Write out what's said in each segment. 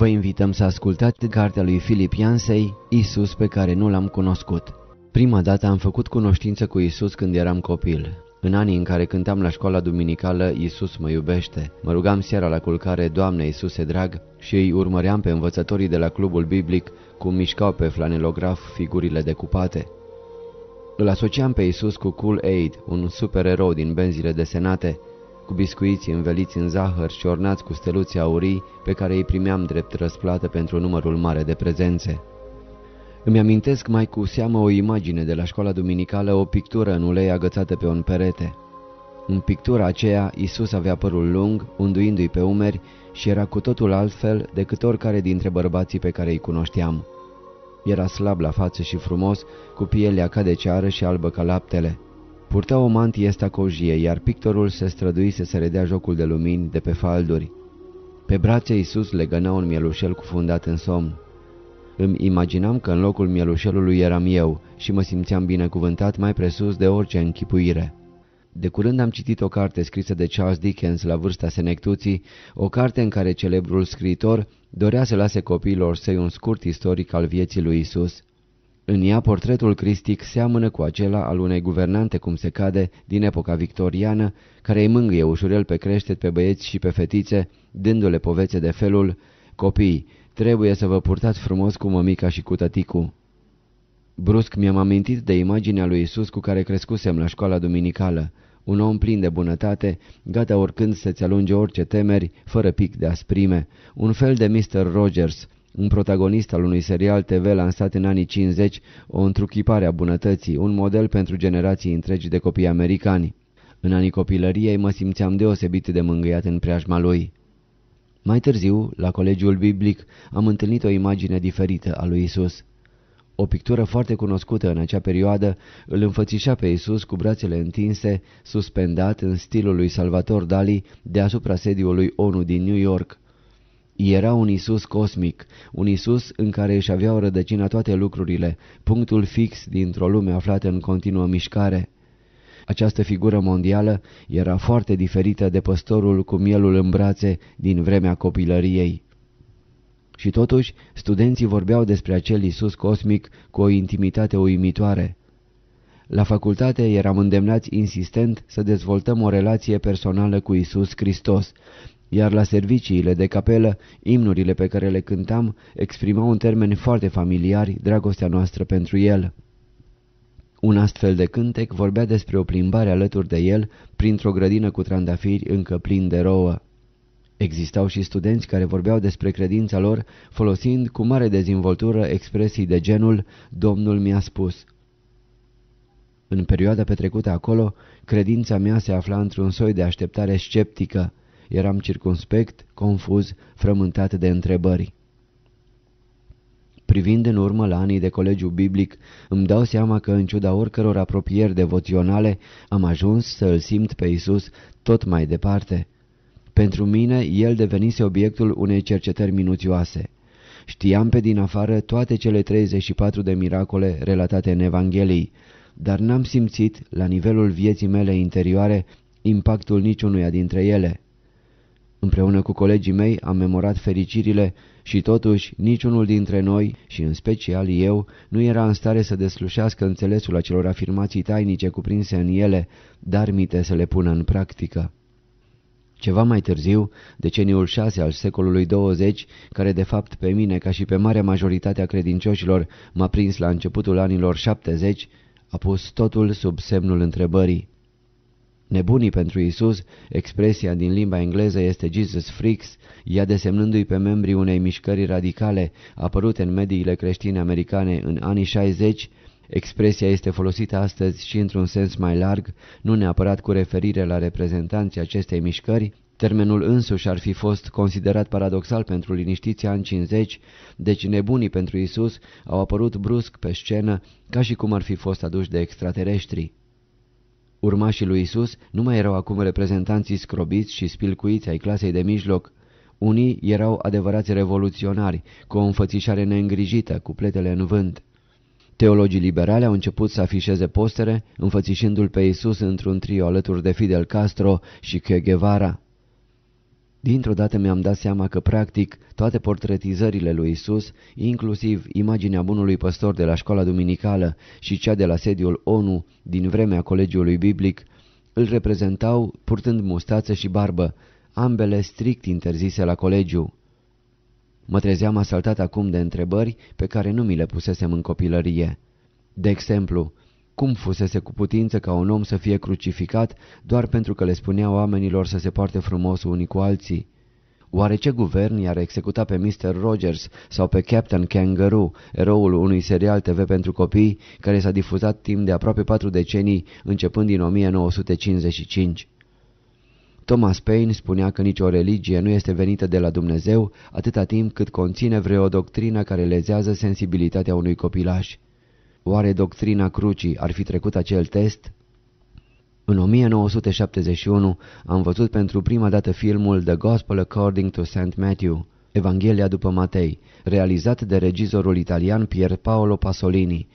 Vă invităm să ascultați cartea lui Filip Iansei, Isus pe care nu l-am cunoscut. Prima dată am făcut cunoștință cu Isus când eram copil. În anii în care cântam la școala duminicală, Iisus mă iubește, mă rugam seara la culcare, Doamne Iisuse drag, și îi urmăream pe învățătorii de la clubul biblic cum mișcau pe flanelograf figurile decupate. Îl asociam pe Iisus cu Cool Aid, un supererou din benzile desenate, cu biscuiți înveliți în zahăr și ornați cu steluțe aurii pe care îi primeam drept răsplată pentru numărul mare de prezențe. Îmi amintesc mai cu seamă o imagine de la școala duminicală, o pictură în ulei agățată pe un perete. În pictura aceea, Isus avea părul lung, unduindu-i pe umeri și era cu totul altfel decât oricare dintre bărbații pe care îi cunoșteam. Era slab la față și frumos, cu pielea ca de ceară și albă ca laptele. Purta o mantie stacojie, iar pictorul se străduise să redea jocul de lumini de pe falduri. Pe brațe Iisus legăna un mielușel cufundat în somn. Îmi imaginam că în locul mielușelului eram eu și mă simțeam binecuvântat mai presus de orice închipuire. De curând am citit o carte scrisă de Charles Dickens la vârsta senectuții, o carte în care celebrul scriitor dorea să lase copiilor săi un scurt istoric al vieții lui Isus. În ea, portretul cristic seamănă cu acela al unei guvernante cum se cade din epoca victoriană, care îi mângâie ușurel pe creștet, pe băieți și pe fetițe, dându-le povețe de felul Copii, trebuie să vă purtați frumos cu mămica și cu tăticu. Brusc mi-am amintit de imaginea lui Isus cu care crescusem la școala duminicală, un om plin de bunătate, gata oricând să-ți alunge orice temeri, fără pic de asprime, un fel de Mr. Rogers, un protagonist al unui serial TV lansat în anii 50, o întruchipare a bunătății, un model pentru generații întregi de copii americani. În anii copilăriei mă simțeam deosebit de mângâiat în preajma lui. Mai târziu, la colegiul biblic, am întâlnit o imagine diferită a lui Isus. O pictură foarte cunoscută în acea perioadă îl înfățișa pe Isus cu brațele întinse, suspendat în stilul lui Salvator Dali deasupra sediului ONU din New York. Era un Isus cosmic, un Isus în care își aveau rădăcina toate lucrurile, punctul fix dintr-o lume aflată în continuă mișcare. Această figură mondială era foarte diferită de păstorul cu mielul în brațe din vremea copilăriei. Și totuși, studenții vorbeau despre acel Isus cosmic cu o intimitate uimitoare. La facultate eram îndemnați insistent să dezvoltăm o relație personală cu Isus Hristos, iar la serviciile de capelă, imnurile pe care le cântam exprimau în termeni foarte familiari dragostea noastră pentru el. Un astfel de cântec vorbea despre o plimbare alături de el printr-o grădină cu trandafiri încă plin de rouă. Existau și studenți care vorbeau despre credința lor, folosind cu mare dezvoltură expresii de genul Domnul mi-a spus. În perioada petrecută acolo, credința mea se afla într-un soi de așteptare sceptică. Eram circunspect, confuz, frământat de întrebări. Privind în urmă la anii de colegiu biblic, îmi dau seama că, în ciuda oricăror apropieri devoționale, am ajuns să îl simt pe Isus tot mai departe. Pentru mine, el devenise obiectul unei cercetări minuțioase. Știam pe din afară toate cele 34 de miracole relatate în Evanghelii, dar n-am simțit, la nivelul vieții mele interioare, impactul niciunuia dintre ele. Împreună cu colegii mei am memorat fericirile și totuși niciunul dintre noi, și în special eu, nu era în stare să deslușească înțelesul acelor afirmații tainice cuprinse în ele, dar mite să le pună în practică. Ceva mai târziu, deceniul 6 al secolului 20, care de fapt pe mine, ca și pe marea majoritate a credincioșilor, m-a prins la începutul anilor 70, a pus totul sub semnul întrebării. Nebunii pentru Isus, expresia din limba engleză este Jesus Freaks, ea desemnându-i pe membrii unei mișcări radicale apărute în mediile creștine americane în anii 60, Expresia este folosită astăzi și într-un sens mai larg, nu neapărat cu referire la reprezentanții acestei mișcări, termenul însuși ar fi fost considerat paradoxal pentru liniștiții ani 50, deci nebunii pentru Isus au apărut brusc pe scenă ca și cum ar fi fost aduși de extraterestri. Urmașii lui Isus nu mai erau acum reprezentanții scrobiți și spilcuiți ai clasei de mijloc. Unii erau adevărați revoluționari, cu o înfățișare neîngrijită, cu pletele în vânt. Teologii liberale au început să afișeze postere, înfățișându-l pe Isus într-un trio alături de Fidel Castro și Che Guevara. Dintr-o dată mi-am dat seama că practic toate portretizările lui Isus, inclusiv imaginea bunului păstor de la școala duminicală și cea de la sediul ONU din vremea colegiului biblic, îl reprezentau purtând mustață și barbă, ambele strict interzise la colegiu. Mă trezeam asaltat acum de întrebări pe care nu mi le pusesem în copilărie. De exemplu, cum fusese cu putință ca un om să fie crucificat doar pentru că le spunea oamenilor să se poarte frumos unii cu alții? Oare ce guvern i-ar executa pe Mr. Rogers sau pe Captain Kangaroo, eroul unui serial TV pentru copii care s-a difuzat timp de aproape patru decenii, începând din 1955? Thomas Paine spunea că nicio religie nu este venită de la Dumnezeu atâta timp cât conține vreo doctrină care lezează sensibilitatea unui copilaș. Oare doctrina crucii ar fi trecut acel test? În 1971 am văzut pentru prima dată filmul The Gospel According to St. Matthew, Evanghelia după Matei, realizat de regizorul italian Pier Paolo Pasolini.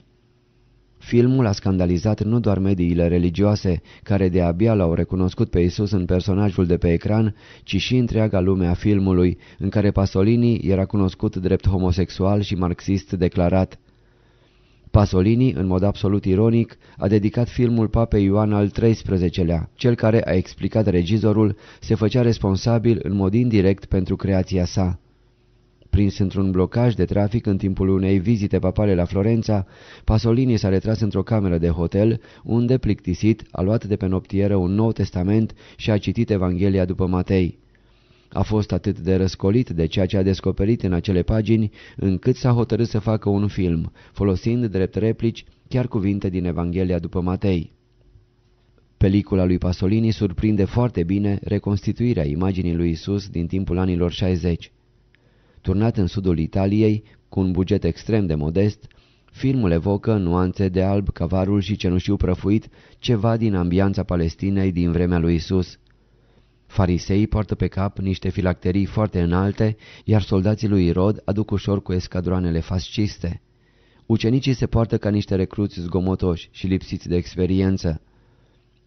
Filmul a scandalizat nu doar mediile religioase, care de-abia l-au recunoscut pe Isus în personajul de pe ecran, ci și întreaga lume a filmului, în care Pasolini era cunoscut drept homosexual și marxist declarat. Pasolini, în mod absolut ironic, a dedicat filmul papei Ioan al XIII-lea, cel care, a explicat regizorul, se făcea responsabil în mod indirect pentru creația sa. Prins într-un blocaj de trafic în timpul unei vizite papale la Florența, Pasolini s-a retras într-o cameră de hotel, unde, plictisit, a luat de pe noptieră un nou testament și a citit Evanghelia după Matei. A fost atât de răscolit de ceea ce a descoperit în acele pagini, încât s-a hotărât să facă un film, folosind drept replici chiar cuvinte din Evanghelia după Matei. Pelicula lui Pasolini surprinde foarte bine reconstituirea imaginii lui Isus din timpul anilor 60. Turnat în sudul Italiei, cu un buget extrem de modest, filmul evocă nuanțe de alb, cavarul și cenușiu prăfuit, ceva din ambianța Palestinei din vremea lui Isus. Fariseii poartă pe cap niște filacterii foarte înalte, iar soldații lui Irod aduc ușor cu escadroanele fasciste. Ucenicii se poartă ca niște recruți zgomotoși și lipsiți de experiență.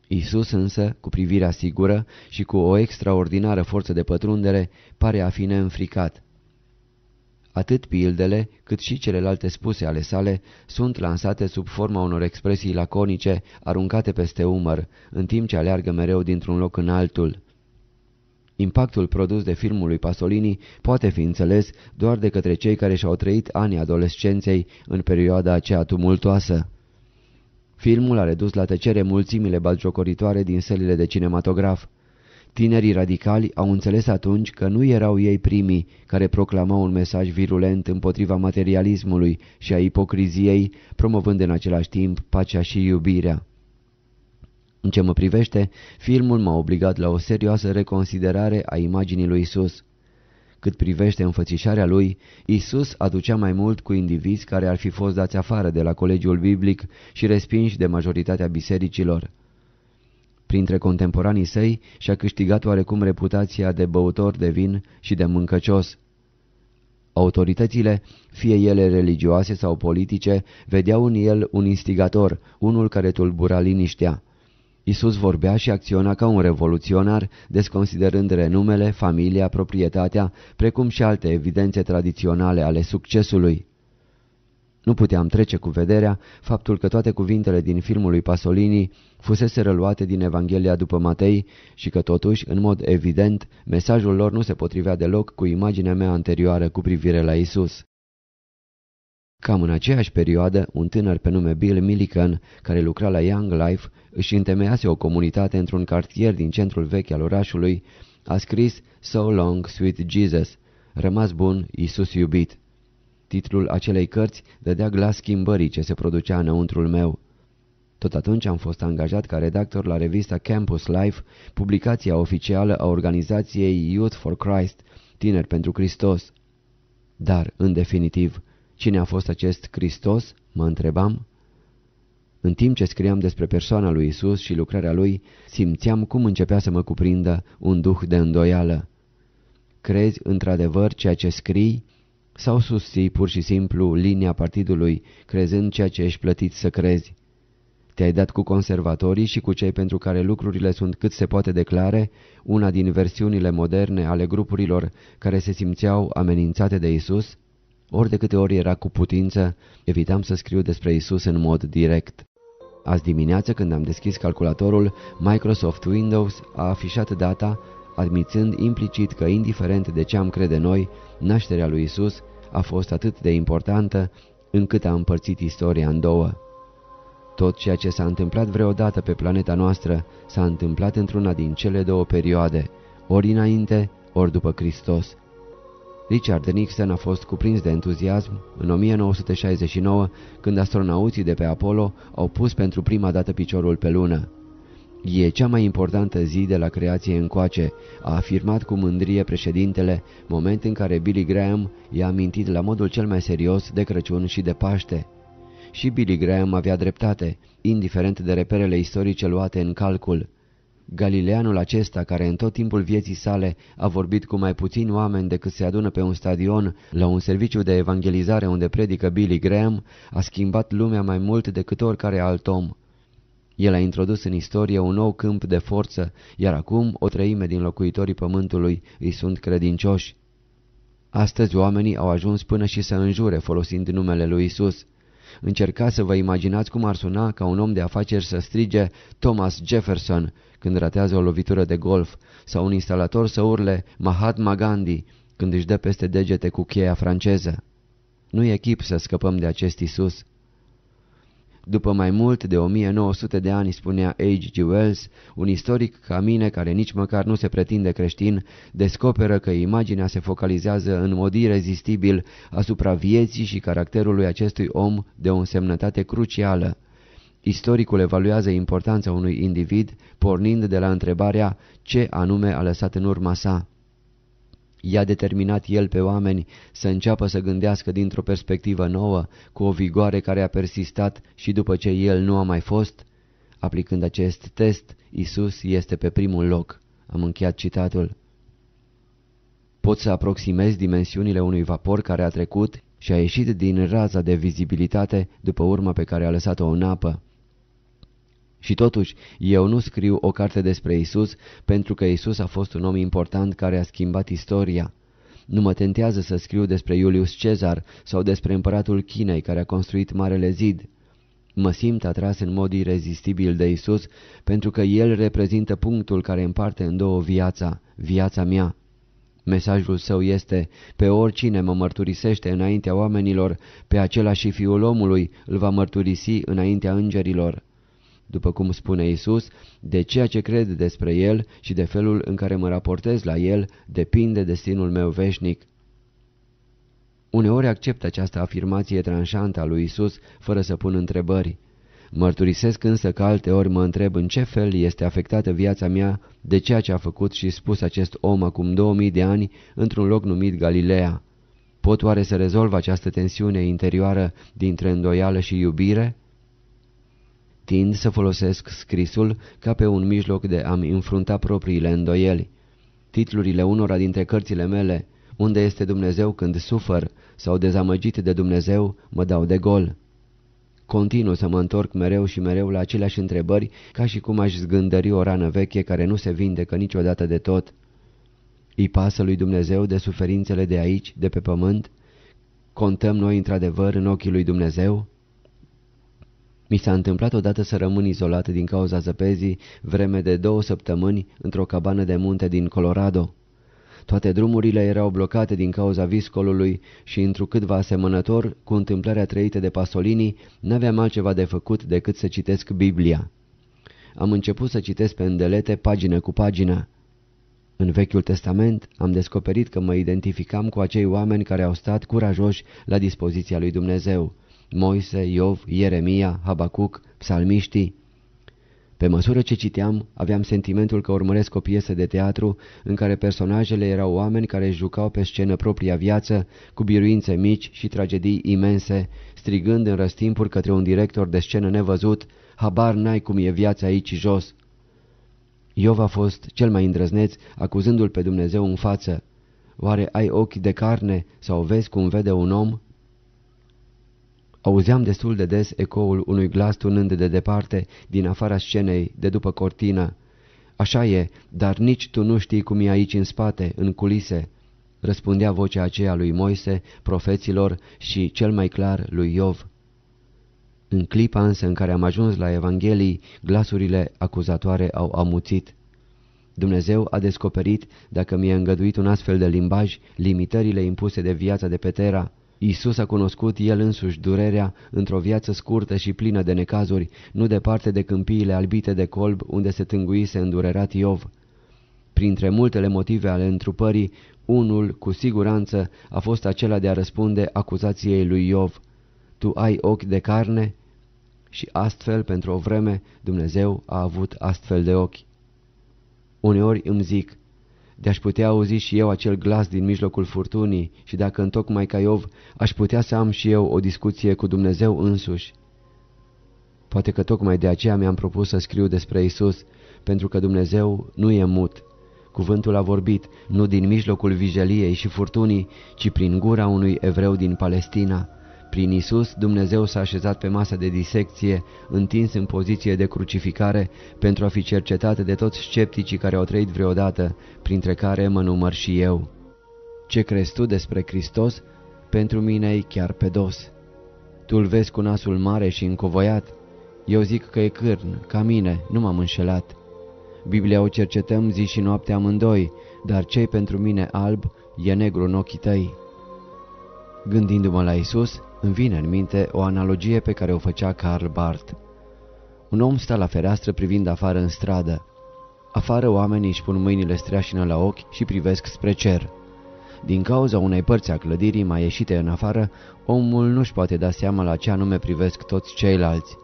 Isus însă, cu privirea sigură și cu o extraordinară forță de pătrundere, pare a fi neînfricat. Atât pildele, cât și celelalte spuse ale sale sunt lansate sub forma unor expresii laconice aruncate peste umăr, în timp ce aleargă mereu dintr-un loc în altul. Impactul produs de filmul lui Pasolini poate fi înțeles doar de către cei care și-au trăit anii adolescenței în perioada aceea tumultoasă. Filmul a redus la tăcere mulțimile bagiocoritoare din sălile de cinematograf. Tinerii radicali au înțeles atunci că nu erau ei primii care proclamau un mesaj virulent împotriva materialismului și a ipocriziei, promovând în același timp pacea și iubirea. În ce mă privește, filmul m-a obligat la o serioasă reconsiderare a imaginii lui Isus. Cât privește înfățișarea lui, Isus aducea mai mult cu indivizi care ar fi fost dați afară de la colegiul biblic și respinși de majoritatea bisericilor. Printre contemporanii săi și-a câștigat oarecum reputația de băutor de vin și de mâncăcios. Autoritățile, fie ele religioase sau politice, vedeau în el un instigator, unul care tulbura liniștea. Isus vorbea și acționa ca un revoluționar, desconsiderând renumele, familia, proprietatea, precum și alte evidențe tradiționale ale succesului. Nu puteam trece cu vederea faptul că toate cuvintele din filmul lui Pasolini fusese reluate din Evanghelia după Matei și că totuși, în mod evident, mesajul lor nu se potrivea deloc cu imaginea mea anterioară cu privire la Isus. Cam în aceeași perioadă, un tânăr pe nume Bill Milliken, care lucra la Young Life, își întemeiase o comunitate într-un cartier din centrul vechi al orașului, a scris So Long Sweet Jesus, Rămas bun, Iisus iubit. Titlul acelei cărți dădea glas schimbării ce se producea înăuntrul meu. Tot atunci am fost angajat ca redactor la revista Campus Life, publicația oficială a organizației Youth for Christ, Tineri pentru Hristos. Dar, în definitiv, Cine a fost acest Hristos, mă întrebam. În timp ce scriam despre persoana lui Isus și lucrarea lui, simțeam cum începea să mă cuprindă un duh de îndoială. Crezi într-adevăr ceea ce scrii? Sau susții pur și simplu linia partidului, crezând ceea ce ești plătit să crezi? Te-ai dat cu conservatorii și cu cei pentru care lucrurile sunt cât se poate declare, una din versiunile moderne ale grupurilor care se simțeau amenințate de Isus? Ori de câte ori era cu putință, evitam să scriu despre Isus în mod direct. Azi dimineață, când am deschis calculatorul, Microsoft Windows a afișat data, admițând implicit că, indiferent de ce am crede noi, nașterea lui Isus a fost atât de importantă încât a împărțit istoria în două. Tot ceea ce s-a întâmplat vreodată pe planeta noastră s-a întâmplat într-una din cele două perioade, ori înainte, ori după Hristos, Richard Nixon a fost cuprins de entuziasm în 1969 când astronauții de pe Apollo au pus pentru prima dată piciorul pe lună. E cea mai importantă zi de la creație încoace, a afirmat cu mândrie președintele, moment în care Billy Graham i-a amintit la modul cel mai serios de Crăciun și de Paște. Și Billy Graham avea dreptate, indiferent de reperele istorice luate în calcul. Galileanul acesta, care în tot timpul vieții sale a vorbit cu mai puțini oameni decât se adună pe un stadion, la un serviciu de evangelizare unde predică Billy Graham, a schimbat lumea mai mult decât oricare alt om. El a introdus în istorie un nou câmp de forță, iar acum o treime din locuitorii pământului îi sunt credincioși. Astăzi oamenii au ajuns până și să înjure folosind numele lui Isus. Încercați să vă imaginați cum ar suna ca un om de afaceri să strige Thomas Jefferson când ratează o lovitură de golf sau un instalator să urle Mahatma Gandhi când își dă peste degete cu cheia franceză. Nu e chip să scăpăm de acest Isus. După mai mult de 1900 de ani, spunea H.G. Wells, un istoric ca mine care nici măcar nu se pretinde creștin, descoperă că imaginea se focalizează în mod irezistibil asupra vieții și caracterului acestui om de o însemnătate crucială. Istoricul evaluează importanța unui individ pornind de la întrebarea ce anume a lăsat în urma sa. I-a determinat el pe oameni să înceapă să gândească dintr-o perspectivă nouă, cu o vigoare care a persistat și după ce el nu a mai fost? Aplicând acest test, Isus este pe primul loc. Am încheiat citatul. Pot să aproximez dimensiunile unui vapor care a trecut și a ieșit din raza de vizibilitate după urma pe care a lăsat-o în apă. Și totuși, eu nu scriu o carte despre Isus, pentru că Isus a fost un om important care a schimbat istoria. Nu mă tentează să scriu despre Iulius Cezar sau despre împăratul Chinei care a construit Marele Zid. Mă simt atras în mod irezistibil de Isus, pentru că El reprezintă punctul care împarte în două viața, viața mea. Mesajul său este, pe oricine mă mărturisește înaintea oamenilor, pe acela și fiul omului îl va mărturisi înaintea îngerilor după cum spune Isus, de ceea ce cred despre El și de felul în care mă raportez la El depinde destinul meu veșnic. Uneori accept această afirmație tranșantă a lui Isus fără să pun întrebări. Mărturisesc însă că alteori mă întreb în ce fel este afectată viața mea de ceea ce a făcut și spus acest om acum 2000 de ani într-un loc numit Galileea. Pot oare să rezolv această tensiune interioară dintre îndoială și iubire? Tind să folosesc scrisul ca pe un mijloc de a-mi înfrunta propriile îndoieli. Titlurile unora dintre cărțile mele, Unde este Dumnezeu când sufăr sau Dezamăgit de Dumnezeu, mă dau de gol. Continu să mă întorc mereu și mereu la aceleași întrebări, ca și cum aș zgândări o rană veche care nu se vindecă niciodată de tot. Îi pasă lui Dumnezeu de suferințele de aici, de pe pământ? Contăm noi într-adevăr în ochii lui Dumnezeu? Mi s-a întâmplat odată să rămân izolat din cauza zăpezii vreme de două săptămâni într-o cabană de munte din Colorado. Toate drumurile erau blocate din cauza viscolului și întrucâtva asemănător cu întâmplarea trăită de Pasolini, n-aveam altceva de făcut decât să citesc Biblia. Am început să citesc pe îndelete pagină cu pagină. În Vechiul Testament am descoperit că mă identificam cu acei oameni care au stat curajoși la dispoziția lui Dumnezeu. Moise, Iov, Ieremia, Habacuc, psalmiștii. Pe măsură ce citeam, aveam sentimentul că urmăresc o piesă de teatru în care personajele erau oameni care jucau pe scenă propria viață, cu biruințe mici și tragedii imense, strigând în răstimpuri către un director de scenă nevăzut, habar n-ai cum e viața aici jos. Iov a fost cel mai îndrăzneț, acuzându-l pe Dumnezeu în față. Oare ai ochi de carne sau vezi cum vede un om? Auzeam destul de des ecoul unui glas tunând de departe, din afara scenei, de după cortină. Așa e, dar nici tu nu știi cum e aici în spate, în culise." Răspundea vocea aceea lui Moise, profeților și, cel mai clar, lui Iov. În clipa însă în care am ajuns la Evanghelii, glasurile acuzatoare au amuțit. Dumnezeu a descoperit, dacă mi-a îngăduit un astfel de limbaj, limitările impuse de viața de pe Terra, Isus a cunoscut el însuși durerea într-o viață scurtă și plină de necazuri, nu departe de câmpiile albite de colb unde se tânguise îndurerat Iov. Printre multele motive ale întrupării, unul, cu siguranță, a fost acela de a răspunde acuzației lui Iov. Tu ai ochi de carne? Și astfel, pentru o vreme, Dumnezeu a avut astfel de ochi. Uneori îmi zic, de aș putea auzi și eu acel glas din mijlocul furtunii și dacă întocmai ca Iov aș putea să am și eu o discuție cu Dumnezeu însuși. Poate că tocmai de aceea mi-am propus să scriu despre Isus, pentru că Dumnezeu nu e mut. Cuvântul a vorbit nu din mijlocul vijeliei și furtunii, ci prin gura unui evreu din Palestina. Prin Isus, Dumnezeu s-a așezat pe masa de disecție, întins în poziție de crucificare, pentru a fi cercetat de toți scepticii care au trăit vreodată, printre care mă număr și eu. Ce crezi tu despre Hristos? Pentru mine e chiar pedos. Tu-l vezi cu nasul mare și încovoiat. Eu zic că e cârn, ca mine, nu m-am înșelat. Biblia o cercetăm zi și noapte amândoi, dar cei pentru mine alb e negru în ochii tăi. Gândindu-mă la Isus, îmi vine în minte o analogie pe care o făcea Karl Barth. Un om sta la fereastră privind afară în stradă. Afară oamenii își pun mâinile streașină la ochi și privesc spre cer. Din cauza unei părți a clădirii mai ieșite în afară, omul nu-și poate da seama la ce anume privesc toți ceilalți.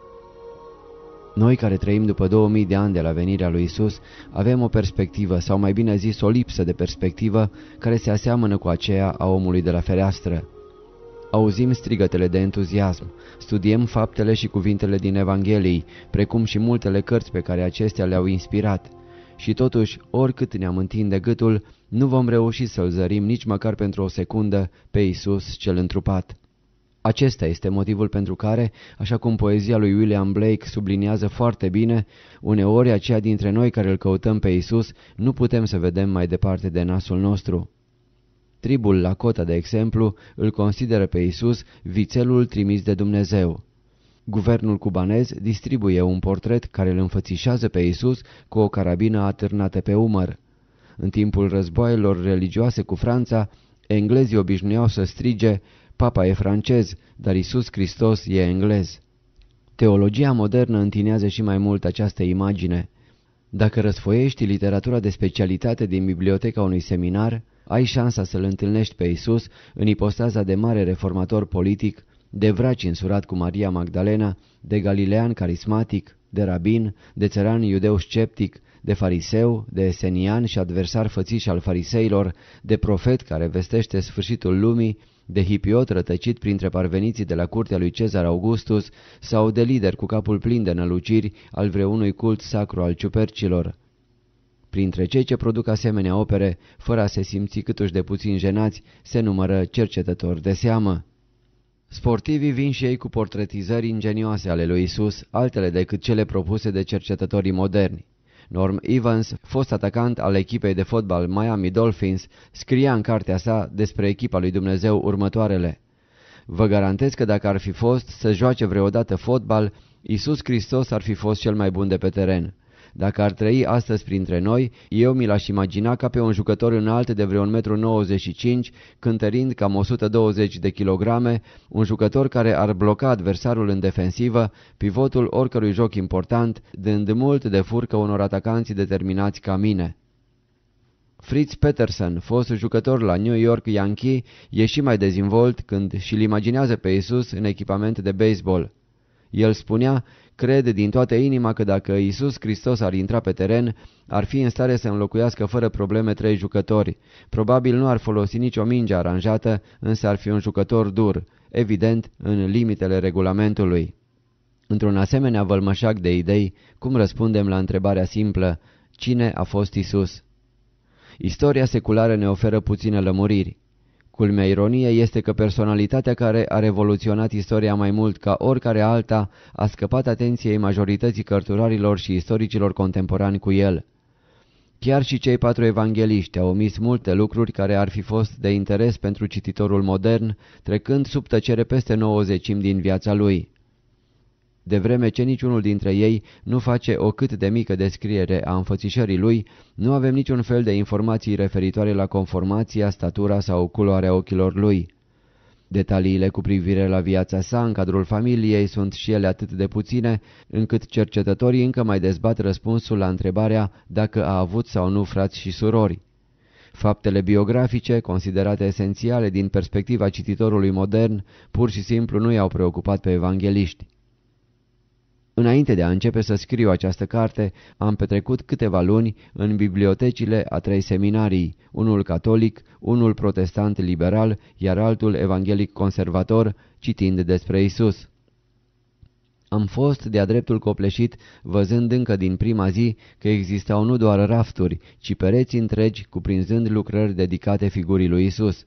Noi care trăim după 2000 de ani de la venirea lui Isus, avem o perspectivă, sau mai bine zis o lipsă de perspectivă, care se aseamănă cu aceea a omului de la fereastră. Auzim strigătele de entuziasm, studiem faptele și cuvintele din Evanghelii, precum și multele cărți pe care acestea le-au inspirat. Și totuși, oricât ne-am întinde gâtul, nu vom reuși să-L zărim nici măcar pentru o secundă pe Isus cel întrupat. Acesta este motivul pentru care, așa cum poezia lui William Blake subliniază foarte bine, uneori aceia dintre noi care îl căutăm pe Isus nu putem să vedem mai departe de nasul nostru. Tribul Lakota, de exemplu, îl consideră pe Isus vițelul trimis de Dumnezeu. Guvernul cubanez distribuie un portret care îl înfățișează pe Isus cu o carabină atârnată pe umăr. În timpul războaielor religioase cu Franța, englezii obișnuiau să strige Papa e francez, dar Isus Hristos e englez. Teologia modernă întinează și mai mult această imagine. Dacă răsfoiești literatura de specialitate din biblioteca unui seminar, ai șansa să-L întâlnești pe Isus în ipostaza de mare reformator politic, de vraci însurat cu Maria Magdalena, de galilean carismatic, de rabin, de țăran iudeu sceptic, de fariseu, de esenian și adversar fățiș al fariseilor, de profet care vestește sfârșitul lumii, de hipiot rătăcit printre parveniții de la curtea lui Cezar Augustus sau de lider cu capul plin de năluciri al vreunui cult sacru al ciupercilor. Printre cei ce produc asemenea opere, fără a se simți câtuși de puțin jenați, se numără cercetători de seamă. Sportivii vin și ei cu portretizări ingenioase ale lui Isus, altele decât cele propuse de cercetătorii moderni. Norm Evans, fost atacant al echipei de fotbal Miami Dolphins, scria în cartea sa despre echipa lui Dumnezeu următoarele. Vă garantez că dacă ar fi fost să joace vreodată fotbal, Isus Hristos ar fi fost cel mai bun de pe teren. Dacă ar trăi astăzi printre noi, eu mi l-aș imagina ca pe un jucător înalt de vreo 1,95 m, cântărind cam 120 de kilograme, un jucător care ar bloca adversarul în defensivă, pivotul oricărui joc important, dând mult de furcă unor atacanți determinați ca mine. Fritz Peterson, fost jucător la New York Yankee, e și mai dezvolt când și-l imaginează pe Isus în echipament de baseball. El spunea, crede din toată inima că dacă Isus Hristos ar intra pe teren, ar fi în stare să înlocuiască fără probleme trei jucători. Probabil nu ar folosi nicio minge aranjată, însă ar fi un jucător dur, evident în limitele regulamentului. Într-un asemenea vălmășac de idei, cum răspundem la întrebarea simplă, cine a fost Isus? Istoria seculară ne oferă puține lămuriri. Culmea ironiei este că personalitatea care a revoluționat istoria mai mult ca oricare alta a scăpat atenției majorității cărturarilor și istoricilor contemporani cu el. Chiar și cei patru evangeliști au omis multe lucruri care ar fi fost de interes pentru cititorul modern, trecând sub tăcere peste 90 din viața lui de vreme ce niciunul dintre ei nu face o cât de mică descriere a înfățișării lui, nu avem niciun fel de informații referitoare la conformația, statura sau culoarea ochilor lui. Detaliile cu privire la viața sa în cadrul familiei sunt și ele atât de puține, încât cercetătorii încă mai dezbat răspunsul la întrebarea dacă a avut sau nu frați și surori. Faptele biografice, considerate esențiale din perspectiva cititorului modern, pur și simplu nu i-au preocupat pe evangeliști. Înainte de a începe să scriu această carte, am petrecut câteva luni în bibliotecile a trei seminarii, unul catolic, unul protestant liberal, iar altul evanghelic conservator, citind despre Isus. Am fost de-a dreptul copleșit, văzând încă din prima zi că existau nu doar rafturi, ci pereți întregi cuprinzând lucrări dedicate figurii lui Isus.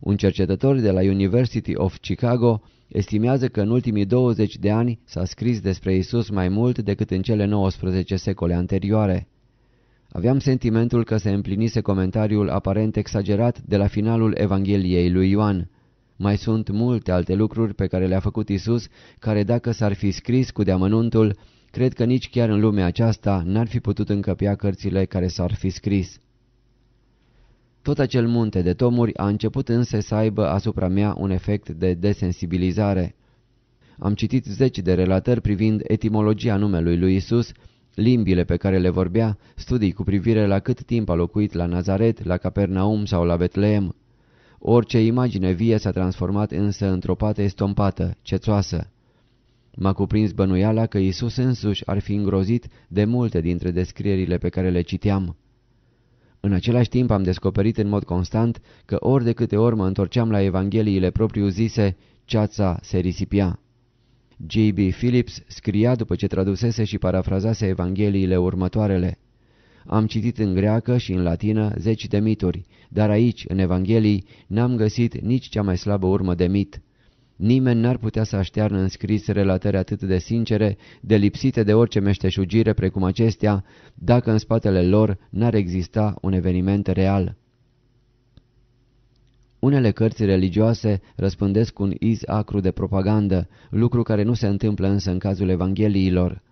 Un cercetător de la University of Chicago estimează că în ultimii 20 de ani s-a scris despre Isus mai mult decât în cele 19 secole anterioare. Aveam sentimentul că se împlinise comentariul aparent exagerat de la finalul Evangheliei lui Ioan. Mai sunt multe alte lucruri pe care le-a făcut Isus, care dacă s-ar fi scris cu deamănuntul, cred că nici chiar în lumea aceasta n-ar fi putut încăpea cărțile care s-ar fi scris. Tot acel munte de tomuri a început însă să aibă asupra mea un efect de desensibilizare. Am citit zeci de relatări privind etimologia numelui lui Isus, limbile pe care le vorbea, studii cu privire la cât timp a locuit la Nazaret, la Capernaum sau la Betleem. Orice imagine vie s-a transformat însă într-o pată estompată, cețoasă. M-a cuprins bănuiala că Isus însuși ar fi îngrozit de multe dintre descrierile pe care le citeam. În același timp am descoperit în mod constant că ori de câte ori mă întorceam la Evangheliile propriu-zise, ceața se risipia. J.B. Phillips scria după ce tradusese și parafrazase Evangheliile următoarele. Am citit în greacă și în latină zeci de mituri, dar aici, în Evanghelii, n-am găsit nici cea mai slabă urmă de mit. Nimeni n-ar putea să aștearnă în scris relatări atât de sincere, de lipsite de orice meșteșugire precum acestea, dacă în spatele lor n-ar exista un eveniment real. Unele cărți religioase răspândesc un iz acru de propagandă, lucru care nu se întâmplă însă în cazul Evangheliilor.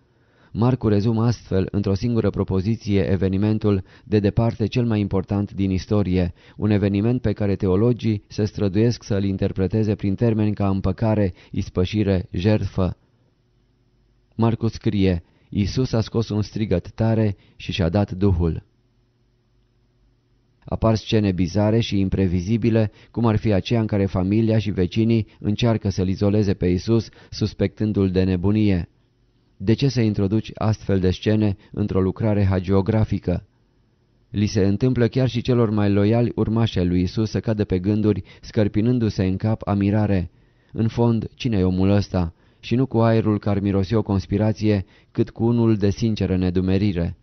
Marcu rezumă astfel, într-o singură propoziție, evenimentul de departe cel mai important din istorie, un eveniment pe care teologii se străduiesc să-l interpreteze prin termeni ca împăcare, ispășire, jertfă. Marcu scrie, Iisus a scos un strigăt tare și și-a dat Duhul. Apar scene bizare și imprevizibile, cum ar fi aceea în care familia și vecinii încearcă să-l izoleze pe Iisus, suspectându-l de nebunie. De ce să introduci astfel de scene într-o lucrare hagiografică? Li se întâmplă chiar și celor mai loiali urmași lui Isus să cadă pe gânduri, scărpinându-se în cap amirare. În fond, cine e omul ăsta? Și nu cu aerul că ar mirosi o conspirație, cât cu unul de sinceră nedumerire.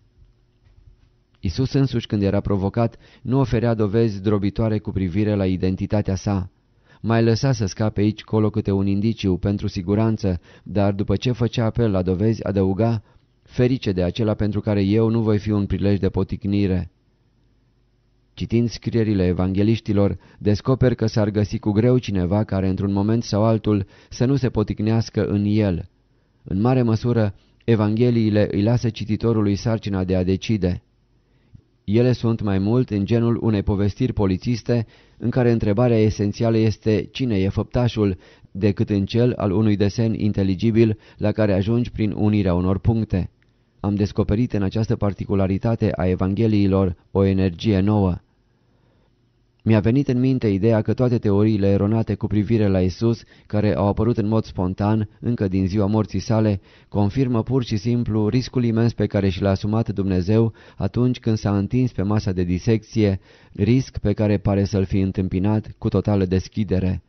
Isus însuși, când era provocat, nu oferea dovezi drobitoare cu privire la identitatea sa. Mai lăsa să scape aici colo câte un indiciu pentru siguranță, dar după ce făcea apel la dovezi, adăuga, ferice de acela pentru care eu nu voi fi un prilej de poticnire. Citind scrierile evangeliștilor, descoper că s-ar găsi cu greu cineva care într-un moment sau altul să nu se poticnească în el. În mare măsură, evangheliile îi lasă cititorului sarcina de a decide. Ele sunt mai mult în genul unei povestiri polițiste în care întrebarea esențială este cine e făptașul, decât în cel al unui desen inteligibil la care ajungi prin unirea unor puncte. Am descoperit în această particularitate a Evangheliilor o energie nouă. Mi-a venit în minte ideea că toate teoriile eronate cu privire la Isus, care au apărut în mod spontan încă din ziua morții sale, confirmă pur și simplu riscul imens pe care și l-a asumat Dumnezeu atunci când s-a întins pe masa de disecție, risc pe care pare să-l fi întâmpinat cu totală deschidere.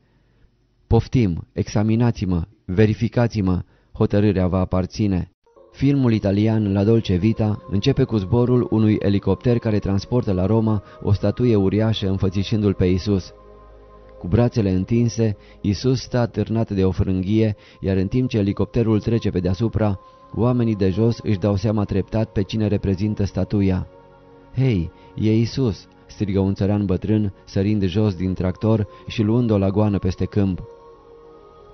Poftim, examinați-mă, verificați-mă, hotărârea va aparține. Filmul italian La Dolce Vita începe cu zborul unui elicopter care transportă la Roma o statuie uriașă înfățișându-l pe Isus. Cu brațele întinse, Isus stă atârnat de o frânghie, iar în timp ce elicopterul trece pe deasupra, oamenii de jos își dau seama treptat pe cine reprezintă statuia. Hei, e Isus!" strigă un țăran bătrân, sărind jos din tractor și luând o lagoană peste câmp.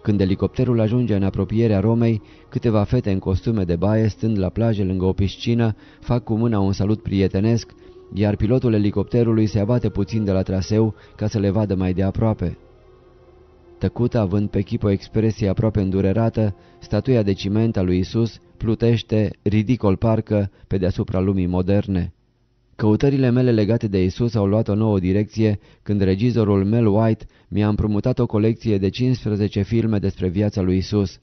Când elicopterul ajunge în apropierea Romei, câteva fete în costume de baie, stând la plajă lângă o piscină, fac cu mâna un salut prietenesc, iar pilotul elicopterului se abate puțin de la traseu ca să le vadă mai de aproape. Tăcută, având pe chip o expresie aproape îndurerată, statuia de ciment a lui Isus plutește, ridicol parcă, pe deasupra lumii moderne. Căutările mele legate de Isus au luat o nouă direcție când regizorul Mel White mi-a împrumutat o colecție de 15 filme despre viața lui Isus.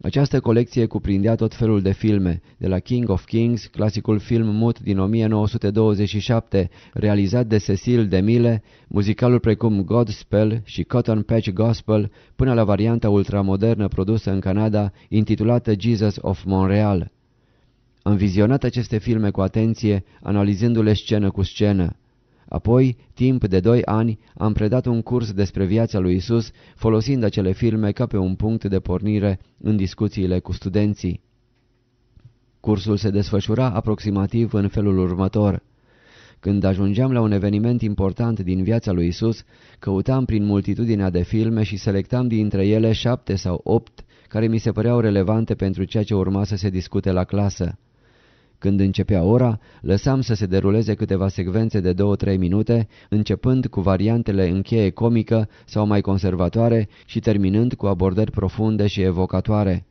Această colecție cuprindea tot felul de filme, de la King of Kings, clasicul film mut din 1927, realizat de Cecil DeMille, muzicalul precum Godspell și Cotton Patch Gospel, până la varianta ultramodernă produsă în Canada, intitulată Jesus of Montreal. Am vizionat aceste filme cu atenție, analizându-le scenă cu scenă. Apoi, timp de doi ani, am predat un curs despre viața lui Isus, folosind acele filme ca pe un punct de pornire în discuțiile cu studenții. Cursul se desfășura aproximativ în felul următor. Când ajungeam la un eveniment important din viața lui Isus, căutam prin multitudinea de filme și selectam dintre ele șapte sau opt care mi se păreau relevante pentru ceea ce urma să se discute la clasă. Când începea ora, lăsam să se deruleze câteva secvențe de două-trei minute, începând cu variantele în cheie comică sau mai conservatoare și terminând cu abordări profunde și evocatoare.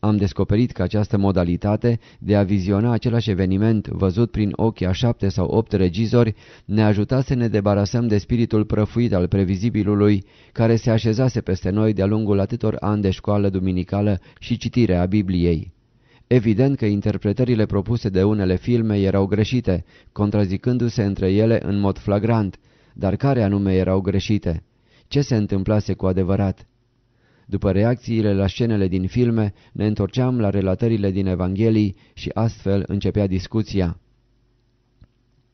Am descoperit că această modalitate de a viziona același eveniment văzut prin ochii a șapte sau opt regizori ne ajuta să ne debarasăm de spiritul prăfuit al previzibilului care se așezase peste noi de-a lungul atâtor ani de școală duminicală și citirea Bibliei. Evident că interpretările propuse de unele filme erau greșite, contrazicându-se între ele în mod flagrant, dar care anume erau greșite? Ce se întâmplase cu adevărat? După reacțiile la scenele din filme, ne întorceam la relatările din Evanghelii și astfel începea discuția.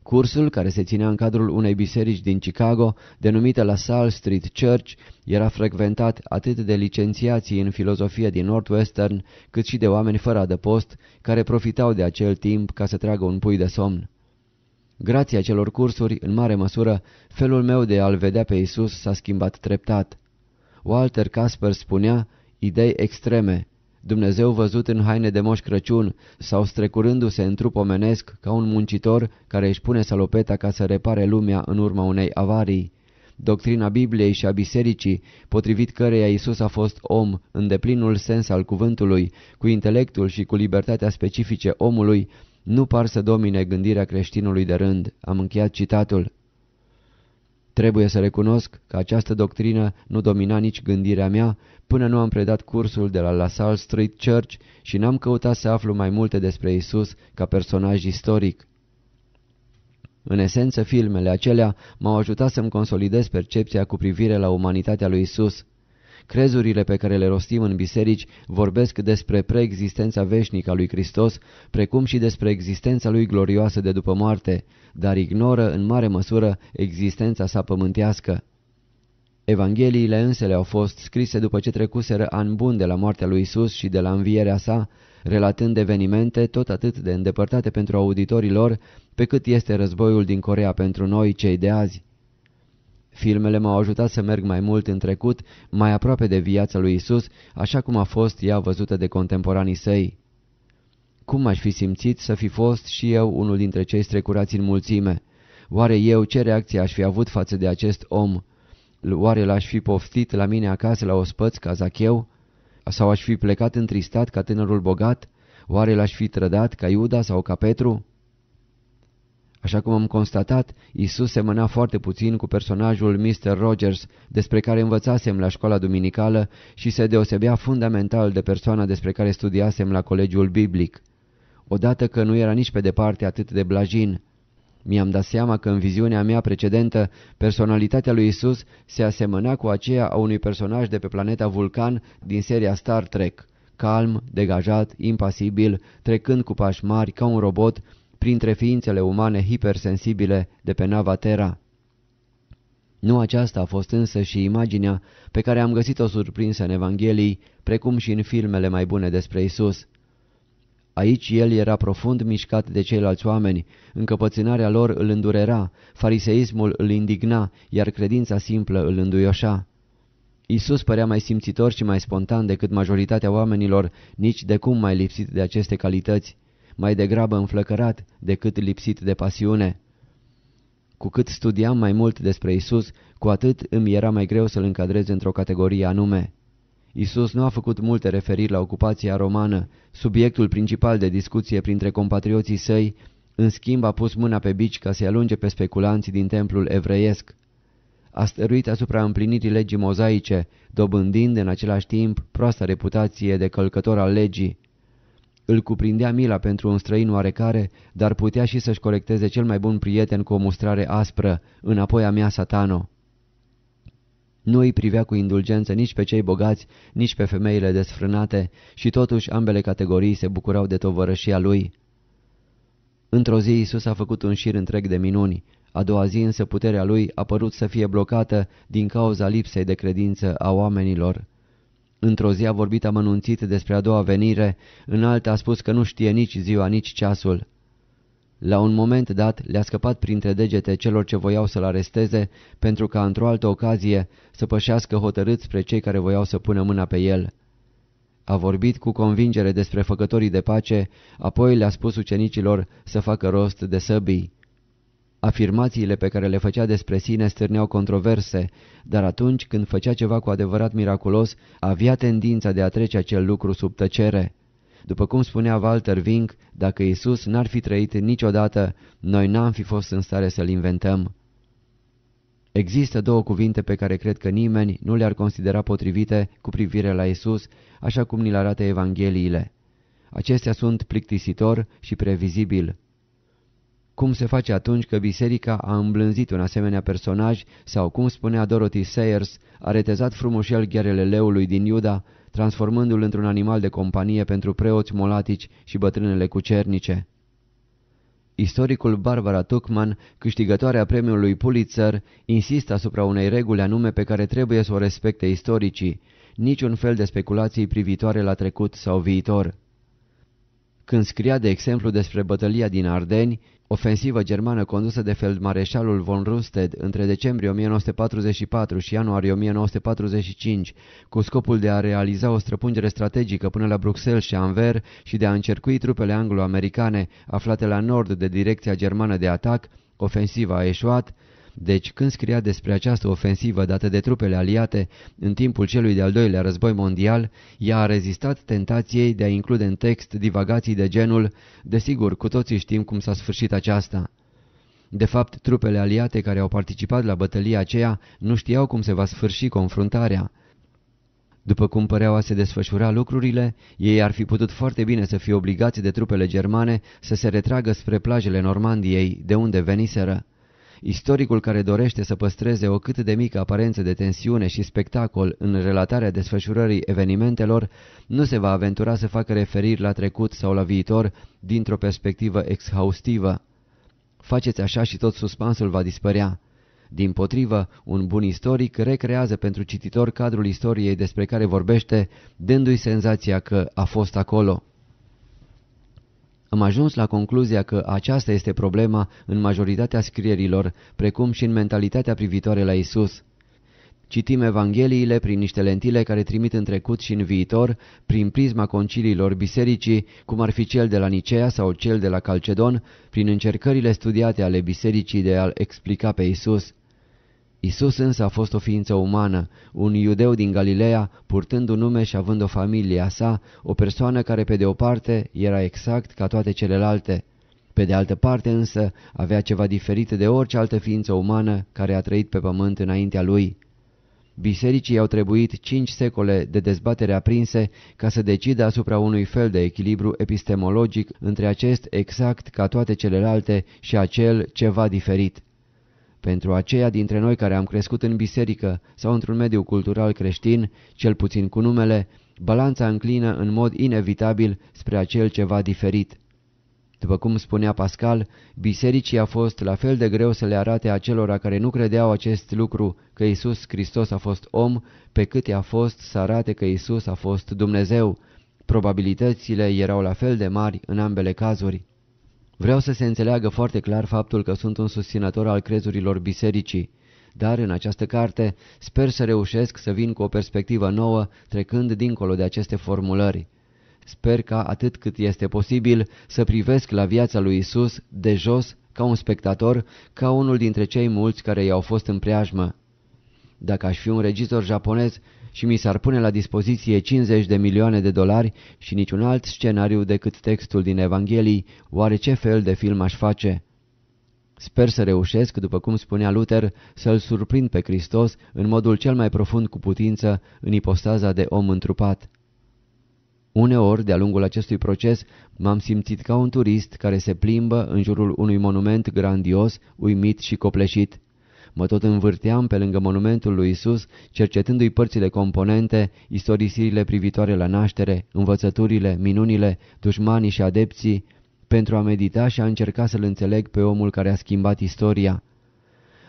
Cursul, care se ținea în cadrul unei biserici din Chicago, denumită la Salt Street Church, era frecventat atât de licențiații în filozofie din Northwestern, cât și de oameni fără adăpost, care profitau de acel timp ca să tragă un pui de somn. Grația celor cursuri, în mare măsură, felul meu de a-L vedea pe Isus s-a schimbat treptat. Walter Casper spunea, idei extreme, Dumnezeu văzut în haine de moș Crăciun sau strecurându-se în trup omenesc ca un muncitor care își pune salopeta ca să repare lumea în urma unei avarii. Doctrina Bibliei și a Bisericii, potrivit căreia Isus a fost om în deplinul sens al cuvântului, cu intelectul și cu libertatea specifice omului, nu par să domine gândirea creștinului de rând. Am încheiat citatul. Trebuie să recunosc că această doctrină nu domina nici gândirea mea până nu am predat cursul de la LaSalle Street Church și n-am căutat să aflu mai multe despre Isus ca personaj istoric. În esență, filmele acelea m-au ajutat să-mi consolidez percepția cu privire la umanitatea lui Isus. Crezurile pe care le rostim în biserici vorbesc despre preexistența veșnică a lui Hristos, precum și despre existența lui glorioasă de după moarte, dar ignoră în mare măsură existența sa pământească. Evangheliile însele au fost scrise după ce trecuseră an bun de la moartea lui Isus și de la învierea sa, relatând evenimente tot atât de îndepărtate pentru auditorii lor, pe cât este războiul din Corea pentru noi cei de azi. Filmele m-au ajutat să merg mai mult în trecut, mai aproape de viața lui Isus, așa cum a fost ea văzută de contemporanii săi. Cum aș fi simțit să fi fost și eu unul dintre cei strecurați în mulțime? Oare eu ce reacție aș fi avut față de acest om? Oare l-aș fi poftit la mine acasă la ospăț ca Zacheu? Sau aș fi plecat întristat ca tânărul bogat? Oare l-aș fi trădat ca Iuda sau ca Petru? Așa cum am constatat, Isus semăna foarte puțin cu personajul Mr. Rogers, despre care învățasem la școala duminicală și se deosebea fundamental de persoana despre care studiasem la colegiul biblic. Odată că nu era nici pe departe atât de blajin, mi-am dat seama că în viziunea mea precedentă, personalitatea lui Isus se asemăna cu aceea a unui personaj de pe planeta Vulcan din seria Star Trek, calm, degajat, impasibil, trecând cu pași mari ca un robot, printre ființele umane hipersensibile de pe nava Terra. Nu aceasta a fost însă și imaginea pe care am găsit-o surprinsă în Evanghelii, precum și în filmele mai bune despre Isus. Aici el era profund mișcat de ceilalți oameni, încăpățânarea lor îl îndurera, fariseismul îl indigna, iar credința simplă îl înduioșa. Isus părea mai simțitor și mai spontan decât majoritatea oamenilor, nici de cum mai lipsit de aceste calități mai degrabă înflăcărat decât lipsit de pasiune. Cu cât studiam mai mult despre Isus, cu atât îmi era mai greu să-l încadrez într-o categorie anume. Isus nu a făcut multe referiri la ocupația romană, subiectul principal de discuție printre compatrioții săi, în schimb a pus mâna pe bici ca să-i alunge pe speculanții din templul evreiesc. A stăruit asupra împlinirii legii mozaice, dobândind în același timp proasta reputație de călcător al legii. Îl cuprindea mila pentru un străin oarecare, dar putea și să-și colecteze cel mai bun prieten cu o mustrare aspră, înapoi a mea satano. Nu îi privea cu indulgență nici pe cei bogați, nici pe femeile desfrânate și totuși ambele categorii se bucurau de tovărășia lui. Într-o zi Isus a făcut un șir întreg de minuni, a doua zi însă puterea lui a părut să fie blocată din cauza lipsei de credință a oamenilor. Într-o zi a vorbit amănunțit despre a doua venire, în alta a spus că nu știe nici ziua, nici ceasul. La un moment dat le-a scăpat printre degete celor ce voiau să-l aresteze, pentru ca într-o altă ocazie să pășească hotărât spre cei care voiau să pună mâna pe el. A vorbit cu convingere despre făcătorii de pace, apoi le-a spus ucenicilor să facă rost de săbii. Afirmațiile pe care le făcea despre sine stârneau controverse, dar atunci când făcea ceva cu adevărat miraculos, avea tendința de a trece acel lucru sub tăcere. După cum spunea Walter Wink, dacă Isus n-ar fi trăit niciodată, noi n-am fi fost în stare să-L inventăm. Există două cuvinte pe care cred că nimeni nu le-ar considera potrivite cu privire la Isus, așa cum ni le arată Evangheliile. Acestea sunt plictisitor și previzibil cum se face atunci că biserica a îmblânzit un asemenea personaj sau, cum spunea Dorothy Sayers, a retezat frumușel ghearele leului din Iuda, transformându-l într-un animal de companie pentru preoți molatici și bătrânele cucernice. Istoricul Barbara Tuckman, câștigătoarea premiului Pulitzer, insistă asupra unei reguli anume pe care trebuie să o respecte istoricii, niciun fel de speculații privitoare la trecut sau viitor. Când scria de exemplu despre bătălia din Ardeni, Ofensivă germană condusă de feldmareșalul von Rundstedt între decembrie 1944 și ianuarie 1945 cu scopul de a realiza o străpungere strategică până la Bruxelles și Anvers și de a încercui trupele anglo-americane aflate la nord de direcția germană de atac, ofensiva a eșuat, deci când scria despre această ofensivă dată de trupele aliate în timpul celui de-al doilea război mondial, ea a rezistat tentației de a include în text divagații de genul Desigur, cu toții știm cum s-a sfârșit aceasta." De fapt, trupele aliate care au participat la bătălia aceea nu știau cum se va sfârși confruntarea. După cum păreau a se desfășura lucrurile, ei ar fi putut foarte bine să fie obligați de trupele germane să se retragă spre plajele Normandiei, de unde veniseră. Istoricul care dorește să păstreze o cât de mică aparență de tensiune și spectacol în relatarea desfășurării evenimentelor, nu se va aventura să facă referiri la trecut sau la viitor dintr-o perspectivă exhaustivă. Faceți așa și tot suspansul va dispărea. Din potrivă, un bun istoric recrează pentru cititor cadrul istoriei despre care vorbește, dându-i senzația că a fost acolo. Am ajuns la concluzia că aceasta este problema în majoritatea scrierilor, precum și în mentalitatea privitoare la Isus. Citim Evangheliile prin niște lentile care trimit în trecut și în viitor, prin prisma conciliilor bisericii, cum ar fi cel de la Nicea sau cel de la Calcedon, prin încercările studiate ale bisericii de a-L explica pe Isus. Isus însă a fost o ființă umană, un iudeu din Galileea, purtând un nume și având o familie a sa, o persoană care pe de o parte era exact ca toate celelalte. Pe de altă parte însă avea ceva diferit de orice altă ființă umană care a trăit pe pământ înaintea lui. Bisericii au trebuit cinci secole de dezbatere aprinse ca să decidă asupra unui fel de echilibru epistemologic între acest exact ca toate celelalte și acel ceva diferit. Pentru aceia dintre noi care am crescut în biserică sau într-un mediu cultural creștin, cel puțin cu numele, balanța înclină în mod inevitabil spre acel ceva diferit. După cum spunea Pascal, bisericii a fost la fel de greu să le arate acelora care nu credeau acest lucru că Isus Hristos a fost om, pe cât i-a fost să arate că Isus a fost Dumnezeu. Probabilitățile erau la fel de mari în ambele cazuri. Vreau să se înțeleagă foarte clar faptul că sunt un susținător al crezurilor bisericii, dar în această carte sper să reușesc să vin cu o perspectivă nouă trecând dincolo de aceste formulări. Sper ca atât cât este posibil să privesc la viața lui Isus de jos ca un spectator, ca unul dintre cei mulți care i-au fost în preajmă. Dacă aș fi un regizor japonez, și mi s-ar pune la dispoziție 50 de milioane de dolari și niciun alt scenariu decât textul din Evanghelii, oare ce fel de film aș face? Sper să reușesc, după cum spunea Luther, să-L surprind pe Hristos în modul cel mai profund cu putință în ipostaza de om întrupat. Uneori, de-a lungul acestui proces, m-am simțit ca un turist care se plimbă în jurul unui monument grandios, uimit și copleșit. Mă tot învârteam pe lângă monumentul lui Isus, cercetându-i părțile componente, istorisirile privitoare la naștere, învățăturile, minunile, dușmanii și adepții, pentru a medita și a încerca să-l înțeleg pe omul care a schimbat istoria.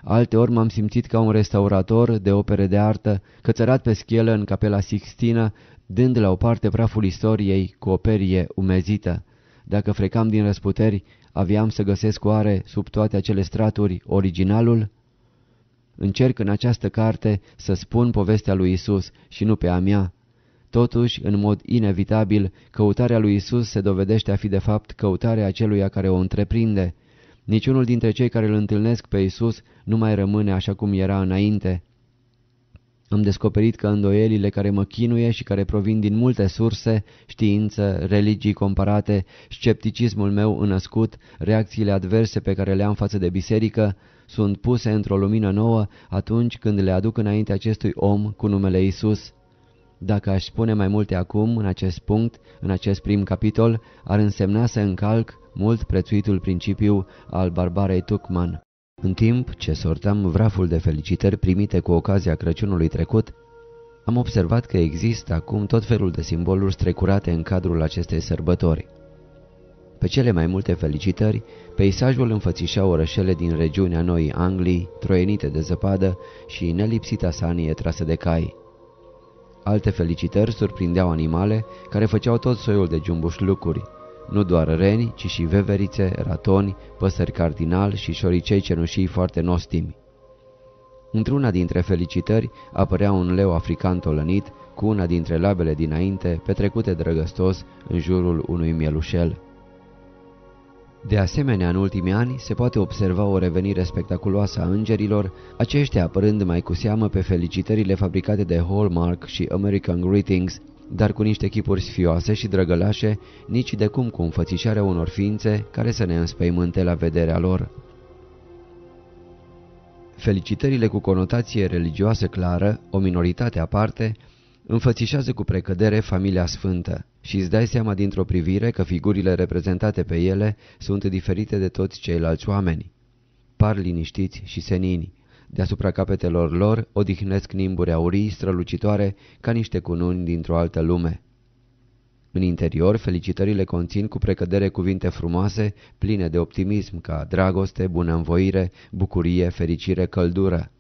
Alteori m-am simțit ca un restaurator de opere de artă, cățărat pe schelă în capela Sixtină, dând la o parte praful istoriei cu o perie umezită. Dacă frecam din răsputeri, aveam să găsesc oare, sub toate acele straturi, originalul? Încerc în această carte să spun povestea lui Isus și nu pe a mea. Totuși, în mod inevitabil, căutarea lui Isus se dovedește a fi de fapt căutarea aceluia care o întreprinde. Niciunul dintre cei care îl întâlnesc pe Isus nu mai rămâne așa cum era înainte. Am descoperit că îndoielile care mă chinuie și care provin din multe surse, știință, religii comparate, scepticismul meu înăscut, reacțiile adverse pe care le am față de biserică, sunt puse într-o lumină nouă atunci când le aduc înainte acestui om cu numele Isus. Dacă aș spune mai multe acum, în acest punct, în acest prim capitol, ar însemna să încalc mult prețuitul principiu al barbarei Tucman. În timp ce sortam vraful de felicitări primite cu ocazia Crăciunului trecut, am observat că există acum tot felul de simboluri strecurate în cadrul acestei sărbători. Pe cele mai multe felicitări, peisajul înfățișa orășele din regiunea Noii Anglii, troienite de zăpadă și nelipsita sanie trasă de cai. Alte felicitări surprindeau animale care făceau tot soiul de jumbuș lucruri, nu doar reni, ci și veverițe, ratoni, păsări cardinal și șoricei cenușii foarte nostimi. Într-una dintre felicitări apărea un leu african tolănit cu una dintre labele dinainte petrecute drăgăstos în jurul unui mielușel. De asemenea, în ultimii ani se poate observa o revenire spectaculoasă a îngerilor, aceștia apărând mai cu seamă pe felicitările fabricate de Hallmark și American Greetings, dar cu niște chipuri sfioase și drăgălașe, nici de cum cu înfățișarea unor ființe care să ne înspăimânte la vederea lor. Felicitările cu conotație religioasă clară, o minoritate aparte, Înfățișează cu precădere familia sfântă și îți dai seama dintr-o privire că figurile reprezentate pe ele sunt diferite de toți ceilalți oameni. Par liniștiți și senini. Deasupra capetelor lor odihnesc nimburi aurii strălucitoare ca niște cununi dintr-o altă lume. În interior, felicitările conțin cu precădere cuvinte frumoase, pline de optimism ca dragoste, bunăvoire, bucurie, fericire, căldură.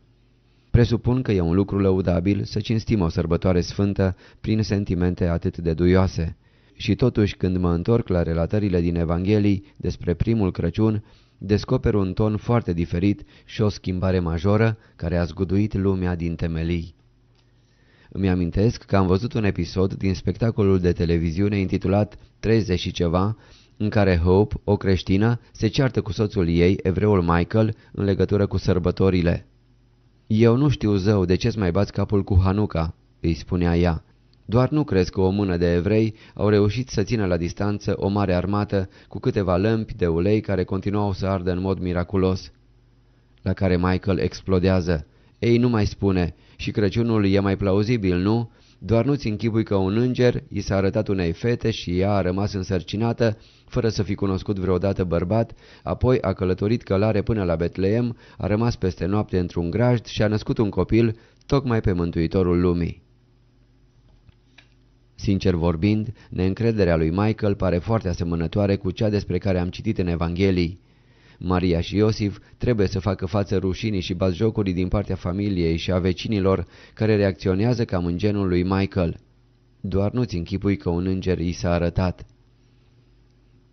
Presupun că e un lucru lăudabil să cinstim o sărbătoare sfântă prin sentimente atât de duioase. Și totuși când mă întorc la relatările din Evanghelii despre primul Crăciun, descoper un ton foarte diferit și o schimbare majoră care a zguduit lumea din temelii. Îmi amintesc că am văzut un episod din spectacolul de televiziune intitulat 30 și ceva, în care Hope, o creștină, se ceartă cu soțul ei, evreul Michael, în legătură cu sărbătorile. Eu nu știu zău de ce-ți mai bați capul cu Hanuca," îi spunea ea. Doar nu crezi că o mână de evrei au reușit să țină la distanță o mare armată cu câteva lămpi de ulei care continuau să ardă în mod miraculos?" La care Michael explodează. Ei nu mai spune, și Crăciunul e mai plauzibil, nu?" Doar nu-ți închipui că un înger i s-a arătat unei fete și ea a rămas însărcinată, fără să fi cunoscut vreodată bărbat, apoi a călătorit călare până la Betleem, a rămas peste noapte într-un grajd și a născut un copil, tocmai pe Mântuitorul lumii. Sincer vorbind, neîncrederea lui Michael pare foarte asemănătoare cu cea despre care am citit în Evanghelii. Maria și Iosif trebuie să facă față rușinii și bazjocurii din partea familiei și a vecinilor care reacționează cam în genul lui Michael. Doar nu-ți închipui că un înger i s-a arătat.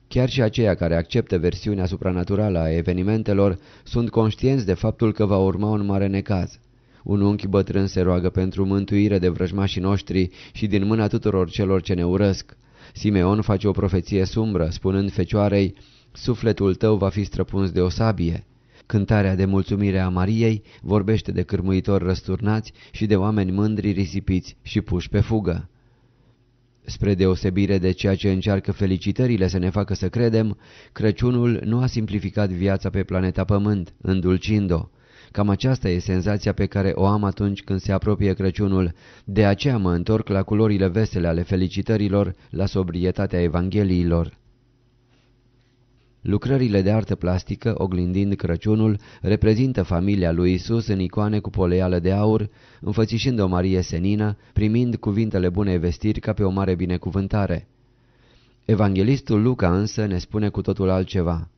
Chiar și aceia care acceptă versiunea supranaturală a evenimentelor sunt conștienți de faptul că va urma un mare necaz. Un unchi bătrân se roagă pentru mântuire de vrăjmașii noștri și din mâna tuturor celor ce ne urăsc. Simeon face o profeție sumbră, spunând fecioarei, Sufletul tău va fi străpuns de o sabie. Cântarea de mulțumire a Mariei vorbește de cârmuitori răsturnați și de oameni mândri risipiți și puși pe fugă. Spre deosebire de ceea ce încearcă felicitările să ne facă să credem, Crăciunul nu a simplificat viața pe planeta Pământ, îndulcind-o. Cam aceasta e senzația pe care o am atunci când se apropie Crăciunul, de aceea mă întorc la culorile vesele ale felicitărilor, la sobrietatea Evangheliilor. Lucrările de artă plastică, oglindind Crăciunul, reprezintă familia lui Isus în icoane cu poleială de aur, înfățișând o Marie senină, primind cuvintele bunei vestiri ca pe o mare binecuvântare. Evanghelistul Luca însă ne spune cu totul altceva.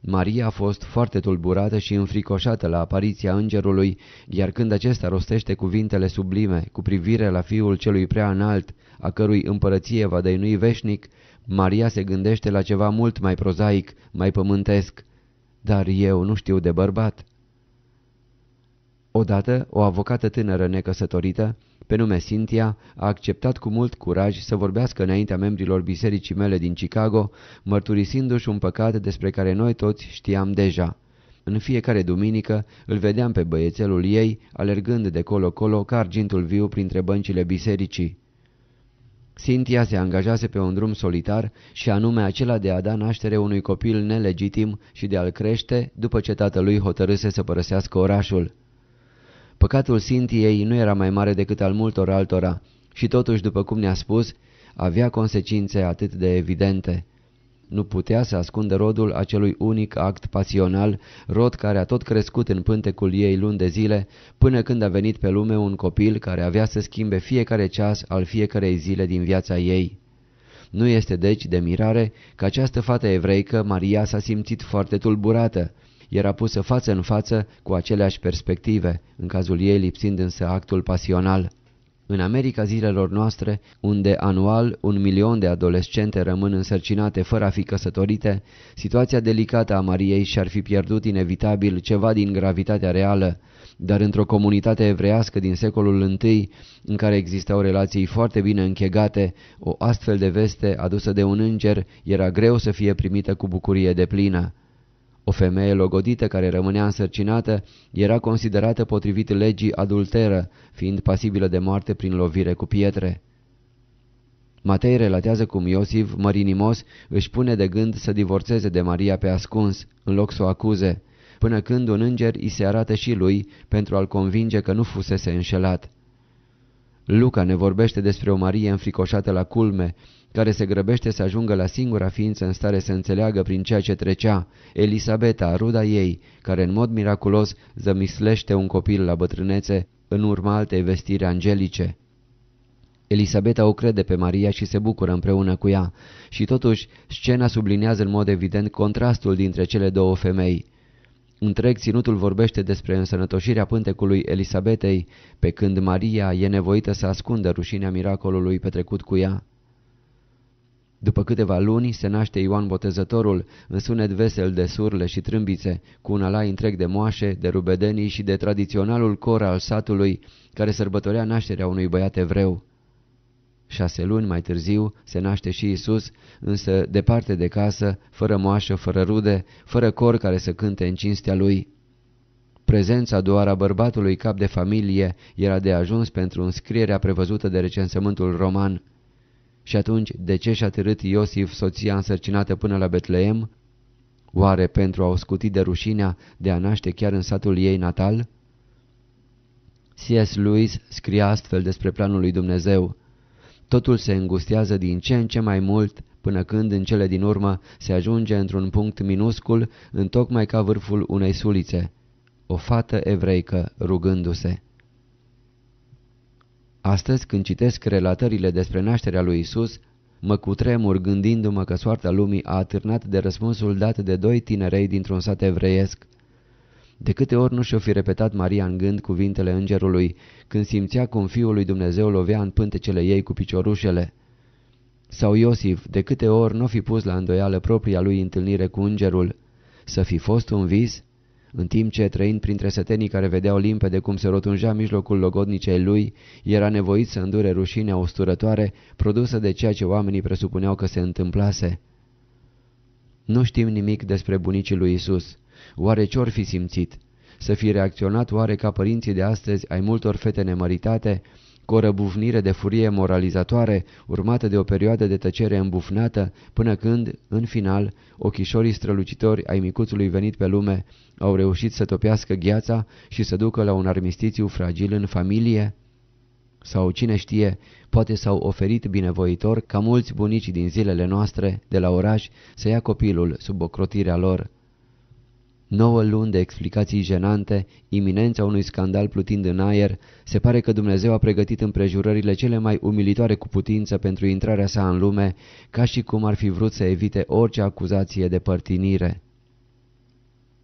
Maria a fost foarte tulburată și înfricoșată la apariția îngerului, iar când acesta rostește cuvintele sublime cu privire la fiul celui prea înalt, a cărui împărăție va dăinui veșnic, Maria se gândește la ceva mult mai prozaic, mai pământesc, dar eu nu știu de bărbat. Odată, o avocată tânără necăsătorită, pe nume Cynthia, a acceptat cu mult curaj să vorbească înaintea membrilor bisericii mele din Chicago, mărturisindu-și un păcat despre care noi toți știam deja. În fiecare duminică îl vedeam pe băiețelul ei, alergând de colo-colo ca argintul viu printre băncile bisericii. Sintia se angajase pe un drum solitar și anume acela de a da naștere unui copil nelegitim și de a-l crește după ce tatălui hotărâse să părăsească orașul. Păcatul Sintiei nu era mai mare decât al multor altora și totuși, după cum ne-a spus, avea consecințe atât de evidente nu putea să ascundă rodul acelui unic act pasional, rod care a tot crescut în pântecul ei luni de zile, până când a venit pe lume un copil care avea să schimbe fiecare ceas al fiecarei zile din viața ei. Nu este deci de mirare că această fată evreică, Maria, s-a simțit foarte tulburată. Era pusă față în față cu aceleași perspective, în cazul ei lipsind însă actul pasional. În America zilelor noastre, unde anual un milion de adolescente rămân însărcinate fără a fi căsătorite, situația delicată a Mariei și-ar fi pierdut inevitabil ceva din gravitatea reală, dar într-o comunitate evrească din secolul I, în care existau relații foarte bine închegate, o astfel de veste adusă de un înger era greu să fie primită cu bucurie de plină. O femeie logodită care rămânea însărcinată era considerată potrivit legii adulteră, fiind pasibilă de moarte prin lovire cu pietre. Matei relatează cum Iosif, mărinimos, își pune de gând să divorțeze de Maria pe ascuns, în loc să o acuze, până când un înger îi se arată și lui pentru a-l convinge că nu fusese înșelat. Luca ne vorbește despre o Marie înfricoșată la culme, care se grăbește să ajungă la singura ființă în stare să înțeleagă prin ceea ce trecea, Elisabeta, ruda ei, care în mod miraculos zămislește un copil la bătrânețe în urma altei vestiri angelice. Elisabeta o crede pe Maria și se bucură împreună cu ea și totuși scena sublinează în mod evident contrastul dintre cele două femei. Întreg ținutul vorbește despre însănătoșirea pântecului Elisabetei, pe când Maria e nevoită să ascundă rușinea miracolului petrecut cu ea. După câteva luni se naște Ioan Botezătorul, în sunet vesel de surle și trâmbițe, cu un alai întreg de moașe, de rubedenii și de tradiționalul cor al satului, care sărbătorea nașterea unui băiat evreu. Șase luni mai târziu se naște și Isus, însă departe de casă, fără moașă, fără rude, fără cor care să cânte în cinstea lui. Prezența doar a bărbatului cap de familie era de ajuns pentru înscrierea prevăzută de recensământul roman – și atunci, de ce și-a târât Iosif soția însărcinată până la Betleem? Oare pentru a o scuti de rușinea de a naște chiar în satul ei natal? C.S. Lewis scria astfel despre planul lui Dumnezeu. Totul se îngustează din ce în ce mai mult până când în cele din urmă se ajunge într-un punct minuscul, întocmai ca vârful unei sulițe. O fată evreică rugându-se. Astăzi, când citesc relatările despre nașterea lui Isus, mă cutremur gândindu-mă că soarta lumii a atârnat de răspunsul dat de doi tinerei dintr-un sat evreiesc. De câte ori nu și-o fi repetat Maria în gând cuvintele îngerului, când simțea cum Fiul lui Dumnezeu lovea în pântecele ei cu piciorușele. Sau Iosif, de câte ori nu fi pus la îndoială propria lui întâlnire cu îngerul, să fi fost un vis? În timp ce, trăind printre sătenii care vedeau limpede cum se rotunjea mijlocul logodnicei lui, era nevoit să îndure rușinea usturătoare produsă de ceea ce oamenii presupuneau că se întâmplase. Nu știm nimic despre bunicii lui Isus. Oare ce-or fi simțit? Să fi reacționat oare ca părinții de astăzi ai multor fete nemăritate, cu o răbufnire de furie moralizatoare, urmată de o perioadă de tăcere îmbufnată, până când, în final, ochișorii strălucitori ai micuțului venit pe lume au reușit să topească gheața și să ducă la un armistițiu fragil în familie? Sau cine știe, poate s-au oferit binevoitor ca mulți bunici din zilele noastre, de la oraș, să ia copilul sub ocrotirea lor nouă luni de explicații jenante, iminența unui scandal plutind în aer, se pare că Dumnezeu a pregătit împrejurările cele mai umilitoare cu putință pentru intrarea sa în lume, ca și cum ar fi vrut să evite orice acuzație de părtinire.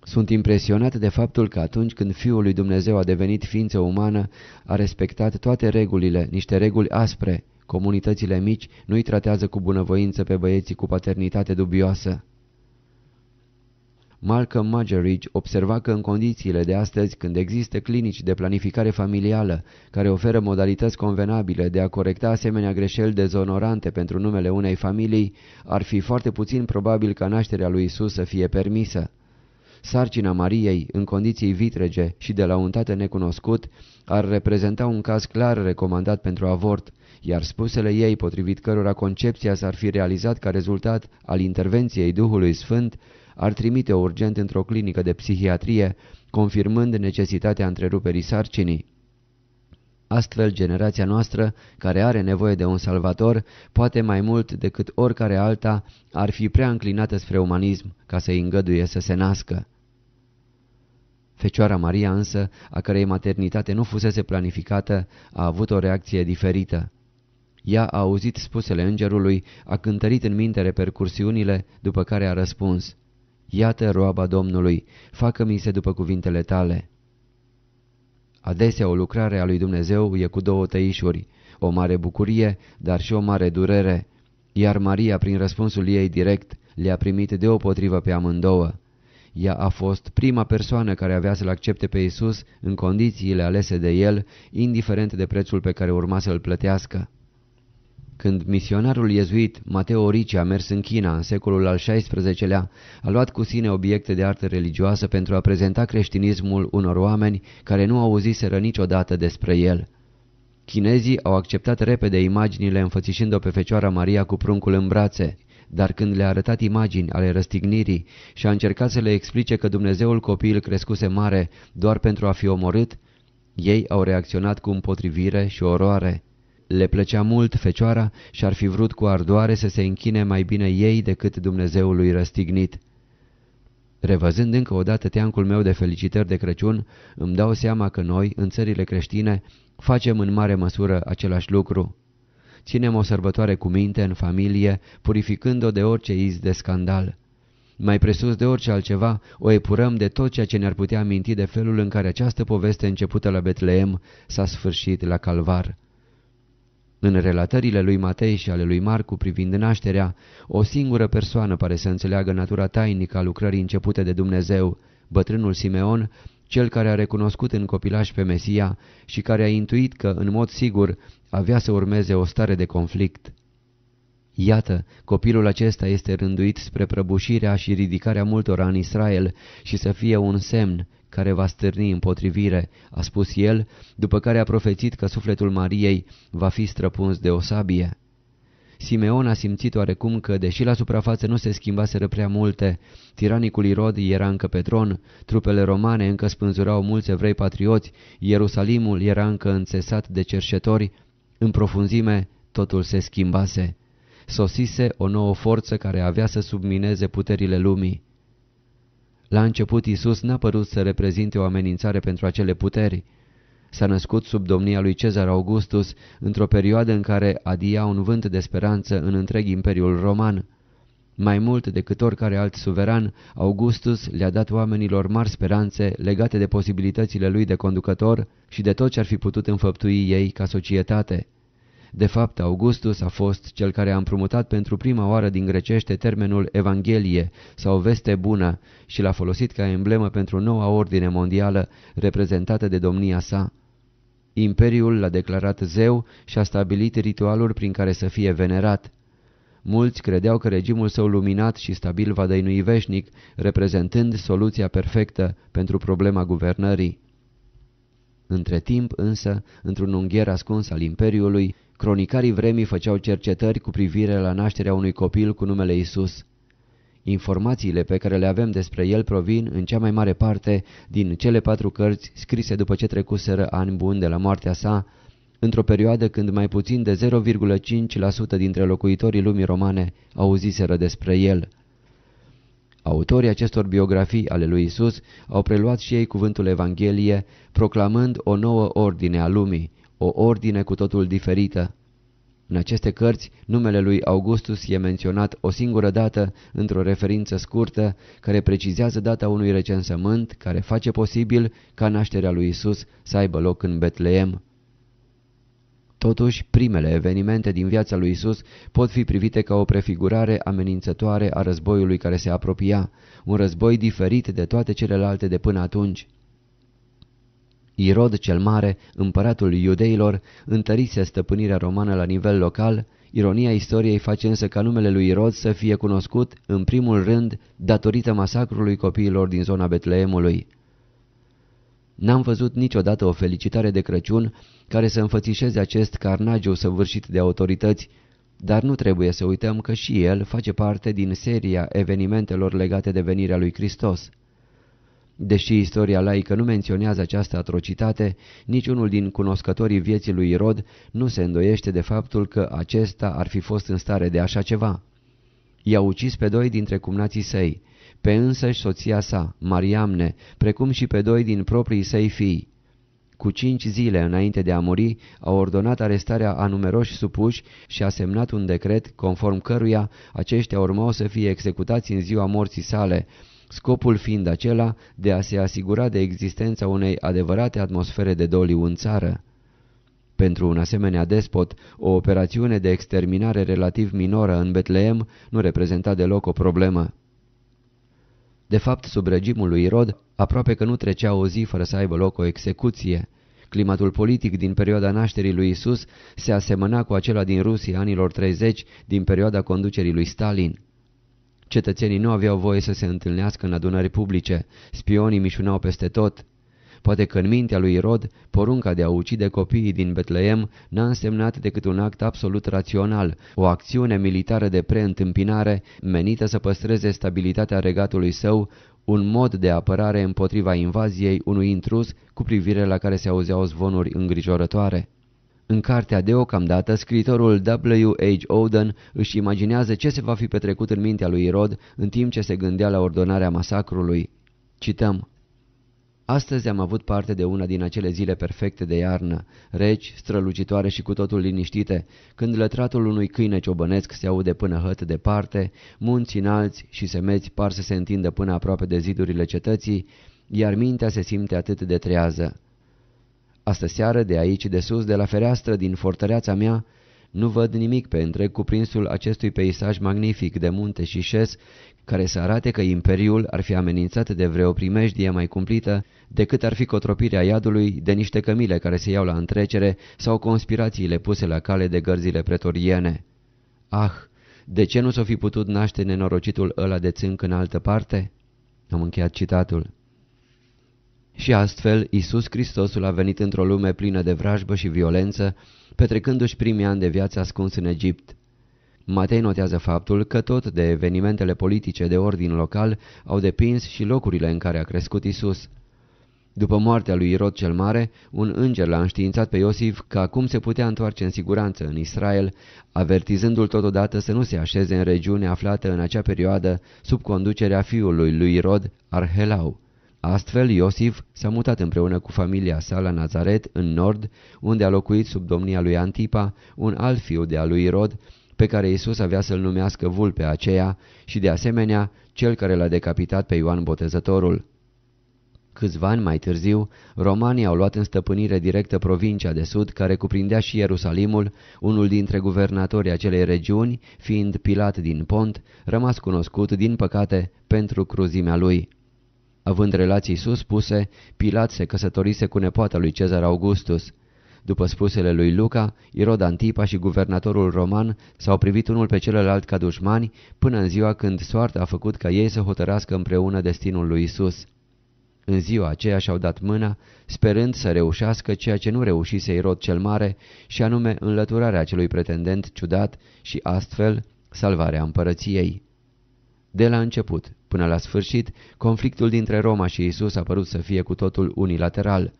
Sunt impresionat de faptul că atunci când Fiul lui Dumnezeu a devenit ființă umană, a respectat toate regulile, niște reguli aspre. Comunitățile mici nu-i tratează cu bunăvoință pe băieții cu paternitate dubioasă. Malcolm Muggeridge observa că în condițiile de astăzi, când există clinici de planificare familială care oferă modalități convenabile de a corecta asemenea greșeli dezonorante pentru numele unei familii, ar fi foarte puțin probabil ca nașterea lui Isus să fie permisă. Sarcina Mariei, în condiții vitrege și de la un tată necunoscut, ar reprezenta un caz clar recomandat pentru avort, iar spusele ei, potrivit cărora concepția s-ar fi realizat ca rezultat al intervenției Duhului Sfânt, ar trimite urgent într-o clinică de psihiatrie, confirmând necesitatea întreruperii sarcinii. Astfel, generația noastră, care are nevoie de un salvator, poate mai mult decât oricare alta ar fi prea înclinată spre umanism ca să-i îngăduie să se nască. Fecioara Maria însă, a cărei maternitate nu fusese planificată, a avut o reacție diferită. Ea a auzit spusele îngerului, a cântărit în minte repercursiunile, după care a răspuns. Iată roaba Domnului, facă-mi se după cuvintele tale. Adesea o lucrare a lui Dumnezeu e cu două tăișuri, o mare bucurie, dar și o mare durere, iar Maria, prin răspunsul ei direct, le-a primit deopotrivă pe amândouă. Ea a fost prima persoană care avea să-L accepte pe Isus în condițiile alese de El, indiferent de prețul pe care urma să-L plătească. Când misionarul iezuit Mateo Ricci a mers în China în secolul al XVI-lea, a luat cu sine obiecte de artă religioasă pentru a prezenta creștinismul unor oameni care nu auziseră niciodată despre el. Chinezii au acceptat repede imaginile înfățișând-o pe Fecioara Maria cu pruncul în brațe, dar când le-a arătat imagini ale răstignirii și a încercat să le explice că Dumnezeul copil crescuse mare doar pentru a fi omorât, ei au reacționat cu împotrivire și oroare. Le plăcea mult fecioara și ar fi vrut cu ardoare să se închine mai bine ei decât Dumnezeului răstignit. Revăzând încă o dată teancul meu de felicitări de Crăciun, îmi dau seama că noi, în țările creștine, facem în mare măsură același lucru. Ținem o sărbătoare cu minte în familie, purificând-o de orice iz de scandal. Mai presus de orice altceva, o epurăm de tot ceea ce ne-ar putea aminti de felul în care această poveste începută la Betleem s-a sfârșit la Calvar. În relatările lui Matei și ale lui Marcu privind nașterea, o singură persoană pare să înțeleagă natura tainică a lucrării începute de Dumnezeu, bătrânul Simeon, cel care a recunoscut în copilaș pe Mesia și care a intuit că, în mod sigur, avea să urmeze o stare de conflict. Iată, copilul acesta este rânduit spre prăbușirea și ridicarea multora în Israel și să fie un semn care va stârni împotrivire, a spus el, după care a profețit că sufletul Mariei va fi străpuns de o sabie. Simeon a simțit oarecum că, deși la suprafață nu se schimbaseră prea multe, tiranicul Irod era încă pe tron, trupele romane încă spânzurau mulți evrei patrioți, Ierusalimul era încă înțesat de cerșetori, în profunzime totul se schimbase. Sosise o nouă forță care avea să submineze puterile lumii. La început Isus n-a părut să reprezinte o amenințare pentru acele puteri. S-a născut sub domnia lui Cezar Augustus într-o perioadă în care adia un vânt de speranță în întreg Imperiul Roman. Mai mult decât oricare alt suveran, Augustus le-a dat oamenilor mari speranțe legate de posibilitățile lui de conducător și de tot ce ar fi putut înfăptui ei ca societate. De fapt, Augustus a fost cel care a împrumutat pentru prima oară din grecește termenul Evanghelie sau veste bună și l-a folosit ca emblemă pentru noua ordine mondială reprezentată de domnia sa. Imperiul l-a declarat zeu și a stabilit ritualuri prin care să fie venerat. Mulți credeau că regimul său luminat și stabil va dăinui veșnic, reprezentând soluția perfectă pentru problema guvernării. Între timp însă, într-un unghier ascuns al Imperiului, cronicarii vremii făceau cercetări cu privire la nașterea unui copil cu numele Isus. Informațiile pe care le avem despre el provin în cea mai mare parte din cele patru cărți scrise după ce trecuseră ani buni de la moartea sa, într-o perioadă când mai puțin de 0,5% dintre locuitorii lumii romane auziseră despre el. Autorii acestor biografii ale lui Isus au preluat și ei cuvântul Evanghelie, proclamând o nouă ordine a lumii, o ordine cu totul diferită. În aceste cărți, numele lui Augustus e menționat o singură dată într-o referință scurtă care precizează data unui recensământ care face posibil ca nașterea lui Isus să aibă loc în Betleem. Totuși, primele evenimente din viața lui Isus pot fi privite ca o prefigurare amenințătoare a războiului care se apropia, un război diferit de toate celelalte de până atunci. Irod cel Mare, împăratul iudeilor, întărise stăpânirea romană la nivel local, ironia istoriei face însă ca numele lui Irod să fie cunoscut, în primul rând, datorită masacrului copiilor din zona Betleemului. N-am văzut niciodată o felicitare de Crăciun care să înfățișeze acest carnagiu săvârșit de autorități, dar nu trebuie să uităm că și el face parte din seria evenimentelor legate de venirea lui Hristos. Deși istoria laică nu menționează această atrocitate, niciunul din cunoscătorii vieții lui Irod nu se îndoiește de faptul că acesta ar fi fost în stare de așa ceva. I-a ucis pe doi dintre cumnații săi, pe însăși soția sa, Mariamne, precum și pe doi din proprii săi fii. Cu cinci zile înainte de a muri, a ordonat arestarea a numeroși supuși și a semnat un decret conform căruia aceștia urmau să fie executați în ziua morții sale, scopul fiind acela de a se asigura de existența unei adevărate atmosfere de doliu în țară. Pentru un asemenea despot, o operațiune de exterminare relativ minoră în Betleem nu reprezenta deloc o problemă. De fapt, sub regimul lui Rod, aproape că nu trecea o zi fără să aibă loc o execuție. Climatul politic din perioada nașterii lui Isus se asemăna cu acela din Rusia anilor 30, din perioada conducerii lui Stalin. Cetățenii nu aveau voie să se întâlnească în adunări publice, spionii mișunau peste tot. Poate că în mintea lui Irod, porunca de a ucide copiii din Betleem n-a însemnat decât un act absolut rațional, o acțiune militară de preîntâmpinare menită să păstreze stabilitatea regatului său, un mod de apărare împotriva invaziei unui intrus cu privire la care se auzeau zvonuri îngrijorătoare. În cartea deocamdată, scriitorul H. Oden își imaginează ce se va fi petrecut în mintea lui Irod în timp ce se gândea la ordonarea masacrului. Cităm. Astăzi am avut parte de una din acele zile perfecte de iarnă, reci, strălucitoare și cu totul liniștite, când lătratul unui câine ciobănesc se aude până hăt departe, munți înalți și semeți par să se întindă până aproape de zidurile cetății, iar mintea se simte atât de trează. Astă seară, de aici, de sus, de la fereastră din fortăreața mea, nu văd nimic pe întreg cuprinsul acestui peisaj magnific de munte și șes, care să arate că imperiul ar fi amenințat de vreo primejdie mai cumplită decât ar fi cotropirea iadului de niște cămile care se iau la întrecere sau conspirațiile puse la cale de gărzile pretoriene. Ah, de ce nu s-o fi putut naște nenorocitul ăla de țânc în altă parte? Am încheiat citatul. Și astfel, Isus Hristosul a venit într-o lume plină de vrajbă și violență, petrecându-și primii ani de viață ascuns în Egipt. Matei notează faptul că tot de evenimentele politice de ordin local au depins și locurile în care a crescut Isus. După moartea lui Irod cel Mare, un înger l-a înștiințat pe Iosif că acum se putea întoarce în siguranță în Israel, avertizându-l totodată să nu se așeze în regiune aflată în acea perioadă sub conducerea fiului lui Irod, Arhelau. Astfel, Iosif s-a mutat împreună cu familia sa la Nazaret, în nord, unde a locuit sub domnia lui Antipa, un alt fiu de a lui Irod, pe care Isus avea să-l numească vulpea aceea și, de asemenea, cel care l-a decapitat pe Ioan Botezătorul. Câțiva ani mai târziu, romanii au luat în stăpânire directă provincia de sud, care cuprindea și Ierusalimul, unul dintre guvernatorii acelei regiuni, fiind Pilat din Pont, rămas cunoscut, din păcate, pentru cruzimea lui. Având relații suspuse, Pilat se căsătorise cu nepoata lui Cezar Augustus. După spusele lui Luca, Irod Antipa și guvernatorul roman s-au privit unul pe celălalt ca dușmani până în ziua când soarta a făcut ca ei să hotărască împreună destinul lui Isus. În ziua aceea și-au dat mâna, sperând să reușească ceea ce nu reușise Irod cel Mare, și anume înlăturarea acelui pretendent ciudat și astfel salvarea împărăției. De la început până la sfârșit, conflictul dintre Roma și Isus a părut să fie cu totul unilateral.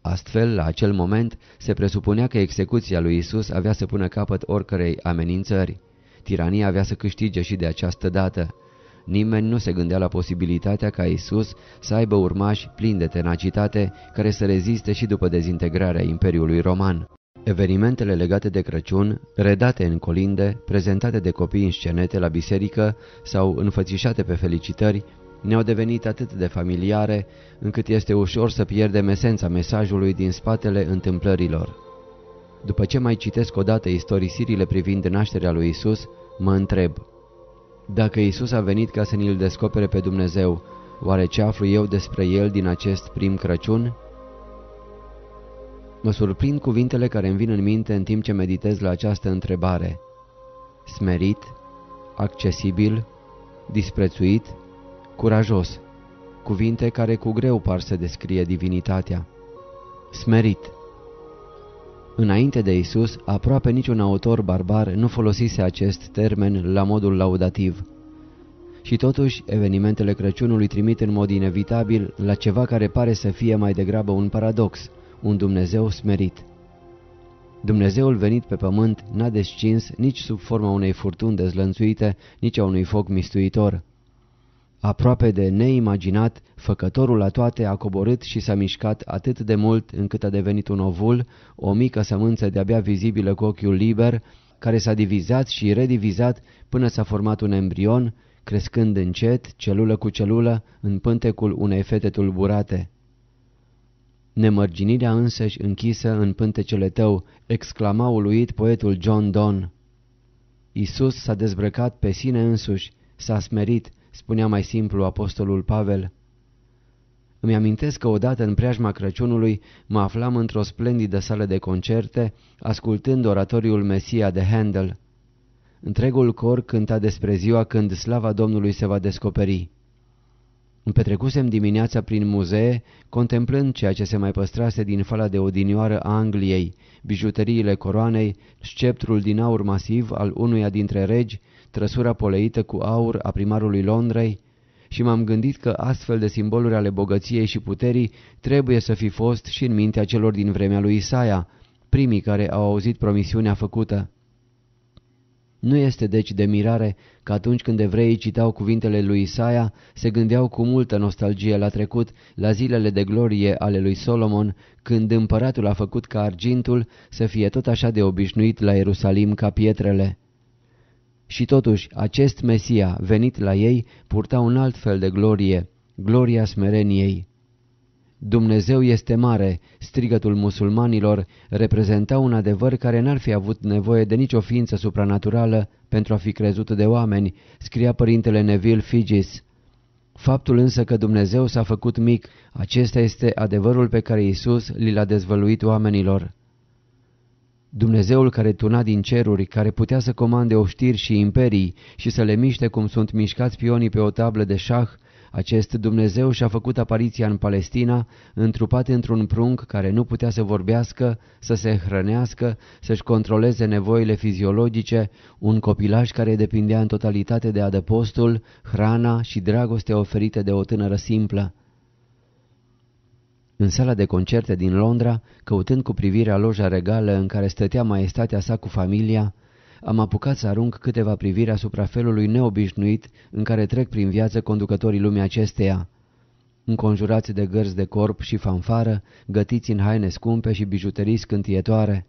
Astfel, la acel moment, se presupunea că execuția lui Isus avea să pună capăt oricărei amenințări. Tirania avea să câștige și de această dată. Nimeni nu se gândea la posibilitatea ca Isus să aibă urmași plini de tenacitate care să reziste și după dezintegrarea Imperiului Roman. Evenimentele legate de Crăciun, redate în colinde, prezentate de copii în scenete la biserică sau înfățișate pe felicitări, ne-au devenit atât de familiare, încât este ușor să pierdem esența mesajului din spatele întâmplărilor. După ce mai citesc odată istorisirile privind nașterea lui Isus, mă întreb, dacă Isus a venit ca să ni-l descopere pe Dumnezeu, oare ce aflu eu despre el din acest prim Crăciun? Mă surprind cuvintele care îmi vin în minte în timp ce meditez la această întrebare. Smerit, accesibil, disprețuit, curajos. Cuvinte care cu greu par să descrie divinitatea. Smerit. Înainte de Isus, aproape niciun autor barbar nu folosise acest termen la modul laudativ. Și totuși, evenimentele Crăciunului trimit în mod inevitabil la ceva care pare să fie mai degrabă un paradox – un Dumnezeu smerit. Dumnezeul venit pe pământ n-a descins nici sub forma unei furtuni dezlănțuite, nici a unui foc mistuitor. Aproape de neimaginat, făcătorul la toate a coborât și s-a mișcat atât de mult încât a devenit un ovul, o mică sămânță de-abia vizibilă cu ochiul liber, care s-a divizat și redivizat până s-a format un embrion, crescând încet, celulă cu celulă, în pântecul unei fete tulburate. Nemărginirea însăși închisă în pântecele tău, exclama uluit poetul John Donne. Isus s-a dezbrăcat pe sine însuși, s-a smerit, spunea mai simplu apostolul Pavel. Îmi amintesc că odată în preajma Crăciunului mă aflam într-o splendidă sală de concerte, ascultând oratoriul Mesia de Handel. Întregul cor cânta despre ziua când slava Domnului se va descoperi. Îmi petrecusem dimineața prin muzee, contemplând ceea ce se mai păstrase din fala de odinioară a Angliei, bijuteriile coroanei, sceptrul din aur masiv al unuia dintre regi, trăsura poleită cu aur a primarului Londrei, și m-am gândit că astfel de simboluri ale bogăției și puterii trebuie să fi fost și în mintea celor din vremea lui Isaia, primii care au auzit promisiunea făcută. Nu este deci de mirare că atunci când evreii citau cuvintele lui Isaia, se gândeau cu multă nostalgie la trecut, la zilele de glorie ale lui Solomon, când împăratul a făcut ca argintul să fie tot așa de obișnuit la Ierusalim ca pietrele. Și totuși, acest Mesia venit la ei purta un alt fel de glorie, gloria smereniei. Dumnezeu este mare, strigătul musulmanilor reprezenta un adevăr care n-ar fi avut nevoie de nicio ființă supranaturală pentru a fi crezut de oameni, scria părintele Neville Figis. Faptul însă că Dumnezeu s-a făcut mic, acesta este adevărul pe care Isus li l-a dezvăluit oamenilor. Dumnezeul care tuna din ceruri, care putea să comande oștiri și imperii și să le miște cum sunt mișcați pionii pe o tablă de șah, acest Dumnezeu și-a făcut apariția în Palestina, întrupat într-un prunc care nu putea să vorbească, să se hrănească, să-și controleze nevoile fiziologice, un copilaj care depindea în totalitate de adăpostul, hrana și dragostea oferite de o tânără simplă. În sala de concerte din Londra, căutând cu privirea loja regală în care stătea maestatea sa cu familia, am apucat să arunc câteva priviri asupra felului neobișnuit în care trec prin viață conducătorii lumii acesteia. Înconjurați de gărzi de corp și fanfară, gătiți în haine scumpe și bijuterii scântietoare.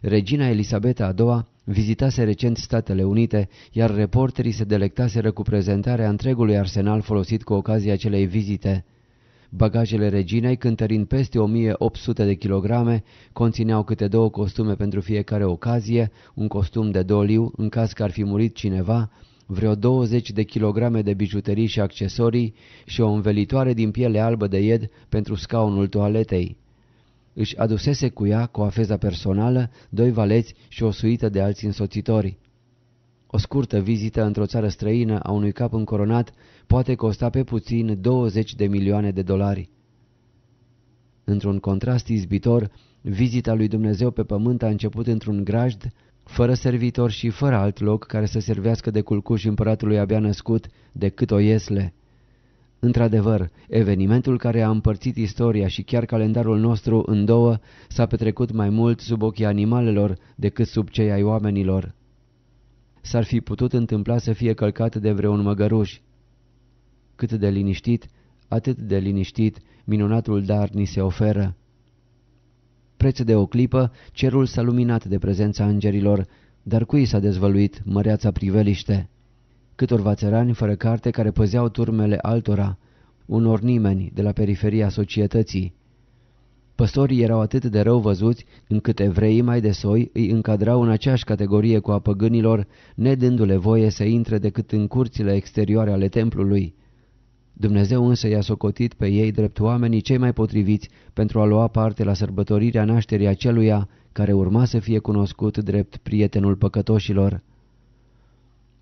Regina Elisabeta II vizitase recent Statele Unite, iar reporterii se delectaseră cu prezentarea întregului arsenal folosit cu ocazia acelei vizite – Bagajele reginei, cântărind peste 1800 de kilograme, conțineau câte două costume pentru fiecare ocazie, un costum de doliu, în caz că ar fi murit cineva, vreo 20 de kilograme de bijuterii și accesorii și o învelitoare din piele albă de ied pentru scaunul toaletei. Își adusese cu ea coafeza personală, doi valeți și o suită de alți însoțitori. O scurtă vizită într-o țară străină a unui cap încoronat poate costa pe puțin 20 de milioane de dolari. Într-un contrast izbitor, vizita lui Dumnezeu pe pământ a început într-un grajd, fără servitor și fără alt loc care să servească de culcuș împăratului abia născut decât o iesle. Într-adevăr, evenimentul care a împărțit istoria și chiar calendarul nostru în două s-a petrecut mai mult sub ochii animalelor decât sub cei ai oamenilor. S-ar fi putut întâmpla să fie călcat de vreun măgăruș, cât de liniștit, atât de liniștit, minunatul dar ni se oferă. Preț de o clipă, cerul s-a luminat de prezența îngerilor, dar cui s-a dezvăluit măreața priveliște? Câtorva țărani fără carte care păzeau turmele altora, unor nimeni de la periferia societății. Păstorii erau atât de rău văzuți încât evreii mai de soi îi încadrau în aceeași categorie cu apăgânilor, nedându-le voie să intre decât în curțile exterioare ale templului. Dumnezeu însă i-a socotit pe ei drept oamenii cei mai potriviți pentru a lua parte la sărbătorirea nașterii aceluia care urma să fie cunoscut drept prietenul păcătoșilor.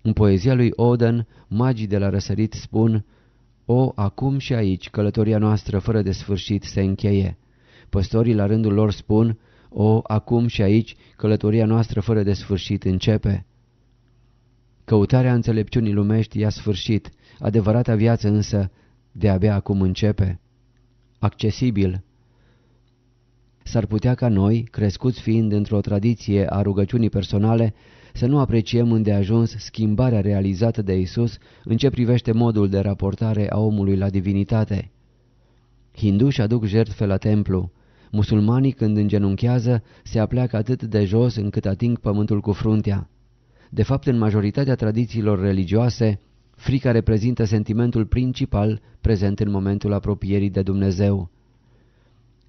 În poezia lui Oden, magii de la răsărit spun O, acum și aici călătoria noastră fără de sfârșit se încheie. Păstorii la rândul lor spun O, acum și aici călătoria noastră fără de sfârșit începe. Căutarea înțelepciunii lumești i-a sfârșit, Adevărata viață însă de-abia acum începe. Accesibil S-ar putea ca noi, crescuți fiind într-o tradiție a rugăciunii personale, să nu apreciem îndeajuns schimbarea realizată de Isus în ce privește modul de raportare a omului la divinitate. Hinduși aduc jertfe la templu. Musulmanii când îngenunchează se apleacă atât de jos încât ating pământul cu fruntea. De fapt, în majoritatea tradițiilor religioase, Frica reprezintă sentimentul principal prezent în momentul apropierii de Dumnezeu.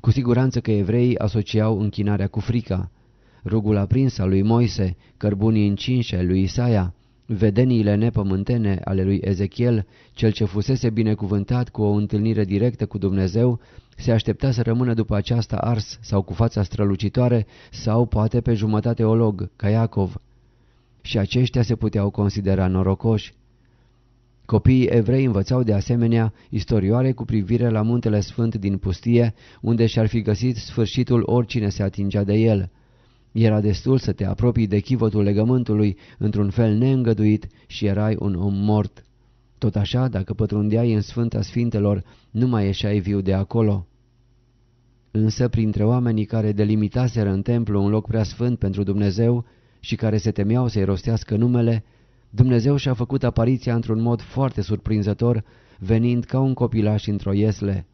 Cu siguranță că evreii asociau închinarea cu frica. Rugul aprins al lui Moise, cărbunii încinși lui Isaia, vedeniile nepământene ale lui Ezechiel, cel ce fusese binecuvântat cu o întâlnire directă cu Dumnezeu, se aștepta să rămână după aceasta ars sau cu fața strălucitoare sau poate pe jumătate olog, ca Iacov. Și aceștia se puteau considera norocoși. Copiii evrei învățau de asemenea istorioare cu privire la muntele sfânt din pustie, unde și-ar fi găsit sfârșitul oricine se atingea de el. Era destul să te apropii de chivotul legământului într-un fel neîngăduit și erai un om mort. Tot așa, dacă pătrundeai în Sfânta Sfintelor, nu mai ieșai viu de acolo. Însă, printre oamenii care delimitaseră în templu un loc prea sfânt pentru Dumnezeu și care se temeau să-i rostească numele, Dumnezeu și-a făcut apariția într-un mod foarte surprinzător, venind ca un copilaș într-o iesle.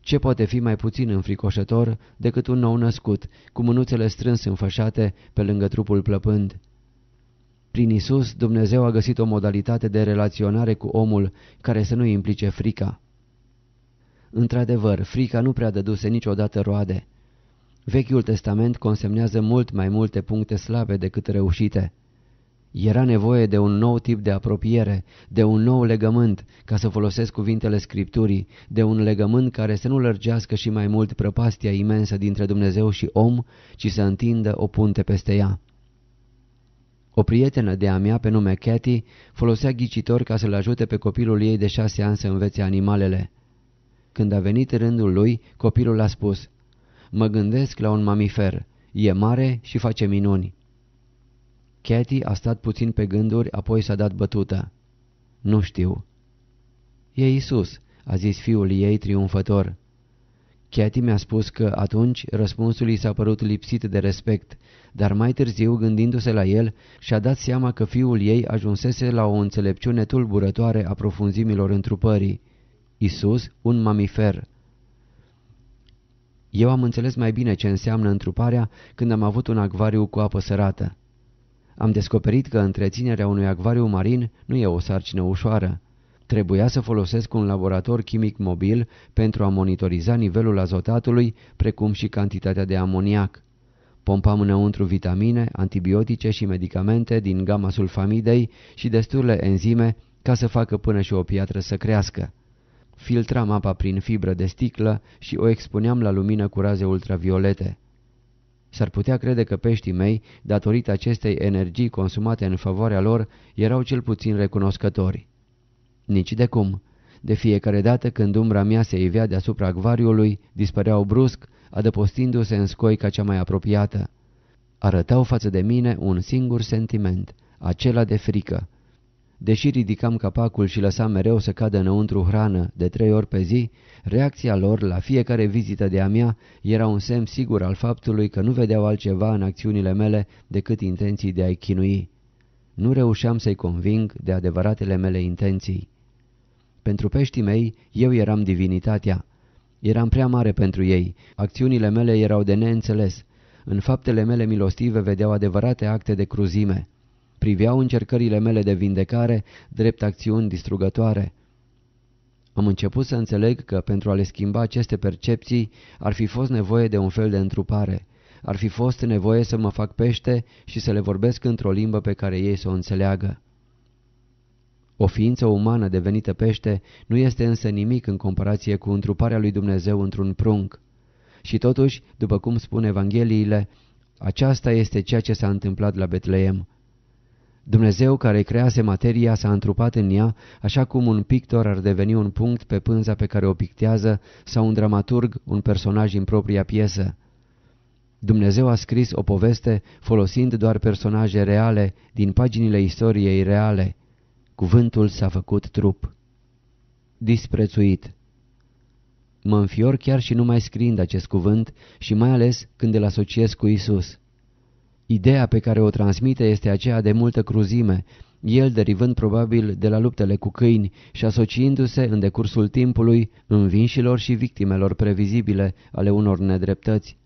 Ce poate fi mai puțin înfricoșător decât un nou născut, cu mânuțele strâns înfășate pe lângă trupul plăpând? Prin Isus, Dumnezeu a găsit o modalitate de relaționare cu omul care să nu implice frica. Într-adevăr, frica nu prea dăduse niciodată roade. Vechiul Testament consemnează mult mai multe puncte slabe decât reușite. Era nevoie de un nou tip de apropiere, de un nou legământ, ca să folosesc cuvintele Scripturii, de un legământ care să nu lărgească și mai mult prăpastia imensă dintre Dumnezeu și om, ci să întindă o punte peste ea. O prietenă de-a mea, pe nume Cathy, folosea ghicitori ca să-l ajute pe copilul ei de șase ani să învețe animalele. Când a venit rândul lui, copilul a spus, Mă gândesc la un mamifer, e mare și face minuni. Cathy a stat puțin pe gânduri, apoi s-a dat bătută. Nu știu. E Isus, a zis fiul ei triumfător. Cathy mi-a spus că atunci răspunsul i s-a părut lipsit de respect, dar mai târziu, gândindu-se la el, și-a dat seama că fiul ei ajunsese la o înțelepciune tulburătoare a profunzimilor întrupării. Isus, un mamifer. Eu am înțeles mai bine ce înseamnă întruparea când am avut un acvariu cu apă sărată. Am descoperit că întreținerea unui acvariu marin nu e o sarcină ușoară. Trebuia să folosesc un laborator chimic mobil pentru a monitoriza nivelul azotatului, precum și cantitatea de amoniac. Pompam înăuntru vitamine, antibiotice și medicamente din gama sulfamidei și destule enzime ca să facă până și o piatră să crească. Filtram apa prin fibră de sticlă și o expuneam la lumină cu raze ultraviolete. S-ar putea crede că peștii mei, datorită acestei energii consumate în favoarea lor, erau cel puțin recunoscători. Nici de cum. De fiecare dată când umbra mea se ivea deasupra acvariului, dispăreau brusc, adăpostindu-se în scoica cea mai apropiată. Arătau față de mine un singur sentiment, acela de frică, Deși ridicam capacul și lăsam mereu să cadă înăuntru hrană de trei ori pe zi, reacția lor la fiecare vizită de-a mea era un semn sigur al faptului că nu vedeau altceva în acțiunile mele decât intenții de a-i chinui. Nu reușeam să-i conving de adevăratele mele intenții. Pentru peștii mei, eu eram divinitatea. Eram prea mare pentru ei, acțiunile mele erau de neînțeles. În faptele mele milostive vedeau adevărate acte de cruzime priveau încercările mele de vindecare drept acțiuni distrugătoare. Am început să înțeleg că pentru a le schimba aceste percepții ar fi fost nevoie de un fel de întrupare. Ar fi fost nevoie să mă fac pește și să le vorbesc într-o limbă pe care ei să o înțeleagă. O ființă umană devenită pește nu este însă nimic în comparație cu întruparea lui Dumnezeu într-un prunc. Și totuși, după cum spun Evangheliile, aceasta este ceea ce s-a întâmplat la Betleem. Dumnezeu care crease materia s-a întrupat în ea, așa cum un pictor ar deveni un punct pe pânza pe care o pictează sau un dramaturg un personaj în propria piesă. Dumnezeu a scris o poveste folosind doar personaje reale din paginile istoriei reale. Cuvântul s-a făcut trup. Disprețuit Mă înfior chiar și numai scriind acest cuvânt și mai ales când îl asociez cu Isus. Ideea pe care o transmite este aceea de multă cruzime, el derivând probabil de la luptele cu câini și asociindu-se în decursul timpului învinșilor și victimelor previzibile ale unor nedreptăți.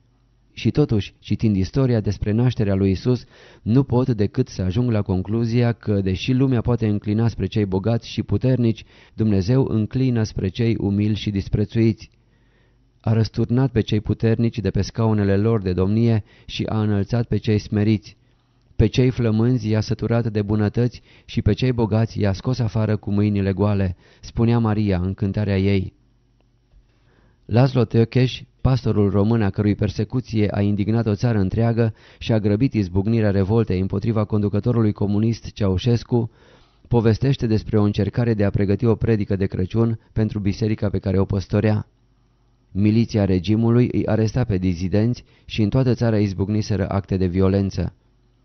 Și totuși, citind istoria despre nașterea lui Isus, nu pot decât să ajung la concluzia că, deși lumea poate înclina spre cei bogați și puternici, Dumnezeu înclină spre cei umili și disprețuiți a răsturnat pe cei puternici de pe scaunele lor de domnie și a înălțat pe cei smeriți. Pe cei flămânzi i-a săturat de bunătăți și pe cei bogați i-a scos afară cu mâinile goale, spunea Maria în cântarea ei. Laszlo Teocheș, pastorul român a cărui persecuție a indignat o țară întreagă și a grăbit izbucnirea revoltei împotriva conducătorului comunist Ceaușescu, povestește despre o încercare de a pregăti o predică de Crăciun pentru biserica pe care o păstorea. Miliția regimului îi aresta pe dizidenți și în toată țara izbucniseră acte de violență.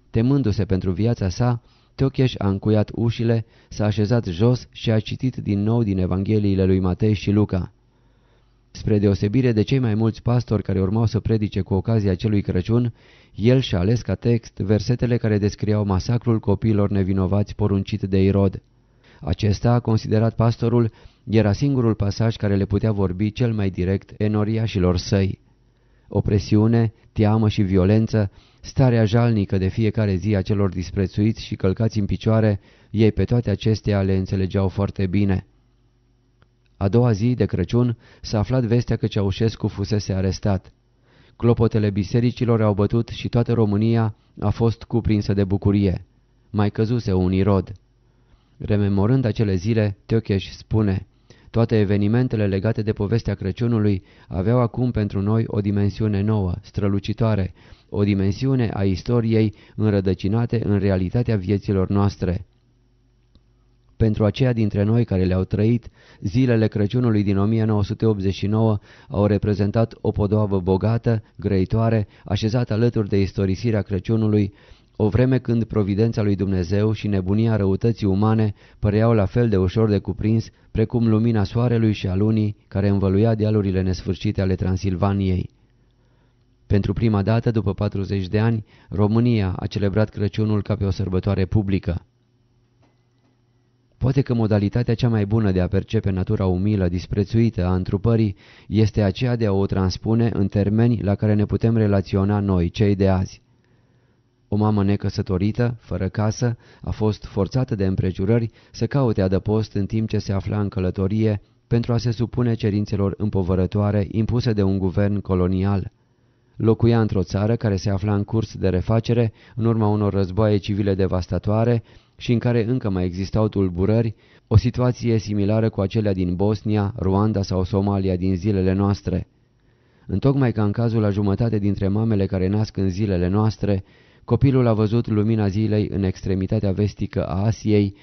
Temându-se pentru viața sa, Tocheș a încuiat ușile, s-a așezat jos și a citit din nou din Evangheliile lui Matei și Luca. Spre deosebire de cei mai mulți pastori care urmau să predice cu ocazia acelui Crăciun, el și-a ales ca text versetele care descriau masacrul copiilor nevinovați poruncit de Irod. Acesta, a considerat pastorul, era singurul pasaj care le putea vorbi cel mai direct enoriașilor săi. Opresiune, teamă și violență, starea jalnică de fiecare zi a celor disprețuiți și călcați în picioare, ei pe toate acestea le înțelegeau foarte bine. A doua zi de Crăciun s-a aflat vestea că Ceaușescu fusese arestat. Clopotele bisericilor au bătut și toată România a fost cuprinsă de bucurie. Mai căzuse un irod. Rememorând acele zile, Teocheș spune Toate evenimentele legate de povestea Crăciunului aveau acum pentru noi o dimensiune nouă, strălucitoare, o dimensiune a istoriei înrădăcinate în realitatea vieților noastre. Pentru aceia dintre noi care le-au trăit, zilele Crăciunului din 1989 au reprezentat o podoabă bogată, grăitoare, așezată alături de istorisirea Crăciunului, o vreme când providența lui Dumnezeu și nebunia răutății umane păreau la fel de ușor de cuprins precum lumina soarelui și a lunii care învăluia dealurile nesfârșite ale Transilvaniei. Pentru prima dată, după 40 de ani, România a celebrat Crăciunul ca pe o sărbătoare publică. Poate că modalitatea cea mai bună de a percepe natura umilă, disprețuită a întrupării este aceea de a o transpune în termeni la care ne putem relaționa noi, cei de azi. O mamă necăsătorită, fără casă, a fost forțată de împrejurări să caute adăpost în timp ce se afla în călătorie pentru a se supune cerințelor împovărătoare impuse de un guvern colonial. Locuia într-o țară care se afla în curs de refacere în urma unor războaie civile devastatoare și în care încă mai existau tulburări, o situație similară cu acelea din Bosnia, Ruanda sau Somalia din zilele noastre. Întocmai ca în cazul la jumătate dintre mamele care nasc în zilele noastre, Copilul a văzut lumina zilei în extremitatea vestică a Asiei,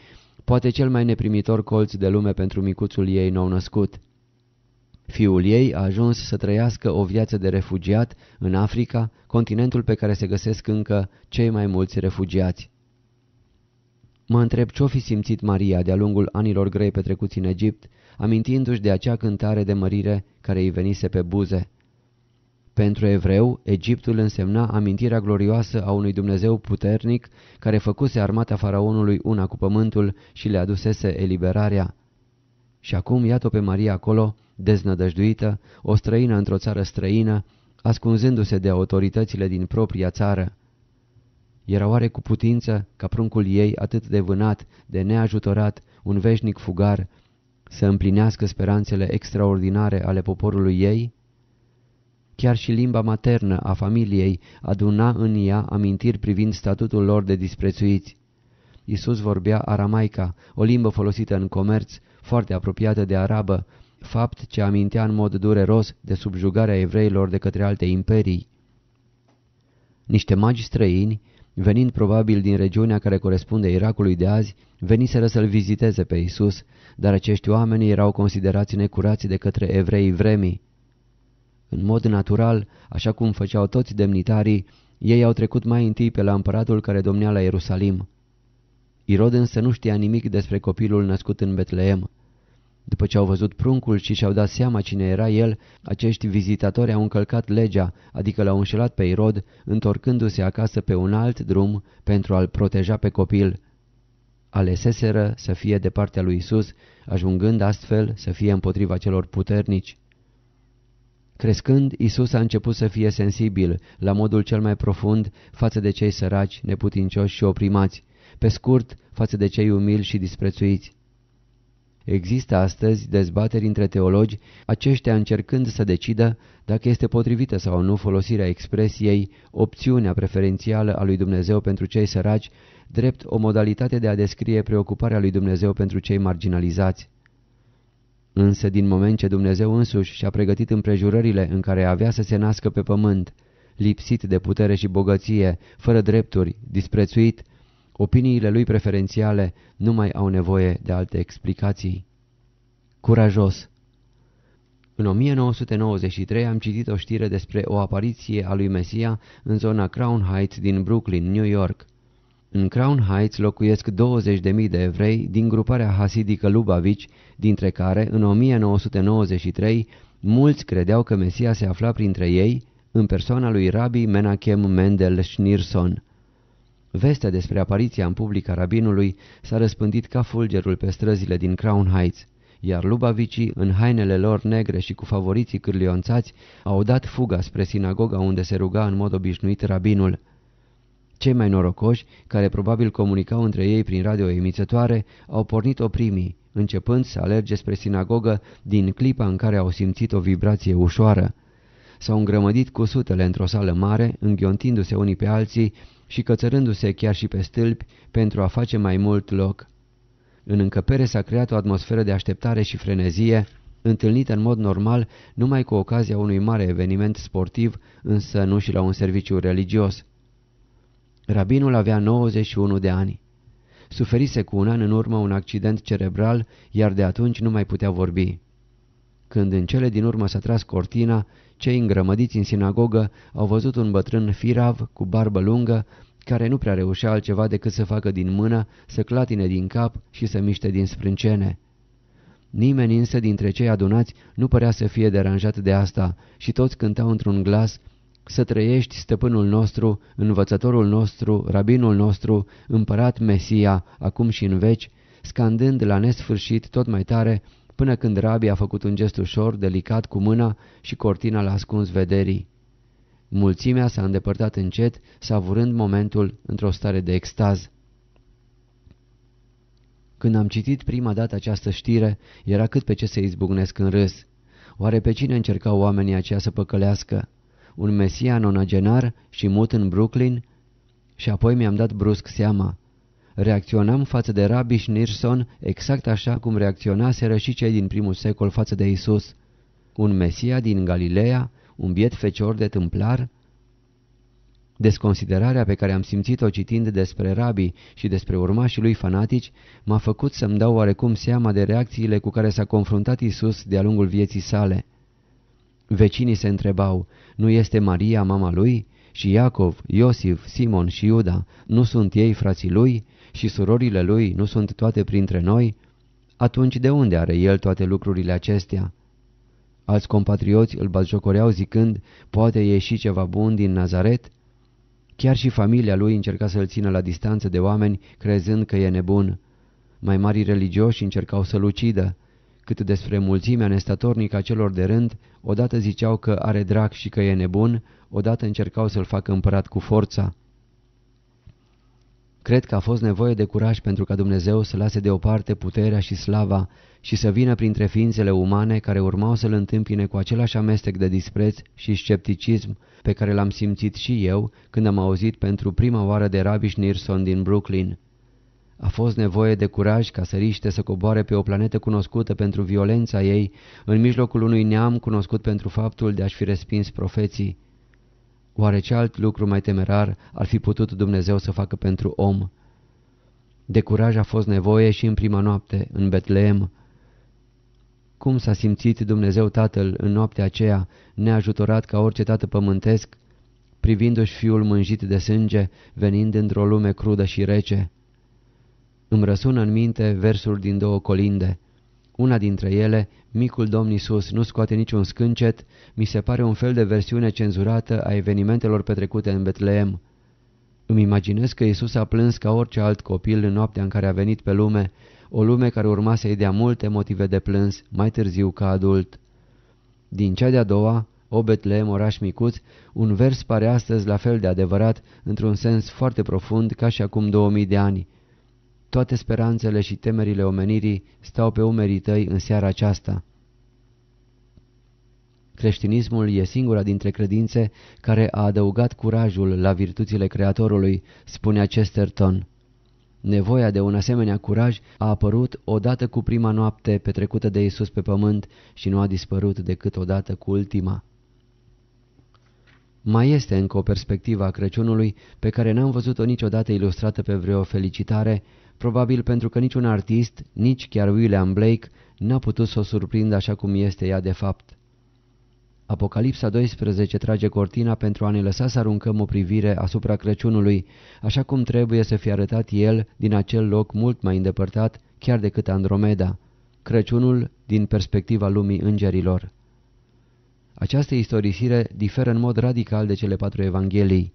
poate cel mai neprimitor colț de lume pentru micuțul ei nou-născut. Fiul ei a ajuns să trăiască o viață de refugiat în Africa, continentul pe care se găsesc încă cei mai mulți refugiați. Mă întreb ce-o fi simțit Maria de-a lungul anilor grei petrecuți în Egipt, amintindu-și de acea cântare de mărire care îi venise pe buze. Pentru evreu, Egiptul însemna amintirea glorioasă a unui Dumnezeu puternic care făcuse armata faraonului una cu pământul și le adusese eliberarea. Și acum iată pe Maria acolo, deznădăjduită, o străină într-o țară străină, ascunzându-se de autoritățile din propria țară. Era oare cu putință ca pruncul ei atât de vânat, de neajutorat, un veșnic fugar, să împlinească speranțele extraordinare ale poporului ei? Chiar și limba maternă a familiei aduna în ea amintiri privind statutul lor de disprețuiți. Isus vorbea aramaica, o limbă folosită în comerț, foarte apropiată de arabă, fapt ce amintea în mod dureros de subjugarea evreilor de către alte imperii. Niște magi străini, venind probabil din regiunea care corespunde Irakului de azi, veniseră să-l viziteze pe Isus, dar acești oameni erau considerați necurați de către evrei vremii. În mod natural, așa cum făceau toți demnitarii, ei au trecut mai întâi pe la împăratul care domnea la Ierusalim. Irod însă nu știa nimic despre copilul născut în Betleem. După ce au văzut pruncul și și-au dat seama cine era el, acești vizitatori au încălcat legea, adică l-au înșelat pe Irod, întorcându-se acasă pe un alt drum pentru a-l proteja pe copil. Aleseseră să fie de partea lui Isus, ajungând astfel să fie împotriva celor puternici. Crescând, Isus a început să fie sensibil, la modul cel mai profund, față de cei săraci, neputincioși și oprimați, pe scurt, față de cei umili și disprețuiți. Există astăzi dezbateri între teologi, aceștia încercând să decidă dacă este potrivită sau nu folosirea expresiei opțiunea preferențială a lui Dumnezeu pentru cei săraci, drept o modalitate de a descrie preocuparea lui Dumnezeu pentru cei marginalizați. Însă din moment ce Dumnezeu însuși și-a pregătit împrejurările în care avea să se nască pe pământ, lipsit de putere și bogăție, fără drepturi, disprețuit, opiniile lui preferențiale nu mai au nevoie de alte explicații. Curajos În 1993 am citit o știre despre o apariție a lui Mesia în zona Crown Heights din Brooklyn, New York. În Crown Heights locuiesc 20.000 de evrei din gruparea hasidică Lubavici, dintre care, în 1993, mulți credeau că Mesia se afla printre ei, în persoana lui Rabbi Menachem Mendel Schneerson. Vestea despre apariția în public a rabinului s-a răspândit ca fulgerul pe străzile din Crown Heights, iar lubavicii, în hainele lor negre și cu favoriții cârlionțați, au dat fuga spre sinagoga unde se ruga în mod obișnuit rabinul. Cei mai norocoși, care probabil comunicau între ei prin radio emițătoare, au pornit-o primii, începând să alerge spre sinagogă din clipa în care au simțit o vibrație ușoară. S-au îngrămădit cu sutele într-o sală mare, înghiontindu-se unii pe alții și cățărându-se chiar și pe stâlpi pentru a face mai mult loc. În încăpere s-a creat o atmosferă de așteptare și frenezie, întâlnită în mod normal numai cu ocazia unui mare eveniment sportiv, însă nu și la un serviciu religios. Rabinul avea 91 de ani. Suferise cu un an în urmă un accident cerebral, iar de atunci nu mai putea vorbi. Când în cele din urmă s-a tras cortina, cei îngrămădiți în sinagogă au văzut un bătrân firav cu barbă lungă, care nu prea reușea altceva decât să facă din mână, să clatine din cap și să miște din sprâncene. Nimeni însă dintre cei adunați nu părea să fie deranjat de asta și toți cântau într-un glas să trăiești stăpânul nostru, învățătorul nostru, rabinul nostru, împărat Mesia, acum și în veci, scandând la nesfârșit tot mai tare, până când rabii a făcut un gest ușor, delicat cu mâna și cortina l-a ascuns vederii. Mulțimea s-a îndepărtat încet, savurând momentul într-o stare de extaz. Când am citit prima dată această știre, era cât pe ce să izbucnesc în râs. Oare pe cine încercau oamenii aceia să păcălească? un mesia nonagenar și mut în Brooklyn și apoi mi-am dat brusc seama. Reacționam față de Rabbi Schneerson exact așa cum reacționaseră și cei din primul secol față de Isus. Un mesia din Galileea, un biet fecior de tâmplar, Desconsiderarea pe care am simțit-o citind despre Rabbi și despre urmașii lui fanatici m-a făcut să-mi dau oarecum seama de reacțiile cu care s-a confruntat Isus de-a lungul vieții sale. Vecinii se întrebau, nu este Maria mama lui? Și Iacov, Iosif, Simon și Iuda nu sunt ei frații lui? Și surorile lui nu sunt toate printre noi? Atunci de unde are el toate lucrurile acestea? Alți compatrioți îl bazjocoreau zicând, poate ieși ceva bun din Nazaret? Chiar și familia lui încerca să-l țină la distanță de oameni, crezând că e nebun. Mai mari religioși încercau să-l ucidă cât despre mulțimea nestatornică a celor de rând, odată ziceau că are drac și că e nebun, odată încercau să-l facă împărat cu forța. Cred că a fost nevoie de curaj pentru ca Dumnezeu să lase deoparte puterea și slava și să vină printre ființele umane care urmau să-L întâmpine cu același amestec de dispreț și scepticism pe care l-am simțit și eu când am auzit pentru prima oară de Rabi Schneerson din Brooklyn. A fost nevoie de curaj ca săriște să coboare pe o planetă cunoscută pentru violența ei, în mijlocul unui neam cunoscut pentru faptul de a-și fi respins profeții. Oare ce alt lucru mai temerar ar fi putut Dumnezeu să facă pentru om? De curaj a fost nevoie și în prima noapte, în Betleem. Cum s-a simțit Dumnezeu Tatăl în noaptea aceea, neajutorat ca orice tată pământesc, privindu-și fiul mângit de sânge, venind într-o lume crudă și rece? Îmi răsună în minte versuri din două colinde. Una dintre ele, Micul Domn Iisus nu scoate niciun scâncet, mi se pare un fel de versiune cenzurată a evenimentelor petrecute în Betleem. Îmi imaginez că Iisus a plâns ca orice alt copil în noaptea în care a venit pe lume, o lume care urma să-i dea multe motive de plâns, mai târziu ca adult. Din cea de-a doua, o Betleem, oraș micuț, un vers pare astăzi la fel de adevărat, într-un sens foarte profund, ca și acum 2000 de ani. Toate speranțele și temerile omenirii stau pe umerii tăi în seara aceasta. Creștinismul e singura dintre credințe care a adăugat curajul la virtuțile Creatorului, spunea Chesterton. Nevoia de un asemenea curaj a apărut odată cu prima noapte petrecută de Isus pe pământ și nu a dispărut decât odată cu ultima. Mai este încă o perspectivă a Crăciunului pe care n-am văzut-o niciodată ilustrată pe vreo felicitare probabil pentru că niciun artist, nici chiar William Blake, n-a putut să o surprindă așa cum este ea de fapt. Apocalipsa 12 trage cortina pentru a ne lăsa să aruncăm o privire asupra Crăciunului, așa cum trebuie să fie arătat el din acel loc mult mai îndepărtat chiar decât Andromeda, Crăciunul din perspectiva lumii îngerilor. Această istorisire diferă în mod radical de cele patru evanghelii.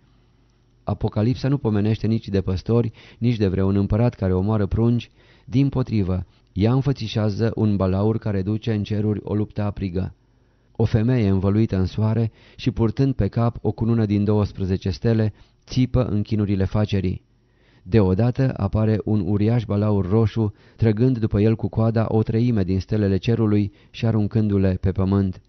Apocalipsa nu pomenește nici de păstori, nici de vreun împărat care omoară prunci, din potrivă, ea înfățișează un balaur care duce în ceruri o luptă aprigă. O femeie învăluită în soare și purtând pe cap o cunună din 12 stele, țipă în chinurile facerii. Deodată apare un uriaș balaur roșu, trăgând după el cu coada o treime din stelele cerului și aruncându-le pe pământ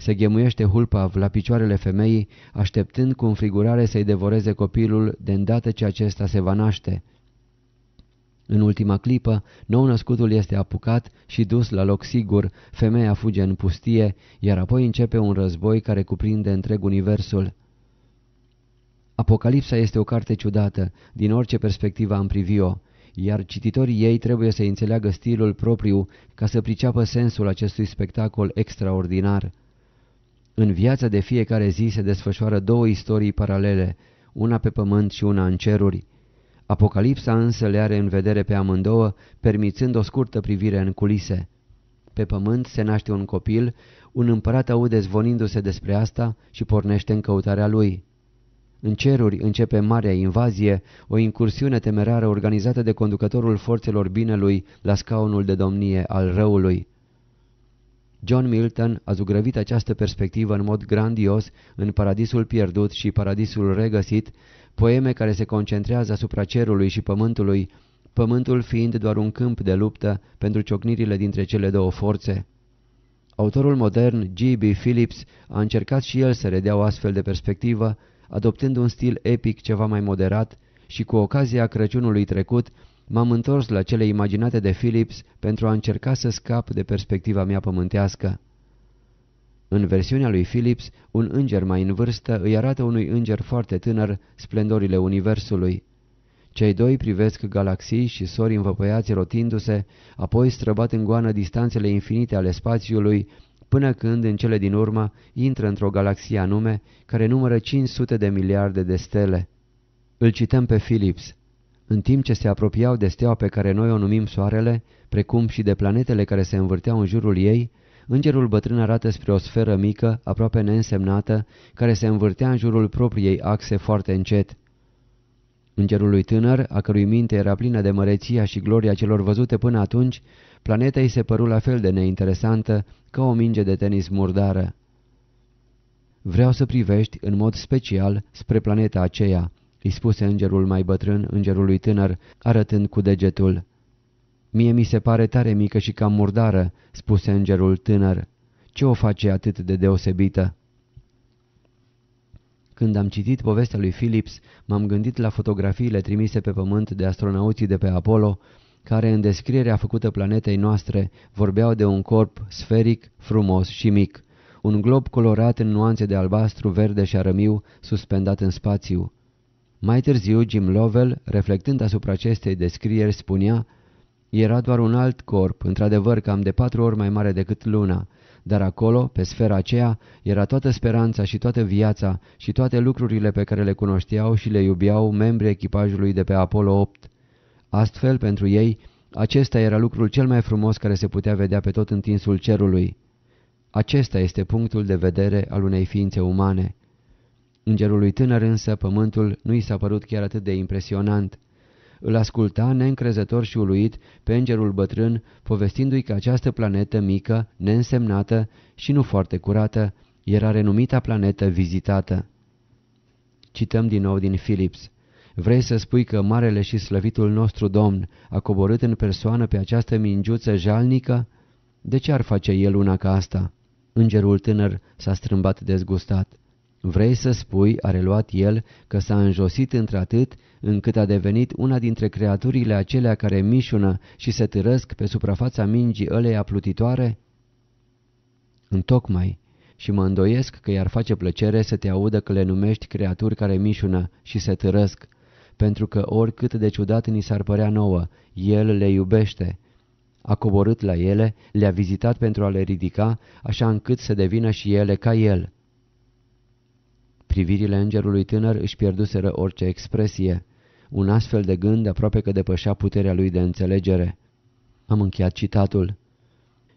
se ghemuiește Hulpav la picioarele femeii, așteptând cu înfrigurare să-i devoreze copilul de îndată ce acesta se va naște. În ultima clipă, nou-născutul este apucat și dus la loc sigur, femeia fuge în pustie, iar apoi începe un război care cuprinde întreg universul. Apocalipsa este o carte ciudată, din orice perspectivă am privi-o, iar cititorii ei trebuie să înțeleagă stilul propriu ca să priceapă sensul acestui spectacol extraordinar. În viața de fiecare zi se desfășoară două istorii paralele, una pe pământ și una în ceruri. Apocalipsa însă le are în vedere pe amândouă, permițând o scurtă privire în culise. Pe pământ se naște un copil, un împărat aude zvonindu-se despre asta și pornește în căutarea lui. În ceruri începe marea invazie, o incursiune temerară organizată de conducătorul forțelor binelui la scaunul de domnie al răului. John Milton a zugrăvit această perspectivă în mod grandios în Paradisul pierdut și Paradisul regăsit, poeme care se concentrează asupra cerului și pământului, pământul fiind doar un câmp de luptă pentru ciocnirile dintre cele două forțe. Autorul modern, G.B. Phillips, a încercat și el să redea o astfel de perspectivă, adoptând un stil epic ceva mai moderat și cu ocazia Crăciunului trecut M-am întors la cele imaginate de Philips pentru a încerca să scap de perspectiva mea pământească. În versiunea lui Philips, un înger mai în vârstă îi arată unui înger foarte tânăr splendorile universului. Cei doi privesc galaxii și sori învăpăiați rotindu-se, apoi străbat în goană distanțele infinite ale spațiului, până când, în cele din urmă, intră într-o galaxie anume care numără 500 de miliarde de stele. Îl cităm pe Philips în timp ce se apropiau de steaua pe care noi o numim Soarele, precum și de planetele care se învârteau în jurul ei, îngerul bătrân arată spre o sferă mică, aproape neînsemnată, care se învârtea în jurul propriei axe foarte încet. Îngerul lui tânăr, a cărui minte era plină de măreția și gloria celor văzute până atunci, planeta îi se păru la fel de neinteresantă ca o minge de tenis murdară. Vreau să privești în mod special spre planeta aceea, îi spuse îngerul mai bătrân, îngerului tânăr, arătând cu degetul. Mie mi se pare tare mică și cam murdară," spuse îngerul tânăr. Ce o face atât de deosebită?" Când am citit povestea lui Philips, m-am gândit la fotografiile trimise pe pământ de astronauții de pe Apollo, care în descrierea făcută planetei noastre vorbeau de un corp sferic, frumos și mic, un glob colorat în nuanțe de albastru, verde și arămiu, suspendat în spațiu. Mai târziu, Jim Lovell, reflectând asupra acestei descrieri, spunea Era doar un alt corp, într-adevăr cam de patru ori mai mare decât luna, dar acolo, pe sfera aceea, era toată speranța și toată viața și toate lucrurile pe care le cunoșteau și le iubiau membrii echipajului de pe Apollo 8. Astfel, pentru ei, acesta era lucrul cel mai frumos care se putea vedea pe tot întinsul cerului. Acesta este punctul de vedere al unei ființe umane. Îngerului tânăr însă pământul nu i s-a părut chiar atât de impresionant. Îl asculta neîncrezător și uluit pe îngerul bătrân, povestindu-i că această planetă mică, neînsemnată și nu foarte curată, era renumita planetă vizitată. Cităm din nou din Philips. Vrei să spui că marele și slăvitul nostru Domn a coborât în persoană pe această mingiuță jalnică? De ce ar face el una ca asta? Îngerul tânăr s-a strâmbat dezgustat. Vrei să spui, a reluat el, că s-a înjosit într-atât încât a devenit una dintre creaturile acelea care mișună și se târăsc pe suprafața mingii ălei aplutitoare? Întocmai, și mă îndoiesc că i-ar face plăcere să te audă că le numești creaturi care mișună și se târăsc, pentru că oricât de ciudat ni s-ar părea nouă, el le iubește. A coborât la ele, le-a vizitat pentru a le ridica, așa încât să devină și ele ca el. Privirile îngerului tânăr își pierduseră orice expresie. Un astfel de gând aproape că depășea puterea lui de înțelegere. Am încheiat citatul.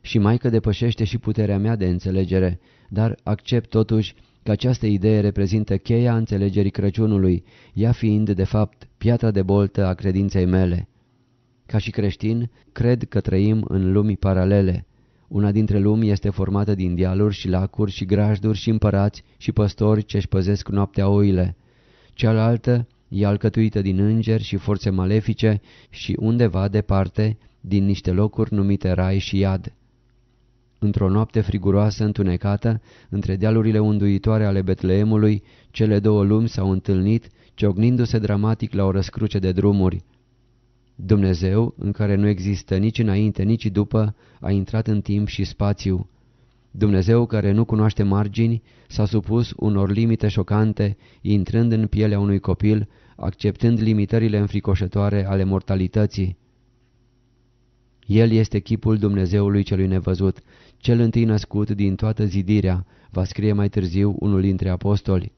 Și mai că depășește și puterea mea de înțelegere, dar accept totuși că această idee reprezintă cheia înțelegerii Crăciunului, ea fiind, de fapt, piatra de boltă a credinței mele. Ca și creștin, cred că trăim în lumii paralele. Una dintre lumi este formată din dealuri și lacuri și grajduri și împărați și păstori ce-și păzesc noaptea oile. Cealaltă e alcătuită din îngeri și forțe malefice și undeva departe din niște locuri numite rai și iad. Într-o noapte friguroasă întunecată, între dealurile unduitoare ale Betleemului, cele două lumi s-au întâlnit, ciognindu-se dramatic la o răscruce de drumuri. Dumnezeu, în care nu există nici înainte, nici după, a intrat în timp și spațiu. Dumnezeu care nu cunoaște margini s-a supus unor limite șocante, intrând în pielea unui copil, acceptând limitările înfricoșătoare ale mortalității. El este chipul Dumnezeului celui nevăzut, cel întâi născut din toată zidirea, va scrie mai târziu unul dintre apostoli.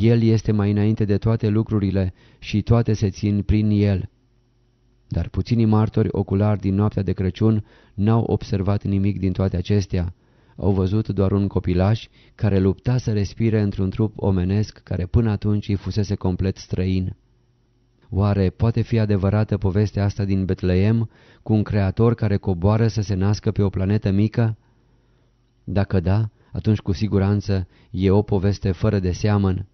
El este mai înainte de toate lucrurile și toate se țin prin El. Dar puținii martori oculari din noaptea de Crăciun n-au observat nimic din toate acestea. Au văzut doar un copilaș care lupta să respire într-un trup omenesc care până atunci îi fusese complet străin. Oare poate fi adevărată povestea asta din Betleem cu un creator care coboară să se nască pe o planetă mică? Dacă da, atunci cu siguranță e o poveste fără de seamăn.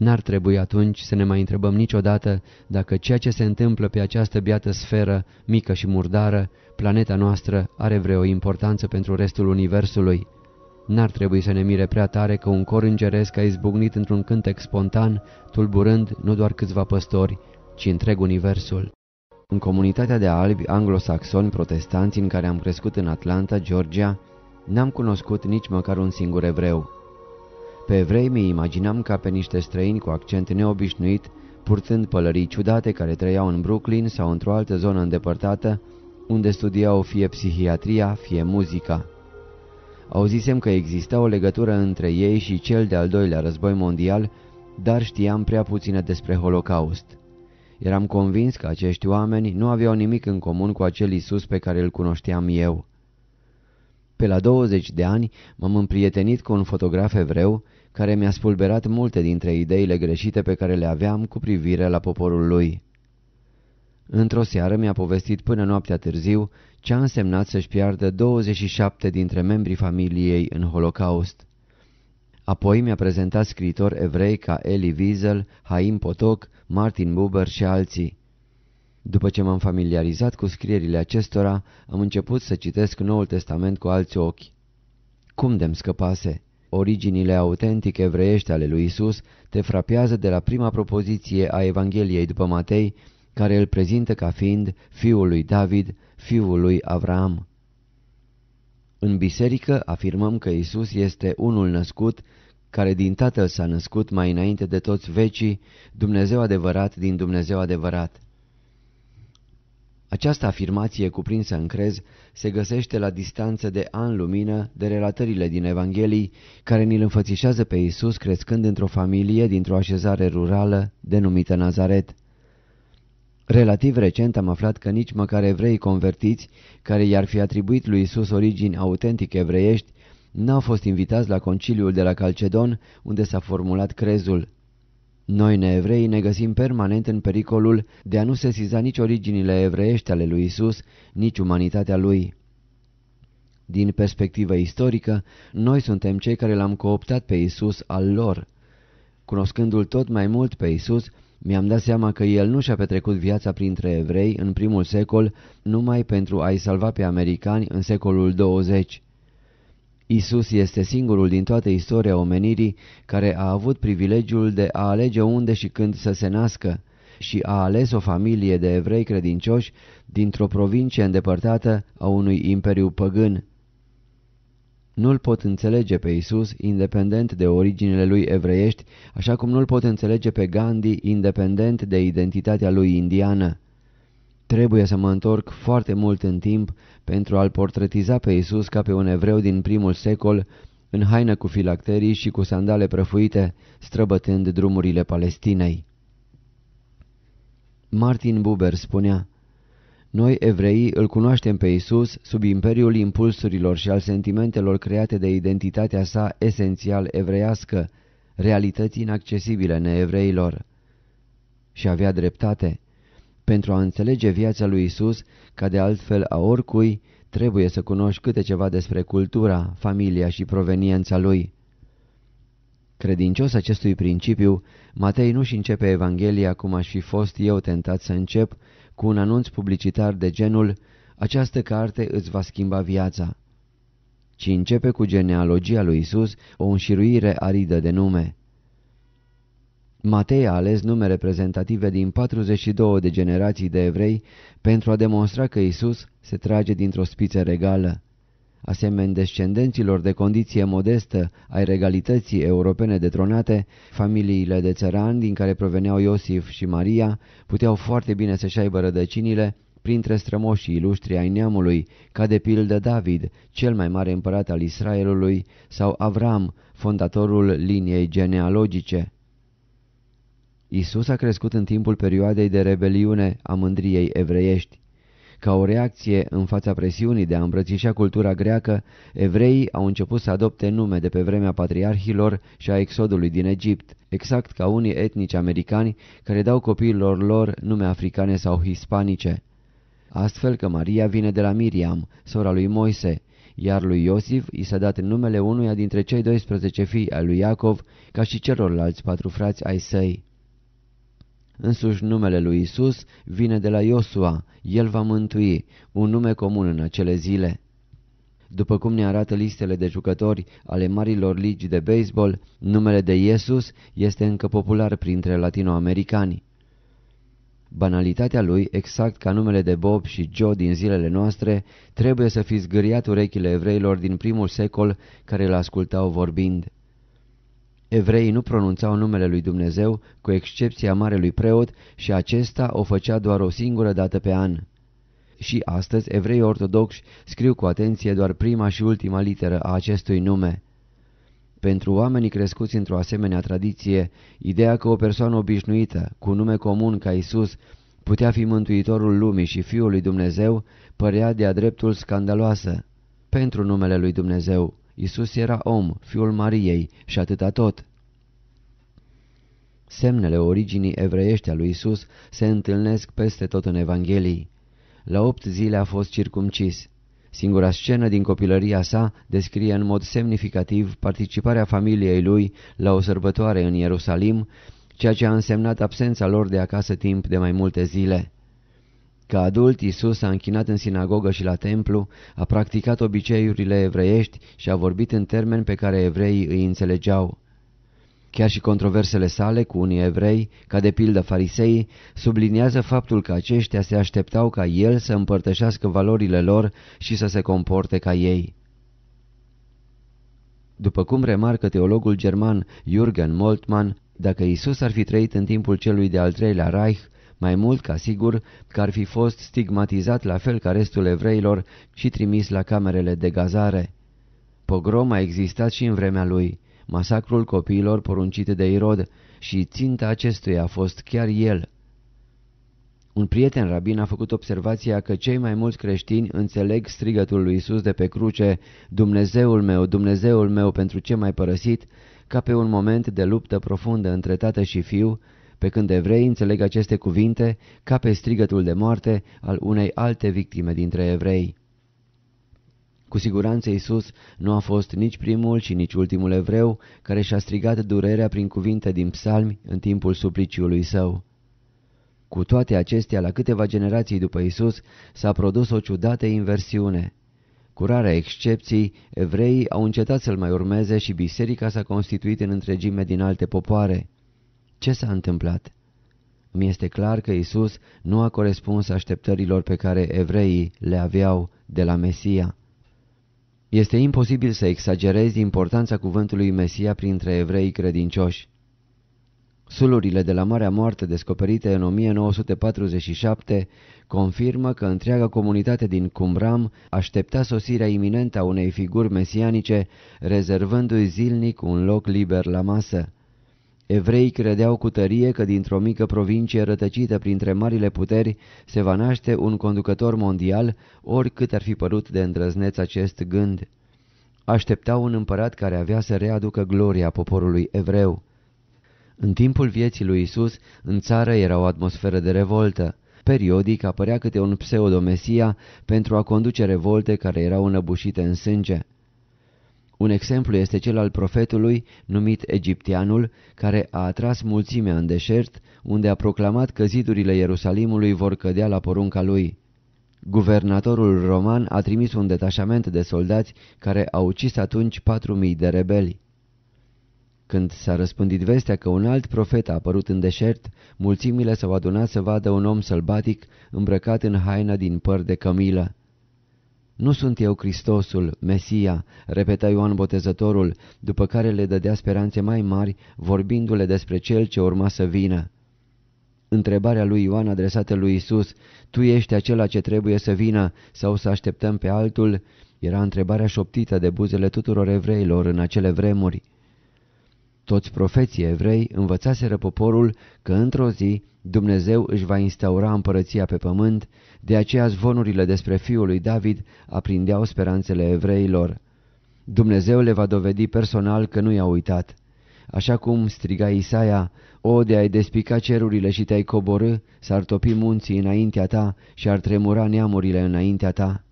N-ar trebui atunci să ne mai întrebăm niciodată dacă ceea ce se întâmplă pe această biată sferă, mică și murdară, planeta noastră, are vreo importanță pentru restul Universului. N-ar trebui să ne mire prea tare că un cor îngeresc a izbucnit într-un cântec spontan, tulburând nu doar câțiva păstori, ci întreg Universul. În comunitatea de albi anglosaxoni protestanți în care am crescut în Atlanta, Georgia, n-am cunoscut nici măcar un singur evreu. Pe evrei mi imaginam ca pe niște străini cu accent neobișnuit, purtând pălării ciudate care trăiau în Brooklyn sau într-o altă zonă îndepărtată, unde studiau fie psihiatria, fie muzica. Auzisem că exista o legătură între ei și cel de-al doilea război mondial, dar știam prea puțină despre Holocaust. Eram convins că acești oameni nu aveau nimic în comun cu acel Isus pe care îl cunoșteam eu. Pe la 20 de ani m-am împrietenit cu un fotograf evreu care mi-a spulberat multe dintre ideile greșite pe care le aveam cu privire la poporul lui. Într-o seară mi-a povestit până noaptea târziu ce a însemnat să-și piardă 27 dintre membrii familiei în Holocaust. Apoi mi-a prezentat scritori evrei ca Eli Wiesel, Haim Potok, Martin Buber și alții. După ce m-am familiarizat cu scrierile acestora, am început să citesc Noul Testament cu alți ochi. Cum de scăpase? Originile autentice evreiești ale lui Isus te frapează de la prima propoziție a Evangheliei după Matei, care îl prezintă ca fiind fiul lui David, fiul lui Avram. În biserică afirmăm că Isus este unul născut, care din Tatăl s-a născut mai înainte de toți vecii, Dumnezeu adevărat din Dumnezeu adevărat. Această afirmație cuprinsă în crez se găsește la distanță de an lumină de relatările din Evanghelii care ni-l înfățișează pe Iisus crescând într-o familie dintr-o așezare rurală denumită Nazaret. Relativ recent am aflat că nici măcar evrei convertiți, care i-ar fi atribuit lui Isus origini autentic evreiești, n-au fost invitați la conciliul de la Calcedon, unde s-a formulat crezul noi, neevrei, ne găsim permanent în pericolul de a nu sesiza nici originile evreiești ale lui Isus, nici umanitatea lui. Din perspectivă istorică, noi suntem cei care l-am cooptat pe Isus al lor. Cunoscându-l tot mai mult pe Isus, mi-am dat seama că el nu și-a petrecut viața printre evrei în primul secol numai pentru a-i salva pe americani în secolul 20. Isus este singurul din toată istoria omenirii care a avut privilegiul de a alege unde și când să se nască și a ales o familie de evrei credincioși dintr-o provincie îndepărtată a unui imperiu păgân. Nu-l pot înțelege pe Isus independent de originile lui evreiești, așa cum nu-l pot înțelege pe Gandhi independent de identitatea lui indiană. Trebuie să mă întorc foarte mult în timp pentru a-l portretiza pe Isus ca pe un evreu din primul secol, în haină cu filacterii și cu sandale prăfuite, străbătând drumurile Palestinei. Martin Buber spunea, Noi, evreii, îl cunoaștem pe Isus sub imperiul impulsurilor și al sentimentelor create de identitatea sa esențial evreiască, realități inaccesibile neevreilor. Și avea dreptate pentru a înțelege viața lui Isus, ca de altfel a oricui, trebuie să cunoști câte ceva despre cultura, familia și proveniența lui. Credincios acestui principiu, Matei nu-și începe Evanghelia cum aș fi fost eu tentat să încep, cu un anunț publicitar de genul Această carte îți va schimba viața, ci începe cu genealogia lui Isus, o înșiruire aridă de nume. Matei a ales nume reprezentative din 42 de generații de evrei pentru a demonstra că Isus se trage dintr-o spiță regală. Asemeni descendenților de condiție modestă ai regalității europene detronate, familiile de țărani din care proveneau Iosif și Maria puteau foarte bine să-și aibă rădăcinile printre strămoșii ilustri ai neamului, ca de pildă David, cel mai mare împărat al Israelului, sau Avram, fondatorul liniei genealogice. Isus a crescut în timpul perioadei de rebeliune a mândriei evreiești. Ca o reacție în fața presiunii de a îmbrățișa cultura greacă, evreii au început să adopte nume de pe vremea patriarhilor și a exodului din Egipt, exact ca unii etnici americani care dau copiilor lor nume africane sau hispanice. Astfel că Maria vine de la Miriam, sora lui Moise, iar lui Iosif i s-a dat numele unuia dintre cei 12 fii ai lui Iacov, ca și celorlalți patru frați ai săi. Însuși numele lui Isus vine de la Iosua, el va mântui, un nume comun în acele zile. După cum ne arată listele de jucători ale marilor ligi de baseball, numele de Isus este încă popular printre latinoamericani. Banalitatea lui, exact ca numele de Bob și Joe din zilele noastre, trebuie să fi zgâriat urechile evreilor din primul secol care îl ascultau vorbind. Evreii nu pronunțau numele lui Dumnezeu, cu excepția marelui preot, și acesta o făcea doar o singură dată pe an. Și astăzi evreii ortodoxi scriu cu atenție doar prima și ultima literă a acestui nume. Pentru oamenii crescuți într-o asemenea tradiție, ideea că o persoană obișnuită, cu nume comun ca Isus, putea fi mântuitorul lumii și Fiul lui Dumnezeu, părea de-a dreptul scandaloasă pentru numele lui Dumnezeu. Isus era om, fiul Mariei și atâta tot. Semnele originii evreiești a lui Isus se întâlnesc peste tot în Evanghelii. La opt zile a fost circumcis. Singura scenă din copilăria sa descrie în mod semnificativ participarea familiei lui la o sărbătoare în Ierusalim, ceea ce a însemnat absența lor de acasă timp de mai multe zile. Ca adult, Isus a închinat în sinagogă și la templu, a practicat obiceiurile evreiești și a vorbit în termeni pe care evreii îi înțelegeau. Chiar și controversele sale cu unii evrei, ca de pildă fariseii, subliniază faptul că aceștia se așteptau ca el să împărtășească valorile lor și să se comporte ca ei. După cum remarcă teologul german Jürgen Moltmann, dacă Isus ar fi trăit în timpul celui de-al treilea Reich, mai mult ca sigur că ar fi fost stigmatizat la fel ca restul evreilor și trimis la camerele de gazare. Pogrom a existat și în vremea lui, masacrul copiilor poruncite de Irod și ținta acestuia a fost chiar el. Un prieten rabin a făcut observația că cei mai mulți creștini înțeleg strigătul lui Isus de pe cruce, Dumnezeul meu, Dumnezeul meu pentru ce mai părăsit, ca pe un moment de luptă profundă între tată și fiu, pe când evrei înțeleg aceste cuvinte ca pe strigătul de moarte al unei alte victime dintre evrei. Cu siguranță Isus nu a fost nici primul și nici ultimul evreu care și-a strigat durerea prin cuvinte din psalmi în timpul supliciului său. Cu toate acestea, la câteva generații după Isus s-a produs o ciudată inversiune. Cu rare excepții, evreii au încetat să-L mai urmeze și biserica s-a constituit în întregime din alte popoare. Ce s-a întâmplat? Mi este clar că Isus nu a corespuns așteptărilor pe care evreii le aveau de la Mesia. Este imposibil să exagerezi importanța cuvântului Mesia printre evrei credincioși. Sulurile de la Marea Moarte descoperite în 1947 confirmă că întreaga comunitate din Cumram aștepta sosirea iminentă a unei figuri mesianice, rezervându-i zilnic un loc liber la masă. Evrei credeau cu tărie că dintr-o mică provincie rătăcită printre marile puteri se va naște un conducător mondial, oricât ar fi părut de îndrăzneț acest gând. Așteptau un împărat care avea să readucă gloria poporului evreu. În timpul vieții lui Isus, în țară era o atmosferă de revoltă. Periodic apărea câte un pseudomesia pentru a conduce revolte care erau înăbușite în sânge. Un exemplu este cel al profetului numit Egipteanul, care a atras mulțimea în deșert, unde a proclamat că zidurile Ierusalimului vor cădea la porunca lui. Guvernatorul roman a trimis un detașament de soldați care a ucis atunci 4.000 de rebeli. Când s-a răspândit vestea că un alt profet a apărut în deșert, mulțimile s-au adunat să vadă un om sălbatic îmbrăcat în haina din păr de cămilă. Nu sunt eu Hristosul, Mesia, repeta Ioan Botezătorul, după care le dădea speranțe mai mari, vorbindu-le despre cel ce urma să vină. Întrebarea lui Ioan adresată lui Isus, Tu ești acela ce trebuie să vină sau să așteptăm pe altul?" era întrebarea șoptită de buzele tuturor evreilor în acele vremuri. Toți profeții evrei învățaseră poporul că într-o zi Dumnezeu își va instaura împărăția pe pământ, de aceea zvonurile despre fiul lui David aprindeau speranțele evreilor. Dumnezeu le va dovedi personal că nu i-a uitat. Așa cum striga Isaia, O, de ai despica cerurile și te-ai coborâ, s-ar topi munții înaintea ta și ar tremura neamurile înaintea ta.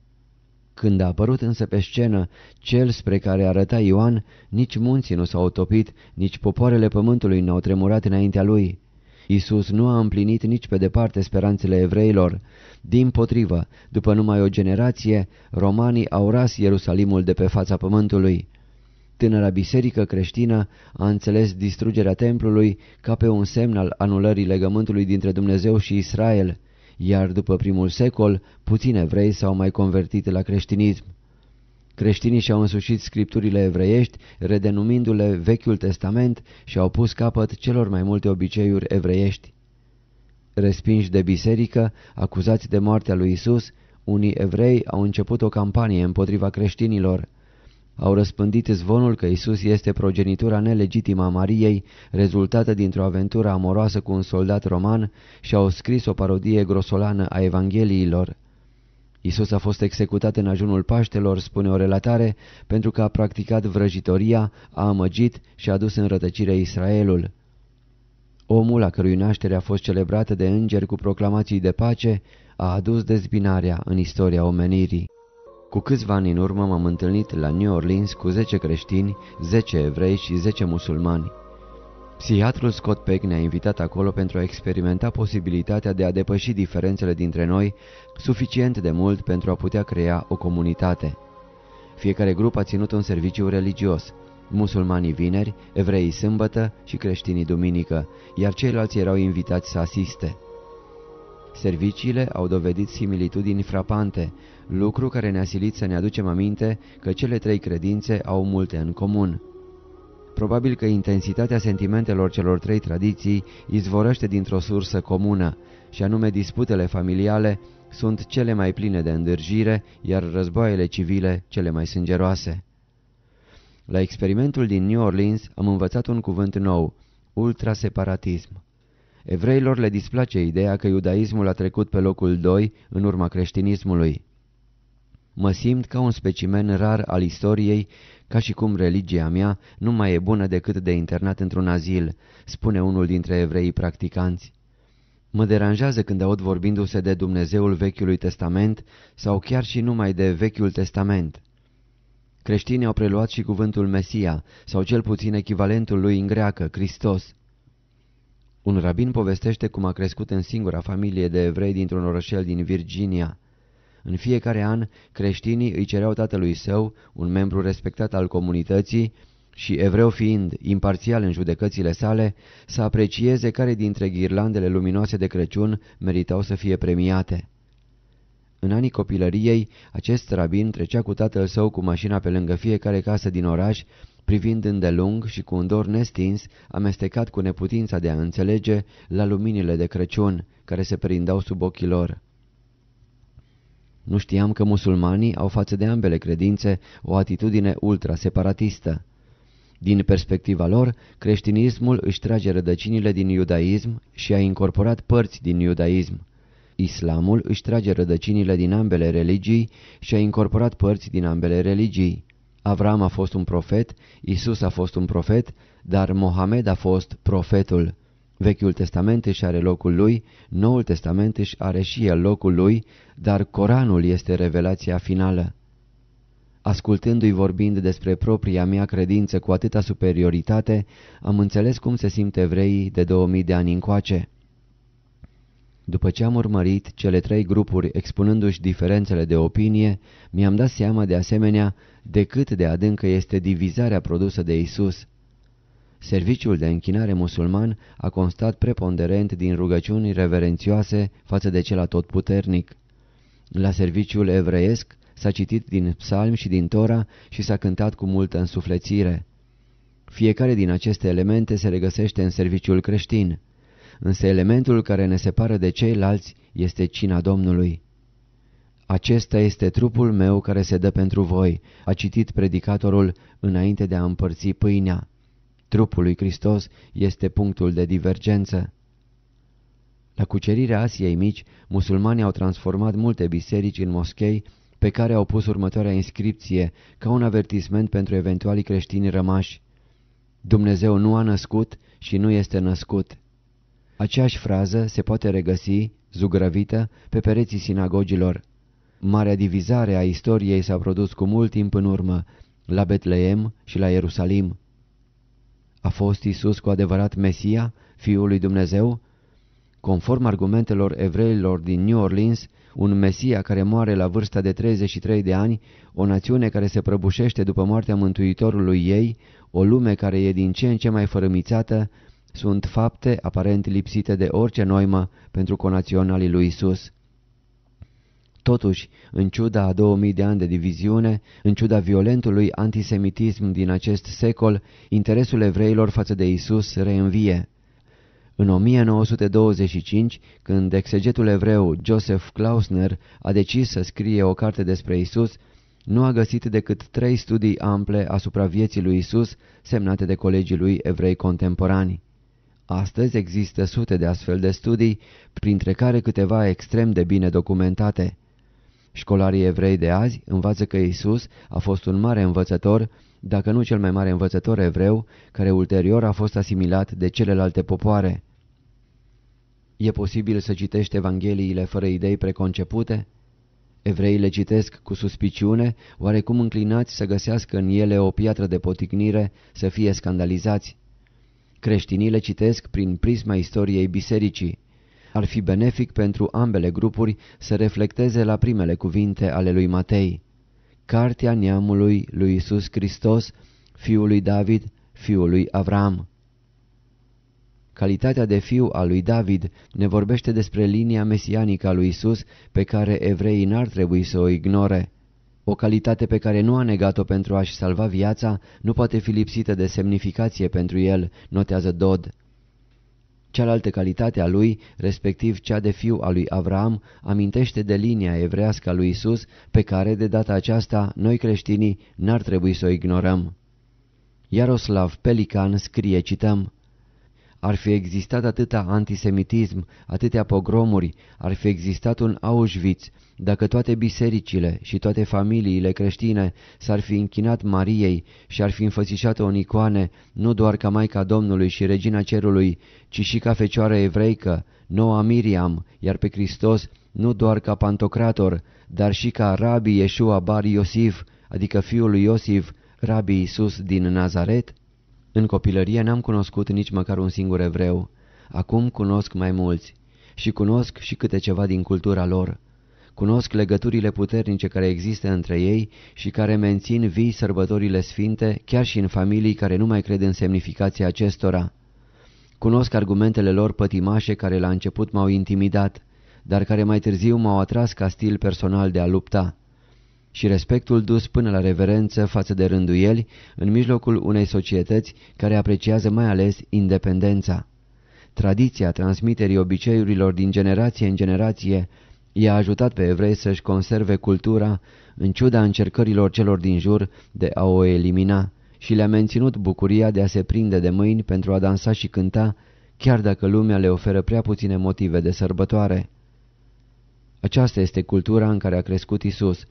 Când a apărut însă pe scenă cel spre care arăta Ioan, nici munții nu s-au topit, nici popoarele pământului n-au tremurat înaintea lui. Isus nu a împlinit nici pe departe speranțele evreilor. Din potrivă, după numai o generație, romanii au ras Ierusalimul de pe fața pământului. Tânăra biserică creștină a înțeles distrugerea templului ca pe un semn al anulării legământului dintre Dumnezeu și Israel – iar după primul secol puține evrei s-au mai convertit la creștinism. Creștinii și-au însușit scripturile evreiești, redenumindu-le Vechiul Testament și au pus capăt celor mai multe obiceiuri evreiești. Respinși de biserică, acuzați de moartea lui Isus, unii evrei au început o campanie împotriva creștinilor. Au răspândit zvonul că Isus este progenitura nelegitimă a Mariei, rezultată dintr-o aventură amoroasă cu un soldat roman și au scris o parodie grosolană a Evangheliilor. Isus a fost executat în ajunul Paștelor, spune o relatare, pentru că a practicat vrăjitoria, a amăgit și a dus în rătăcire Israelul. Omul a cărui naștere a fost celebrată de îngeri cu proclamații de pace a adus dezbinarea în istoria omenirii. Cu câțiva ani în urmă m-am întâlnit la New Orleans cu 10 creștini, 10 evrei și 10 musulmani. Psihiatrul Scott Peck ne-a invitat acolo pentru a experimenta posibilitatea de a depăși diferențele dintre noi suficient de mult pentru a putea crea o comunitate. Fiecare grup a ținut un serviciu religios, musulmanii vineri, evreii sâmbătă și creștinii duminică, iar ceilalți erau invitați să asiste. Serviciile au dovedit similitudini frapante, lucru care ne-a silit să ne aducem aminte că cele trei credințe au multe în comun. Probabil că intensitatea sentimentelor celor trei tradiții izvorăște dintr-o sursă comună, și anume disputele familiale sunt cele mai pline de îndârjire, iar războaiele civile cele mai sângeroase. La experimentul din New Orleans am învățat un cuvânt nou, ultraseparatism. Evreilor le displace ideea că iudaismul a trecut pe locul 2 în urma creștinismului. Mă simt ca un specimen rar al istoriei, ca și cum religia mea nu mai e bună decât de internat într-un azil, spune unul dintre evreii practicanți. Mă deranjează când aud vorbindu-se de Dumnezeul Vechiului Testament sau chiar și numai de Vechiul Testament. Creștinii au preluat și cuvântul Mesia, sau cel puțin echivalentul lui în greacă, Hristos. Un rabin povestește cum a crescut în singura familie de evrei dintr-un orășel din Virginia. În fiecare an, creștinii îi cereau tatălui său, un membru respectat al comunității, și evreu fiind imparțial în judecățile sale, să aprecieze care dintre ghirlandele luminoase de Crăciun meritau să fie premiate. În anii copilăriei, acest rabin trecea cu tatăl său cu mașina pe lângă fiecare casă din oraș, privind îndelung și cu un dor nestins, amestecat cu neputința de a înțelege, la luminile de Crăciun, care se prindau sub ochii lor. Nu știam că musulmanii au față de ambele credințe o atitudine ultraseparatistă. Din perspectiva lor, creștinismul își trage rădăcinile din iudaism și a incorporat părți din iudaism. Islamul își trage rădăcinile din ambele religii și a incorporat părți din ambele religii. Avram a fost un profet, Isus a fost un profet, dar Mohamed a fost profetul. Vechiul Testament își are locul lui, Noul Testament își are și el locul lui, dar Coranul este revelația finală. Ascultându-i vorbind despre propria mea credință cu atâta superioritate, am înțeles cum se simt evreii de 2000 de ani încoace. După ce am urmărit cele trei grupuri expunându-și diferențele de opinie, mi-am dat seama de asemenea de cât de adâncă este divizarea produsă de Isus. Serviciul de închinare musulman a constat preponderent din rugăciuni reverențioase față de cel atotputernic. La serviciul evreiesc s-a citit din psalm și din Tora și s-a cântat cu multă însuflețire. Fiecare din aceste elemente se regăsește în serviciul creștin, însă elementul care ne separă de ceilalți este cina Domnului. Acesta este trupul meu care se dă pentru voi, a citit predicatorul înainte de a împărți pâinea. Trupul lui Hristos este punctul de divergență. La cucerirea Asiei Mici, musulmanii au transformat multe biserici în moschei pe care au pus următoarea inscripție ca un avertisment pentru eventualii creștini rămași. Dumnezeu nu a născut și nu este născut. Aceeași frază se poate regăsi, zugrăvită, pe pereții sinagogilor. Marea divizare a istoriei s-a produs cu mult timp în urmă, la Betleem și la Ierusalim. A fost Isus cu adevărat Mesia, Fiul lui Dumnezeu? Conform argumentelor evreilor din New Orleans, un Mesia care moare la vârsta de 33 de ani, o națiune care se prăbușește după moartea Mântuitorului ei, o lume care e din ce în ce mai fărâmițată, sunt fapte aparent lipsite de orice noimă pentru conaționalii lui Isus. Totuși, în ciuda a 2000 de ani de diviziune, în ciuda violentului antisemitism din acest secol, interesul evreilor față de Isus reînvie. În 1925, când exegetul evreu Joseph Klausner a decis să scrie o carte despre Isus, nu a găsit decât trei studii ample asupra vieții lui Isus, semnate de colegii lui evrei contemporani. Astăzi există sute de astfel de studii, printre care câteva extrem de bine documentate. Școlarii evrei de azi învață că Isus a fost un mare învățător, dacă nu cel mai mare învățător evreu, care ulterior a fost asimilat de celelalte popoare. E posibil să citești Evangheliile fără idei preconcepute? Evreii le citesc cu suspiciune, oarecum înclinați să găsească în ele o piatră de poticnire, să fie scandalizați. Creștinii le citesc prin prisma istoriei bisericii ar fi benefic pentru ambele grupuri să reflecteze la primele cuvinte ale lui Matei. Cartea neamului lui Isus Hristos, fiul lui David, fiul lui Avram. Calitatea de fiu al lui David ne vorbește despre linia mesianică a lui Isus pe care evreii n-ar trebui să o ignore. O calitate pe care nu a negat-o pentru a-și salva viața nu poate fi lipsită de semnificație pentru el, notează Dodd. Cealaltă calitate a lui, respectiv cea de fiu a lui Avram, amintește de linia evrească a lui Isus, pe care de data aceasta noi creștinii n-ar trebui să o ignorăm. Iaroslav Pelican scrie, cităm, ar fi existat atâta antisemitism, atâtea pogromuri, ar fi existat un Auschwitz, dacă toate bisericile și toate familiile creștine s-ar fi închinat Mariei și ar fi înfățișat-o icoane, nu doar ca Maica Domnului și Regina Cerului, ci și ca Fecioară Evreică, Noa Miriam, iar pe Hristos nu doar ca Pantocrator, dar și ca Rabi Yeshua Bar Iosif, adică fiul lui Iosif, Rabi Iisus din Nazaret, în copilărie n-am cunoscut nici măcar un singur evreu. Acum cunosc mai mulți și cunosc și câte ceva din cultura lor. Cunosc legăturile puternice care există între ei și care mențin vii sărbătorile sfinte chiar și în familii care nu mai cred în semnificația acestora. Cunosc argumentele lor pătimașe care la început m-au intimidat, dar care mai târziu m-au atras ca stil personal de a lupta și respectul dus până la reverență față de rânduieli în mijlocul unei societăți care apreciază mai ales independența. Tradiția transmiterii obiceiurilor din generație în generație i-a ajutat pe evrei să-și conserve cultura în ciuda încercărilor celor din jur de a o elimina și le-a menținut bucuria de a se prinde de mâini pentru a dansa și cânta, chiar dacă lumea le oferă prea puține motive de sărbătoare. Aceasta este cultura în care a crescut Isus,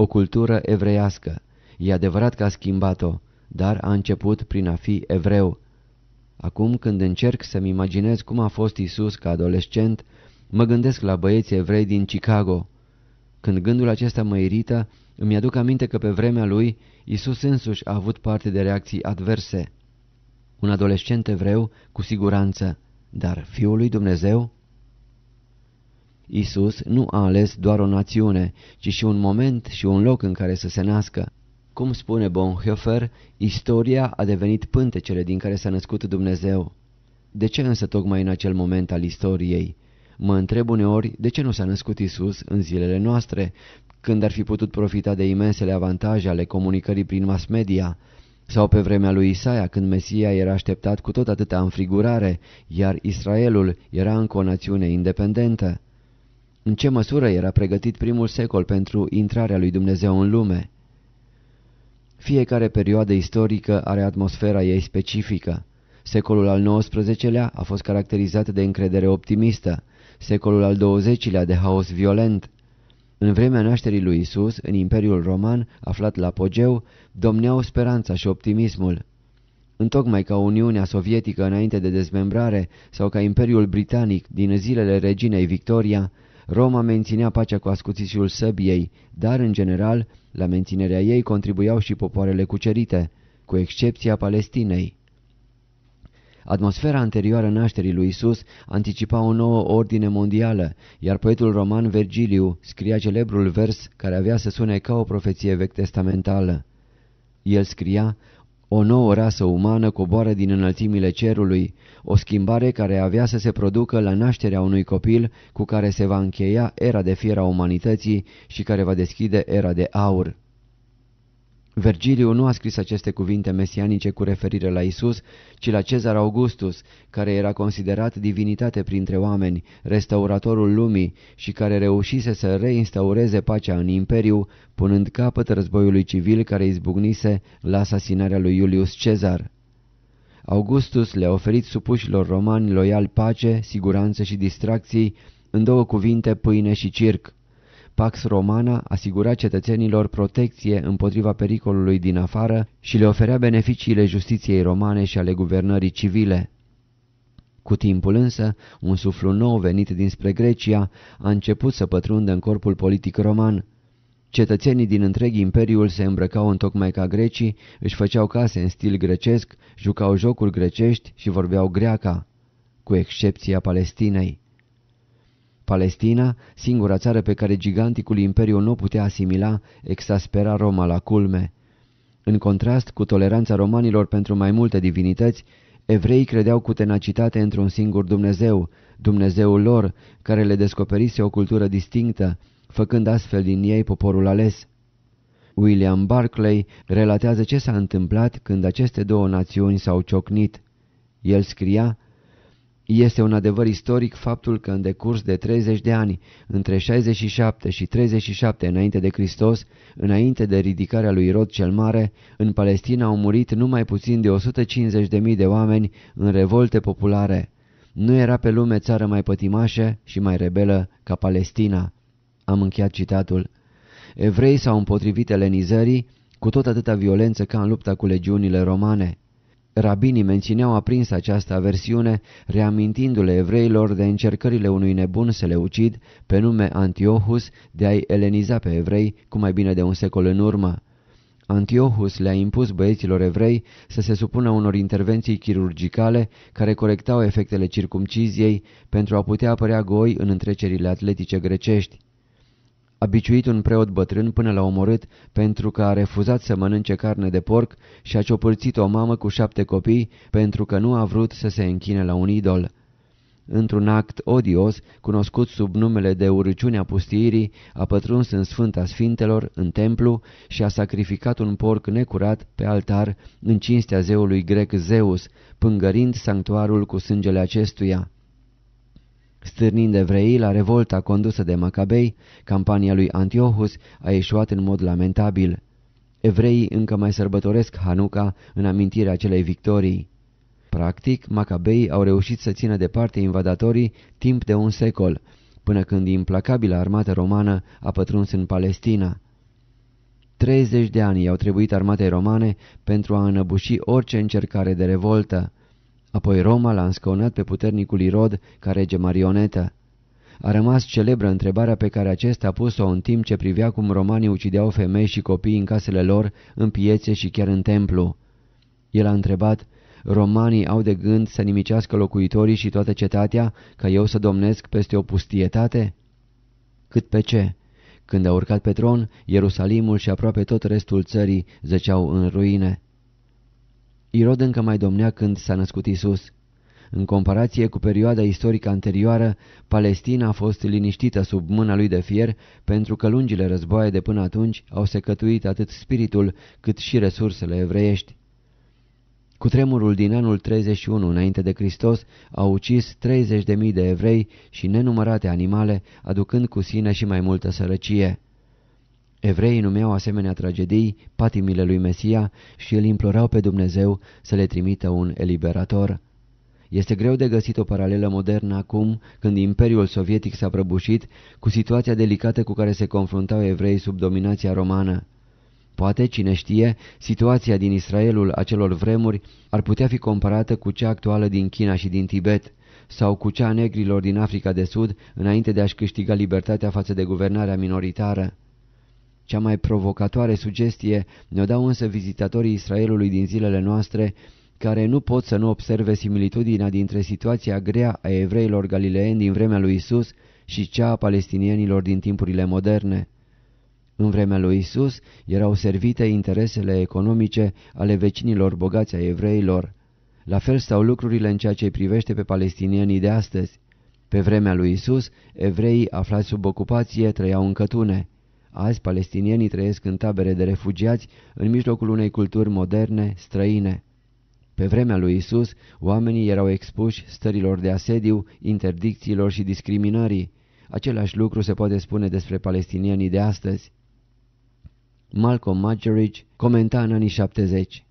o cultură evreiască. E adevărat că a schimbat-o, dar a început prin a fi evreu. Acum când încerc să-mi imaginez cum a fost Isus ca adolescent, mă gândesc la băieții evrei din Chicago. Când gândul acesta mă irită, îmi aduc aminte că pe vremea lui Isus însuși a avut parte de reacții adverse. Un adolescent evreu, cu siguranță, dar Fiul lui Dumnezeu? Isus nu a ales doar o națiune, ci și un moment și un loc în care să se nască. Cum spune Bonhoeffer, istoria a devenit pântecele din care s-a născut Dumnezeu. De ce însă tocmai în acel moment al istoriei? Mă întreb uneori de ce nu s-a născut Isus în zilele noastre, când ar fi putut profita de imensele avantaje ale comunicării prin mass media, sau pe vremea lui Isaia, când Mesia era așteptat cu tot atâta înfrigurare, iar Israelul era încă o națiune independentă. În ce măsură era pregătit primul secol pentru intrarea lui Dumnezeu în lume? Fiecare perioadă istorică are atmosfera ei specifică. Secolul al XIX-lea a fost caracterizat de încredere optimistă, secolul al XX-lea de haos violent. În vremea nașterii lui Isus, în Imperiul Roman, aflat la Pogeu, domneau speranța și optimismul. Întocmai ca Uniunea Sovietică înainte de dezmembrare sau ca Imperiul Britanic din zilele reginei Victoria, Roma menținea pacea cu ascuțișul săbiei, dar, în general, la menținerea ei contribuiau și popoarele cucerite, cu excepția Palestinei. Atmosfera anterioară nașterii lui Isus anticipa o nouă ordine mondială, iar poetul roman Vergiliu scria celebrul vers care avea să sune ca o profeție vechi testamentală. El scria, o nouă rasă umană coboară din înălțimile cerului, o schimbare care avea să se producă la nașterea unui copil cu care se va încheia era de fiera umanității și care va deschide era de aur. Vergiliu nu a scris aceste cuvinte mesianice cu referire la Isus, ci la Cezar Augustus, care era considerat divinitate printre oameni, restauratorul lumii și care reușise să reinstaureze pacea în imperiu, punând capăt războiului civil care izbucnise la asasinarea lui Iulius Cezar. Augustus le-a oferit supușilor romani loial pace, siguranță și distracții, în două cuvinte pâine și circ. Pax Romana asigura cetățenilor protecție împotriva pericolului din afară și le oferea beneficiile justiției romane și ale guvernării civile. Cu timpul însă, un suflu nou venit dinspre Grecia a început să pătrundă în corpul politic roman. Cetățenii din întreg imperiul se îmbrăcau în tocmai ca grecii, își făceau case în stil grecesc, jucau jocuri grecești și vorbeau greaca, cu excepția Palestinei. Palestina, singura țară pe care giganticul imperiu nu putea asimila, exaspera Roma la culme. În contrast cu toleranța romanilor pentru mai multe divinități, evreii credeau cu tenacitate într-un singur Dumnezeu, Dumnezeul lor, care le descoperise o cultură distinctă, făcând astfel din ei poporul ales. William Barclay relatează ce s-a întâmplat când aceste două națiuni s-au ciocnit. El scria este un adevăr istoric faptul că în decurs de 30 de ani, între 67 și 37 înainte de Hristos, înainte de ridicarea lui Rod cel Mare, în Palestina au murit numai puțin de 150.000 de oameni în revolte populare. Nu era pe lume țară mai pătimașă și mai rebelă ca Palestina. Am încheiat citatul. Evrei s-au împotrivit elenizării cu tot atâta violență ca în lupta cu legiunile romane. Rabinii mențineau aprins această aversiune, reamintindu-le evreilor de încercările unui nebun să le ucid, pe nume Antiohus, de a-i eleniza pe evrei cu mai bine de un secol în urmă. Antiohus le-a impus băieților evrei să se supună unor intervenții chirurgicale care corectau efectele circumciziei pentru a putea apărea goi în întrecerile atletice grecești a biciuit un preot bătrân până l-a omorât pentru că a refuzat să mănânce carne de porc și a ciopărțit o mamă cu șapte copii pentru că nu a vrut să se închine la un idol. Într-un act odios, cunoscut sub numele de urăciunea pustiirii, a pătruns în Sfânta Sfintelor, în templu, și a sacrificat un porc necurat pe altar în cinstea zeului grec Zeus, pângărind sanctuarul cu sângele acestuia. Stârnind evreii la revolta condusă de Macabei, campania lui Antiohus a ieșuat în mod lamentabil. Evreii încă mai sărbătoresc Hanuca în amintirea acelei victorii. Practic, Macabei au reușit să țină departe invadatorii timp de un secol, până când implacabila armată romană a pătruns în Palestina. 30 de ani i-au trebuit armatei romane pentru a înăbuși orice încercare de revoltă. Apoi Roma l-a înscăunat pe puternicul Irod ca rege marionetă. A rămas celebră întrebarea pe care acesta a pus-o în timp ce privea cum romanii ucideau femei și copii în casele lor, în piețe și chiar în templu. El a întrebat, romanii au de gând să nimicească locuitorii și toată cetatea ca eu să domnesc peste o pustietate? Cât pe ce? Când a urcat pe tron, Ierusalimul și aproape tot restul țării zăceau în ruine. Irod încă mai domnea când s-a născut Isus. În comparație cu perioada istorică anterioară, Palestina a fost liniștită sub mâna lui de fier pentru că lungile războaie de până atunci au secătuit atât spiritul cât și resursele evreiești. Cu tremurul din anul 31 înainte de Hristos au ucis 30.000 de evrei și nenumărate animale, aducând cu sine și mai multă sărăcie. Evreii numeau asemenea tragedii patimile lui Mesia și îl implorau pe Dumnezeu să le trimită un eliberator. Este greu de găsit o paralelă modernă acum, când Imperiul Sovietic s-a prăbușit, cu situația delicată cu care se confruntau evrei sub dominația romană. Poate, cine știe, situația din Israelul acelor vremuri ar putea fi comparată cu cea actuală din China și din Tibet, sau cu cea a negrilor din Africa de Sud înainte de a-și câștiga libertatea față de guvernarea minoritară. Cea mai provocatoare sugestie ne-o dau însă vizitatorii Israelului din zilele noastre, care nu pot să nu observe similitudinea dintre situația grea a evreilor galileeni din vremea lui Isus și cea a palestinienilor din timpurile moderne. În vremea lui Isus erau servite interesele economice ale vecinilor bogați a evreilor. La fel stau lucrurile în ceea ce privește pe palestinienii de astăzi. Pe vremea lui Isus, evreii aflați sub ocupație trăiau în cătune. Azi palestinienii trăiesc în tabere de refugiați în mijlocul unei culturi moderne, străine. Pe vremea lui Isus, oamenii erau expuși stărilor de asediu, interdicțiilor și discriminării. Același lucru se poate spune despre palestinienii de astăzi. Malcolm Muggeridge comenta în anii 70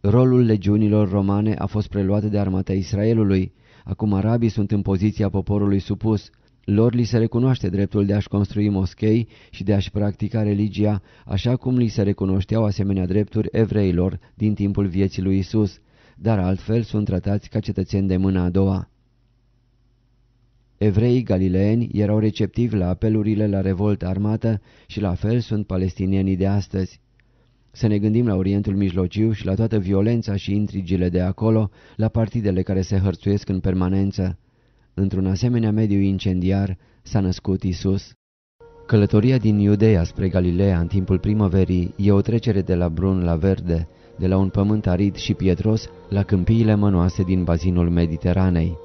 Rolul legiunilor romane a fost preluat de armata Israelului. Acum arabii sunt în poziția poporului supus, lor li se recunoaște dreptul de a-și construi moschei și de a-și practica religia, așa cum li se recunoșteau asemenea drepturi evreilor din timpul vieții lui Isus, dar altfel sunt tratați ca cetățeni de mâna a doua. Evreii galileeni erau receptivi la apelurile la revoltă armată și la fel sunt palestinienii de astăzi. Să ne gândim la Orientul Mijlociu și la toată violența și intrigile de acolo, la partidele care se hărțuiesc în permanență într-un asemenea mediu incendiar, s-a născut Isus. Călătoria din Iudeea spre Galileea în timpul primăverii e o trecere de la brun la verde, de la un pământ arid și pietros la câmpiile mănoase din bazinul Mediteranei.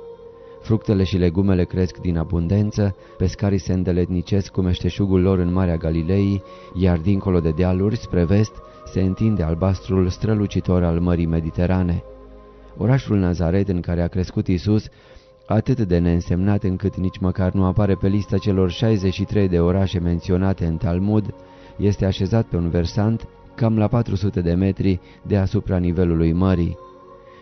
Fructele și legumele cresc din abundență, pescarii se îndeletnicesc cu meșteșugul lor în Marea Galilei, iar dincolo de dealuri, spre vest, se întinde albastrul strălucitor al Mării Mediterane. Orașul Nazaret în care a crescut Isus atât de neînsemnat încât nici măcar nu apare pe lista celor 63 de orașe menționate în Talmud, este așezat pe un versant cam la 400 de metri deasupra nivelului mării.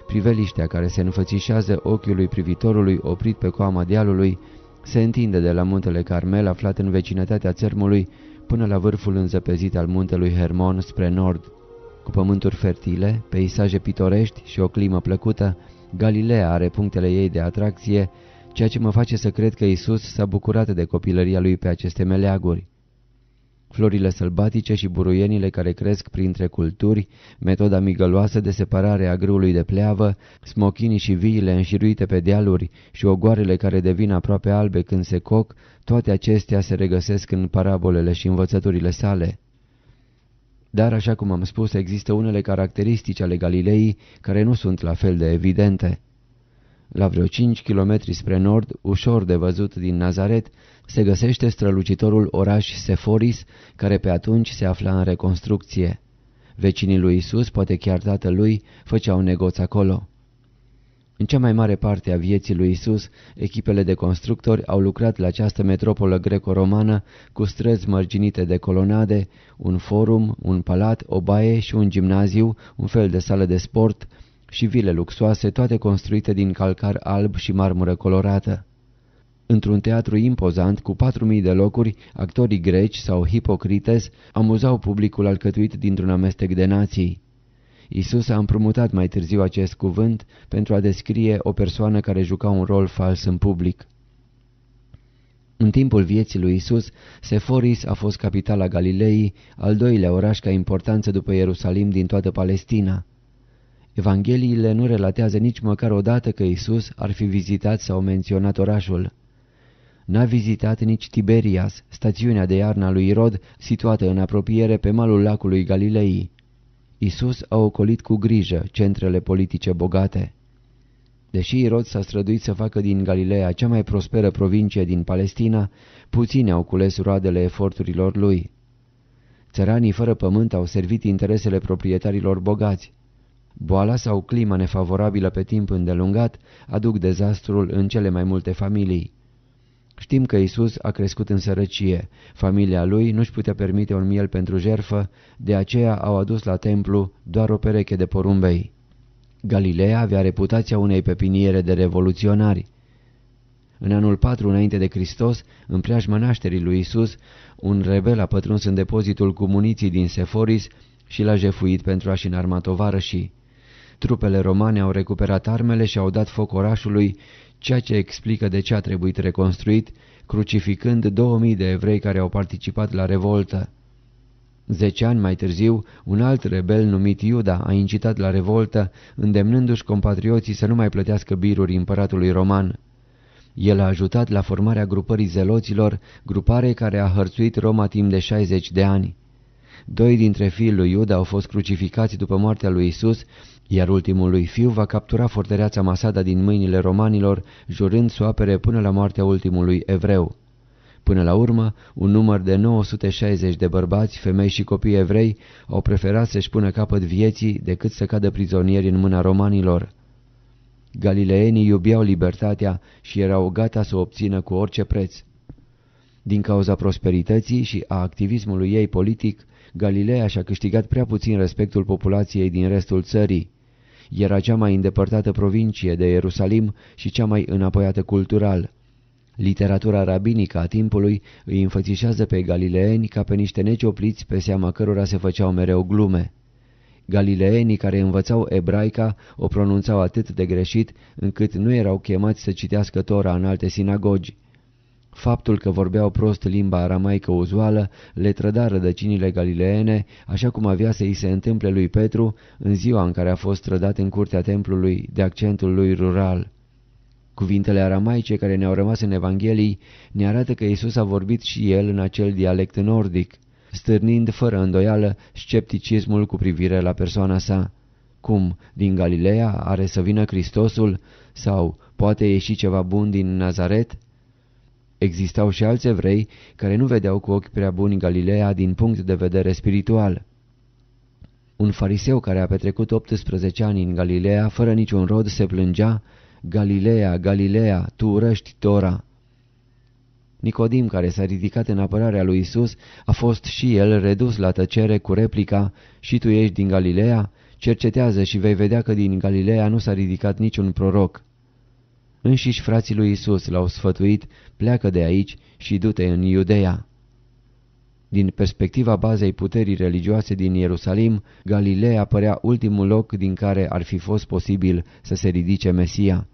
Priveliștea care se înfățișează ochiului privitorului oprit pe coama dealului se întinde de la muntele Carmel aflat în vecinătatea țărmului până la vârful înzăpezit al muntelui Hermon spre nord. Cu pământuri fertile, peisaje pitorești și o climă plăcută, Galileea are punctele ei de atracție, ceea ce mă face să cred că Isus s-a bucurat de copilăria lui pe aceste meleaguri. Florile sălbatice și buruienile care cresc printre culturi, metoda migăloasă de separare a grâului de pleavă, smochinii și viile înșiruite pe dealuri și ogoarele care devin aproape albe când se coc, toate acestea se regăsesc în parabolele și învățăturile sale. Dar, așa cum am spus, există unele caracteristici ale Galilei care nu sunt la fel de evidente. La vreo 5 km spre nord, ușor de văzut din Nazaret, se găsește strălucitorul oraș Seforis, care pe atunci se afla în reconstrucție. Vecinii lui Isus, poate chiar tatălui, făceau negoț acolo. În cea mai mare parte a vieții lui Isus, echipele de constructori au lucrat la această metropolă greco-romană cu străzi mărginite de colonade, un forum, un palat, o baie și un gimnaziu, un fel de sală de sport și vile luxoase, toate construite din calcar alb și marmură colorată. Într-un teatru impozant cu 4.000 de locuri, actorii greci sau hipocrites amuzau publicul alcătuit dintr-un amestec de nații. Isus a împrumutat mai târziu acest cuvânt pentru a descrie o persoană care juca un rol fals în public. În timpul vieții lui Isus, Seforis a fost capitala Galilei, al doilea oraș ca importanță după Ierusalim din toată Palestina. Evangheliile nu relatează nici măcar o dată că Isus ar fi vizitat sau menționat orașul. N-a vizitat nici Tiberias, stațiunea de a lui Irod, situată în apropiere pe malul lacului Galilei. Isus a ocolit cu grijă centrele politice bogate. Deși Irod s-a străduit să facă din Galileea cea mai prosperă provincie din Palestina, puține au cules roadele eforturilor lui. Țăranii fără pământ au servit interesele proprietarilor bogați. Boala sau clima nefavorabilă pe timp îndelungat aduc dezastrul în cele mai multe familii. Știm că Isus a crescut în sărăcie. Familia lui nu-și putea permite un miel pentru jerfă, de aceea au adus la templu doar o pereche de porumbei. Galileea avea reputația unei pepiniere de revoluționari. În anul 4 înainte de Hristos, în preajma nașterii lui Isus, un rebel a pătruns în depozitul cu muniții din Seforis și l-a jefuit pentru a-și înarma tovarășii. Trupele romane au recuperat armele și au dat foc orașului ceea ce explică de ce a trebuit reconstruit, crucificând 2000 de evrei care au participat la revoltă. Zece ani mai târziu, un alt rebel numit Iuda a incitat la revoltă, îndemnându-și compatrioții să nu mai plătească biruri împăratului roman. El a ajutat la formarea grupării zeloților, grupare care a hărțuit Roma timp de 60 de ani. Doi dintre fiii lui Iuda au fost crucificați după moartea lui Isus, iar ultimul lui fiu va captura fortăreața Masada din mâinile romanilor, jurând să o apere până la moartea ultimului evreu. Până la urmă, un număr de 960 de bărbați, femei și copii evrei au preferat să-și pună capăt vieții decât să cadă prizonieri în mâna romanilor. Galileenii iubeau libertatea și erau gata să o obțină cu orice preț. Din cauza prosperității și a activismului ei politic, Galileea și-a câștigat prea puțin respectul populației din restul țării era cea mai îndepărtată provincie de Ierusalim și cea mai înapoiată cultural. Literatura rabinică a timpului îi înfățișează pe galileeni ca pe niște neciopliți pe seama cărora se făceau mereu glume. Galileenii care învățau ebraica o pronunțau atât de greșit încât nu erau chemați să citească Tora în alte sinagogi. Faptul că vorbeau prost limba aramaică uzuală le trăda rădăcinile galileene, așa cum avea să îi se întâmple lui Petru în ziua în care a fost trădat în curtea templului de accentul lui rural. Cuvintele aramaice care ne-au rămas în Evanghelii ne arată că Isus a vorbit și el în acel dialect nordic, stârnind fără îndoială scepticismul cu privire la persoana sa. Cum, din Galileea are să vină Hristosul? Sau poate ieși ceva bun din Nazaret? Existau și alți evrei care nu vedeau cu ochi prea buni Galileea din punct de vedere spiritual. Un fariseu care a petrecut 18 ani în Galileea fără niciun rod se plângea, Galileea, Galileea, tu urăști Tora. Nicodim, care s-a ridicat în apărarea lui Isus, a fost și el redus la tăcere cu replica, și tu ești din Galileea? Cercetează și vei vedea că din Galileea nu s-a ridicat niciun proroc. Înșiși frații lui Isus l-au sfătuit, pleacă de aici și du-te în Iudeea. Din perspectiva bazei puterii religioase din Ierusalim, Galileea părea ultimul loc din care ar fi fost posibil să se ridice Mesia.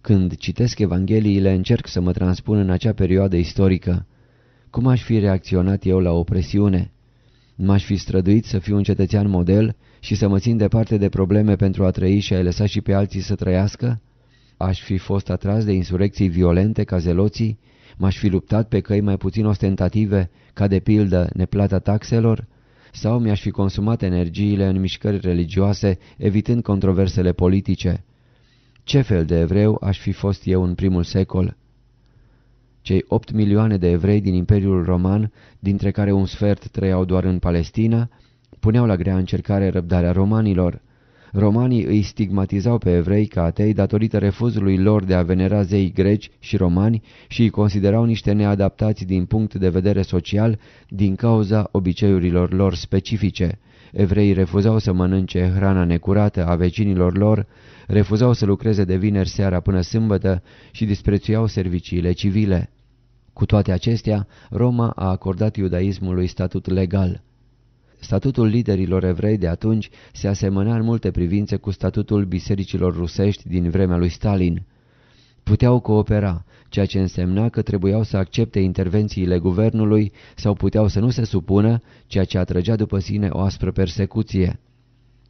Când citesc Evangheliile, încerc să mă transpun în acea perioadă istorică. Cum aș fi reacționat eu la opresiune? M-aș fi străduit să fiu un cetățean model și să mă țin departe de probleme pentru a trăi și a-i lăsa și pe alții să trăiască? Aș fi fost atras de insurecții violente ca zeloții? M-aș fi luptat pe căi mai puțin ostentative, ca de pildă neplata taxelor? Sau mi-aș fi consumat energiile în mișcări religioase, evitând controversele politice? Ce fel de evreu aș fi fost eu în primul secol? Cei opt milioane de evrei din Imperiul Roman, dintre care un sfert trăiau doar în Palestina, puneau la grea încercare răbdarea romanilor. Romanii îi stigmatizau pe evrei ca atei datorită refuzului lor de a venera zei greci și romani și îi considerau niște neadaptați din punct de vedere social din cauza obiceiurilor lor specifice. Evreii refuzau să mănânce hrana necurată a vecinilor lor, refuzau să lucreze de vineri seara până sâmbătă și disprețuiau serviciile civile. Cu toate acestea, Roma a acordat iudaismului statut legal – Statutul liderilor evrei de atunci se asemăna în multe privințe cu statutul bisericilor rusești din vremea lui Stalin. Puteau coopera, ceea ce însemna că trebuiau să accepte intervențiile guvernului sau puteau să nu se supună, ceea ce atrăgea după sine o aspră persecuție.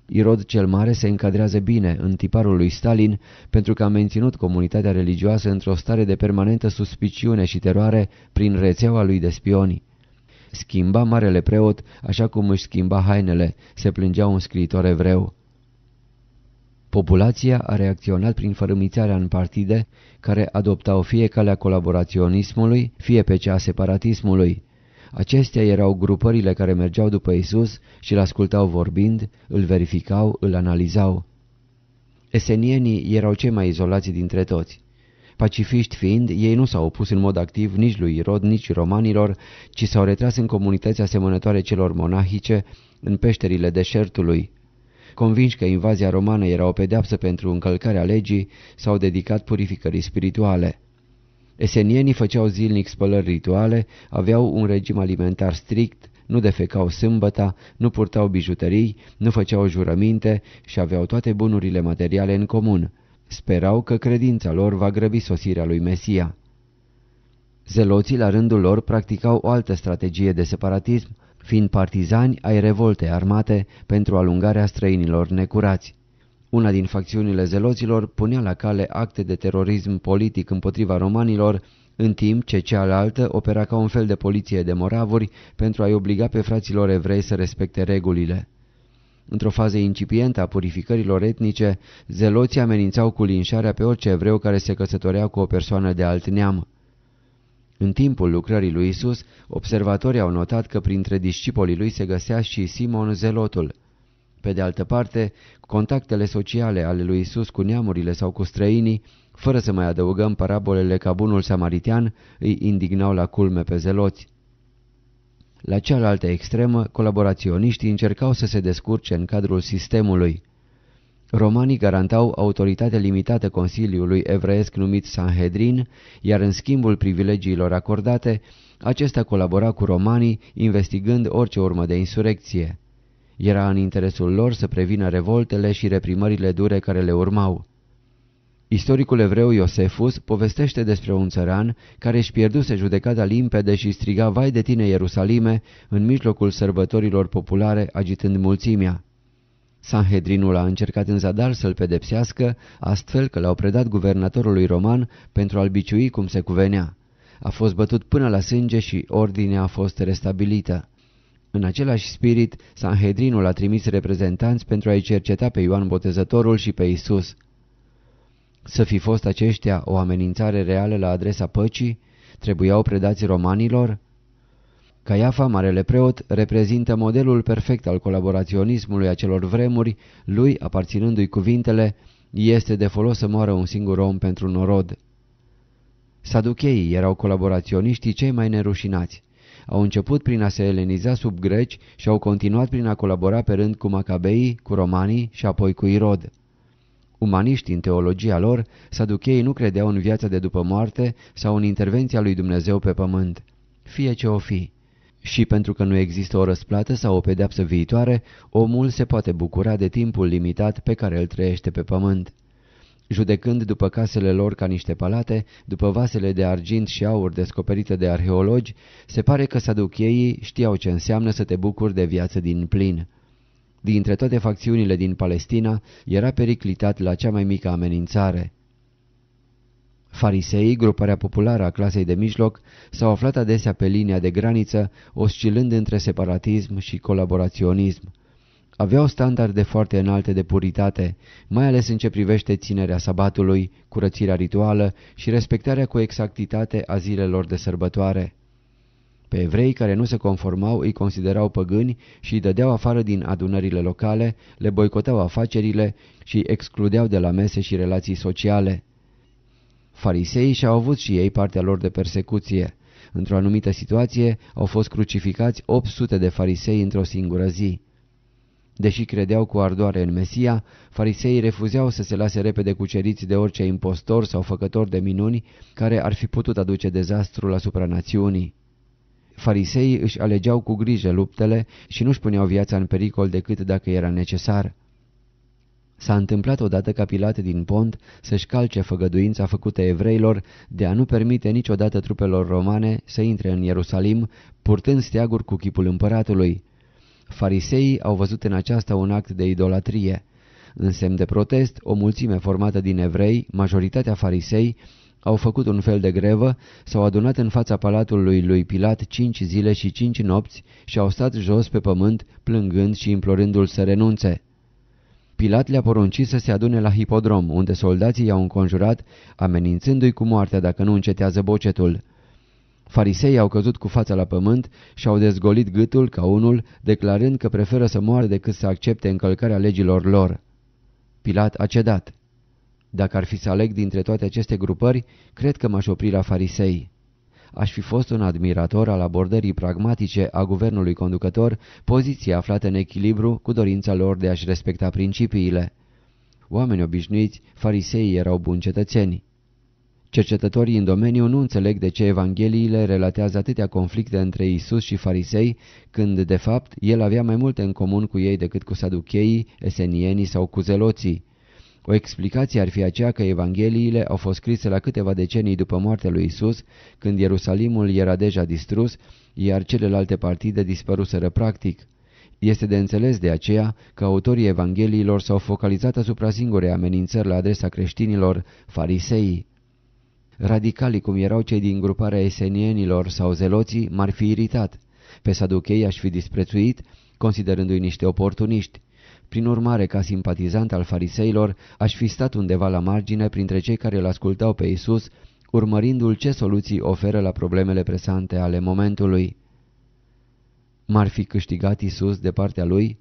Irod cel Mare se încadrează bine în tiparul lui Stalin pentru că a menținut comunitatea religioasă într-o stare de permanentă suspiciune și teroare prin rețeaua lui de spioni schimba marele preot așa cum își schimba hainele, se plângea un scriitor evreu. Populația a reacționat prin fărâmițarea în partide care adoptau fie calea colaboraționismului, fie pe cea a separatismului. Acestea erau grupările care mergeau după Isus și îl ascultau vorbind, îl verificau, îl analizau. Esenienii erau cei mai izolați dintre toți. Pacifiști fiind, ei nu s-au opus în mod activ nici lui Irod, nici romanilor, ci s-au retras în comunități asemănătoare celor monahice, în peșterile deșertului. Convinși că invazia romană era o pedeapsă pentru încălcarea legii, s-au dedicat purificării spirituale. Esenienii făceau zilnic spălări rituale, aveau un regim alimentar strict, nu defecau sâmbăta, nu purtau bijuterii, nu făceau jurăminte și aveau toate bunurile materiale în comun – Sperau că credința lor va grăbi sosirea lui Mesia. Zeloții la rândul lor practicau o altă strategie de separatism, fiind partizani ai revoltei armate pentru alungarea străinilor necurați. Una din facțiunile zeloților punea la cale acte de terorism politic împotriva romanilor, în timp ce cealaltă opera ca un fel de poliție de moravuri pentru a-i obliga pe fraților evrei să respecte regulile. Într-o fază incipientă a purificărilor etnice, zeloții amenințau cu linșarea pe orice evreu care se căsătorea cu o persoană de alt neam. În timpul lucrării lui Isus, observatorii au notat că printre discipolii lui se găsea și Simon Zelotul. Pe de altă parte, contactele sociale ale lui Isus cu neamurile sau cu străinii, fără să mai adăugăm parabolele ca bunul samaritian, îi indignau la culme pe zeloți. La cealaltă extremă, colaboraționiștii încercau să se descurce în cadrul sistemului. Romanii garantau autoritate limitată Consiliului evreiesc numit Sanhedrin, iar în schimbul privilegiilor acordate, acesta colabora cu romanii, investigând orice urmă de insurecție. Era în interesul lor să prevină revoltele și reprimările dure care le urmau. Istoricul evreu Iosefus povestește despre un țăran care își pierduse judecata limpede și striga Vai de tine, Ierusalime, în mijlocul sărbătorilor populare, agitând mulțimea. Sanhedrinul a încercat în zadar să-l pedepsească, astfel că l-au predat guvernatorului roman pentru a-l biciui cum se cuvenea. A fost bătut până la sânge și ordinea a fost restabilită. În același spirit, Sanhedrinul a trimis reprezentanți pentru a-i cerceta pe Ioan Botezătorul și pe Isus. Să fi fost aceștia o amenințare reală la adresa păcii? Trebuiau predați romanilor? Caiafa, marele preot, reprezintă modelul perfect al colaboraționismului acelor vremuri, lui aparținându-i cuvintele este de folos să moară un singur om pentru norod. Saducheii erau colaboraționiștii cei mai nerușinați. Au început prin a se eleniza sub greci și au continuat prin a colabora pe rând cu macabeii, cu romanii și apoi cu Irod. Umaniștii în teologia lor, saducheii nu credeau în viața de după moarte sau în intervenția lui Dumnezeu pe pământ, fie ce o fi. Și pentru că nu există o răsplată sau o pedeapsă viitoare, omul se poate bucura de timpul limitat pe care îl trăiește pe pământ. Judecând după casele lor ca niște palate, după vasele de argint și aur descoperite de arheologi, se pare că saducheii știau ce înseamnă să te bucuri de viață din plin dintre toate facțiunile din Palestina, era periclitat la cea mai mică amenințare. Fariseii, gruparea populară a clasei de mijloc, s-au aflat adesea pe linia de graniță, oscilând între separatism și colaboraționism. Aveau standarde foarte înalte de puritate, mai ales în ce privește ținerea sabatului, curățirea rituală și respectarea cu exactitate a zilelor de sărbătoare. Pe evrei care nu se conformau îi considerau păgâni și îi dădeau afară din adunările locale, le boicotau afacerile și excludeau de la mese și relații sociale. Fariseii și-au avut și ei partea lor de persecuție. Într-o anumită situație au fost crucificați 800 de farisei într-o singură zi. Deși credeau cu ardoare în Mesia, fariseii refuzeau să se lase repede cuceriți de orice impostor sau făcător de minuni care ar fi putut aduce dezastrul asupra națiunii. Fariseii își alegeau cu grijă luptele și nu-și puneau viața în pericol decât dacă era necesar. S-a întâmplat odată ca Pilate din Pont să-și calce făgăduința făcută evreilor de a nu permite niciodată trupelor romane să intre în Ierusalim, purtând steaguri cu chipul împăratului. Fariseii au văzut în aceasta un act de idolatrie. În semn de protest, o mulțime formată din evrei, majoritatea farisei, au făcut un fel de grevă, s-au adunat în fața palatului lui Pilat cinci zile și cinci nopți și au stat jos pe pământ, plângând și implorându-l să renunțe. Pilat le-a poruncit să se adune la hipodrom, unde soldații i-au înconjurat, amenințându-i cu moartea dacă nu încetează bocetul. Farisei au căzut cu fața la pământ și au dezgolit gâtul ca unul, declarând că preferă să moară decât să accepte încălcarea legilor lor. Pilat a cedat. Dacă ar fi să aleg dintre toate aceste grupări, cred că m-aș opri la farisei. Aș fi fost un admirator al abordării pragmatice a guvernului conducător, poziția aflată în echilibru cu dorința lor de a-și respecta principiile. Oameni obișnuiți, fariseii erau buni cetățeni. Cercetătorii în domeniu nu înțeleg de ce evangheliile relatează atâtea conflicte între Isus și farisei, când, de fapt, el avea mai multe în comun cu ei decât cu saducheii, esenienii sau cu zeloții. O explicație ar fi aceea că Evangheliile au fost scrise la câteva decenii după moartea lui Isus, când Ierusalimul era deja distrus, iar celelalte partide dispăruseră practic. Este de înțeles de aceea că autorii Evangheliilor s-au focalizat asupra singurei amenințări la adresa creștinilor, fariseii. Radicalii cum erau cei din gruparea esenienilor sau zeloții m-ar fi iritat. Pe Saduchei aș fi disprețuit, considerându-i niște oportuniști. Prin urmare, ca simpatizant al fariseilor, aș fi stat undeva la margine printre cei care îl ascultau pe Isus, urmărindu-l ce soluții oferă la problemele presante ale momentului. M-ar fi câștigat Isus de partea lui?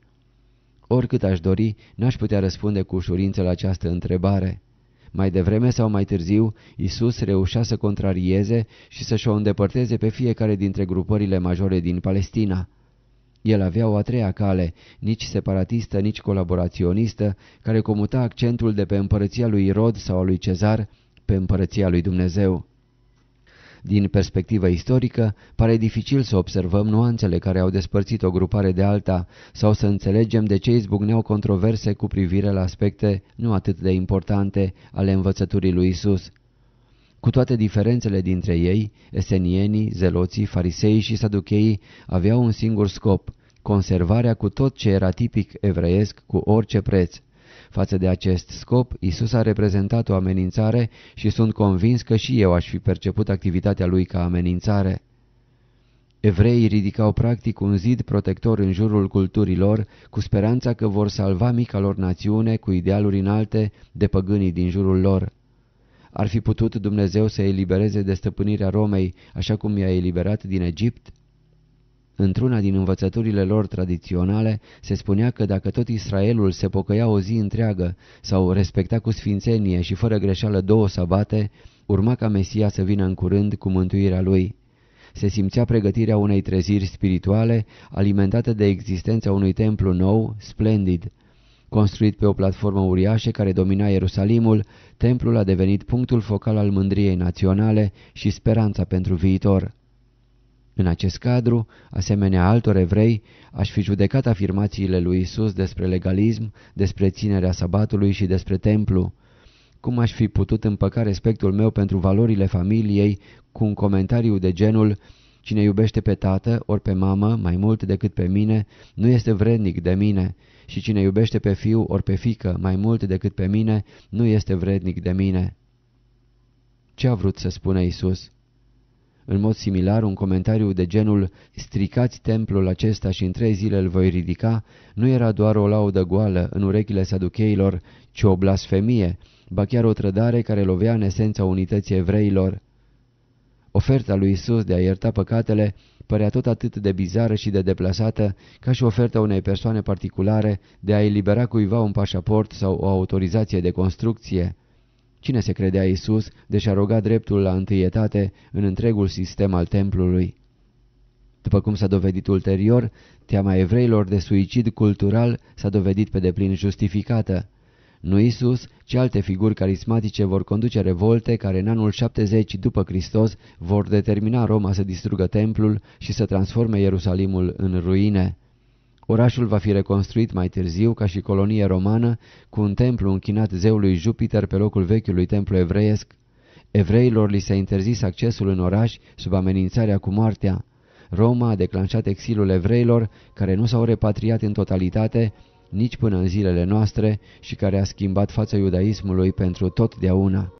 Oricât aș dori, n-aș putea răspunde cu ușurință la această întrebare. Mai devreme sau mai târziu, Isus reușea să contrarieze și să-și o îndepărteze pe fiecare dintre grupările majore din Palestina. El avea o a treia cale, nici separatistă, nici colaboraționistă, care comuta accentul de pe împărăția lui Irod sau a lui Cezar pe împărăția lui Dumnezeu. Din perspectivă istorică, pare dificil să observăm nuanțele care au despărțit o grupare de alta sau să înțelegem de ce izbucneau controverse cu privire la aspecte nu atât de importante ale învățăturii lui Isus. Cu toate diferențele dintre ei, esenienii, zeloții, farisei și saducheii aveau un singur scop, conservarea cu tot ce era tipic evreiesc cu orice preț. Față de acest scop, Isus a reprezentat o amenințare și sunt convins că și eu aș fi perceput activitatea lui ca amenințare. Evreii ridicau practic un zid protector în jurul culturilor lor, cu speranța că vor salva mica lor națiune cu idealuri înalte de păgânii din jurul lor. Ar fi putut Dumnezeu să elibereze de stăpânirea Romei așa cum i-a eliberat din Egipt? Într-una din învățăturile lor tradiționale se spunea că dacă tot Israelul se pocăia o zi întreagă sau respecta cu sfințenie și fără greșeală două sabate, urma ca Mesia să vină în curând cu mântuirea lui. Se simțea pregătirea unei treziri spirituale alimentată de existența unui templu nou, splendid, Construit pe o platformă uriașă care domina Ierusalimul, templul a devenit punctul focal al mândriei naționale și speranța pentru viitor. În acest cadru, asemenea altor evrei, aș fi judecat afirmațiile lui Isus despre legalism, despre ținerea sabatului și despre templu. Cum aș fi putut împăca respectul meu pentru valorile familiei cu un comentariu de genul Cine iubește pe tată ori pe mamă mai mult decât pe mine, nu este vrednic de mine și cine iubește pe fiu ori pe fică mai mult decât pe mine, nu este vrednic de mine. Ce a vrut să spună Isus? În mod similar, un comentariu de genul Stricați templul acesta și în trei zile îl voi ridica nu era doar o laudă goală în urechile saducheilor, ci o blasfemie, ba chiar o trădare care lovea în esența unității evreilor. Oferta lui Isus de a ierta păcatele părea tot atât de bizară și de deplasată ca și oferta unei persoane particulare de a elibera cuiva un pașaport sau o autorizație de construcție. Cine se credea Isus, deși a rogat dreptul la întâietate în întregul sistem al templului? După cum s-a dovedit ulterior, teama evreilor de suicid cultural s-a dovedit pe deplin justificată. Nu Isus, ci alte figuri carismatice vor conduce revolte care în anul 70 după Hristos vor determina Roma să distrugă templul și să transforme Ierusalimul în ruine. Orașul va fi reconstruit mai târziu ca și colonie romană cu un templu închinat zeului Jupiter pe locul vechiului templu evreiesc. Evreilor li s-a interzis accesul în oraș sub amenințarea cu moartea. Roma a declanșat exilul evreilor care nu s-au repatriat în totalitate nici până în zilele noastre și care a schimbat fața iudaismului pentru totdeauna.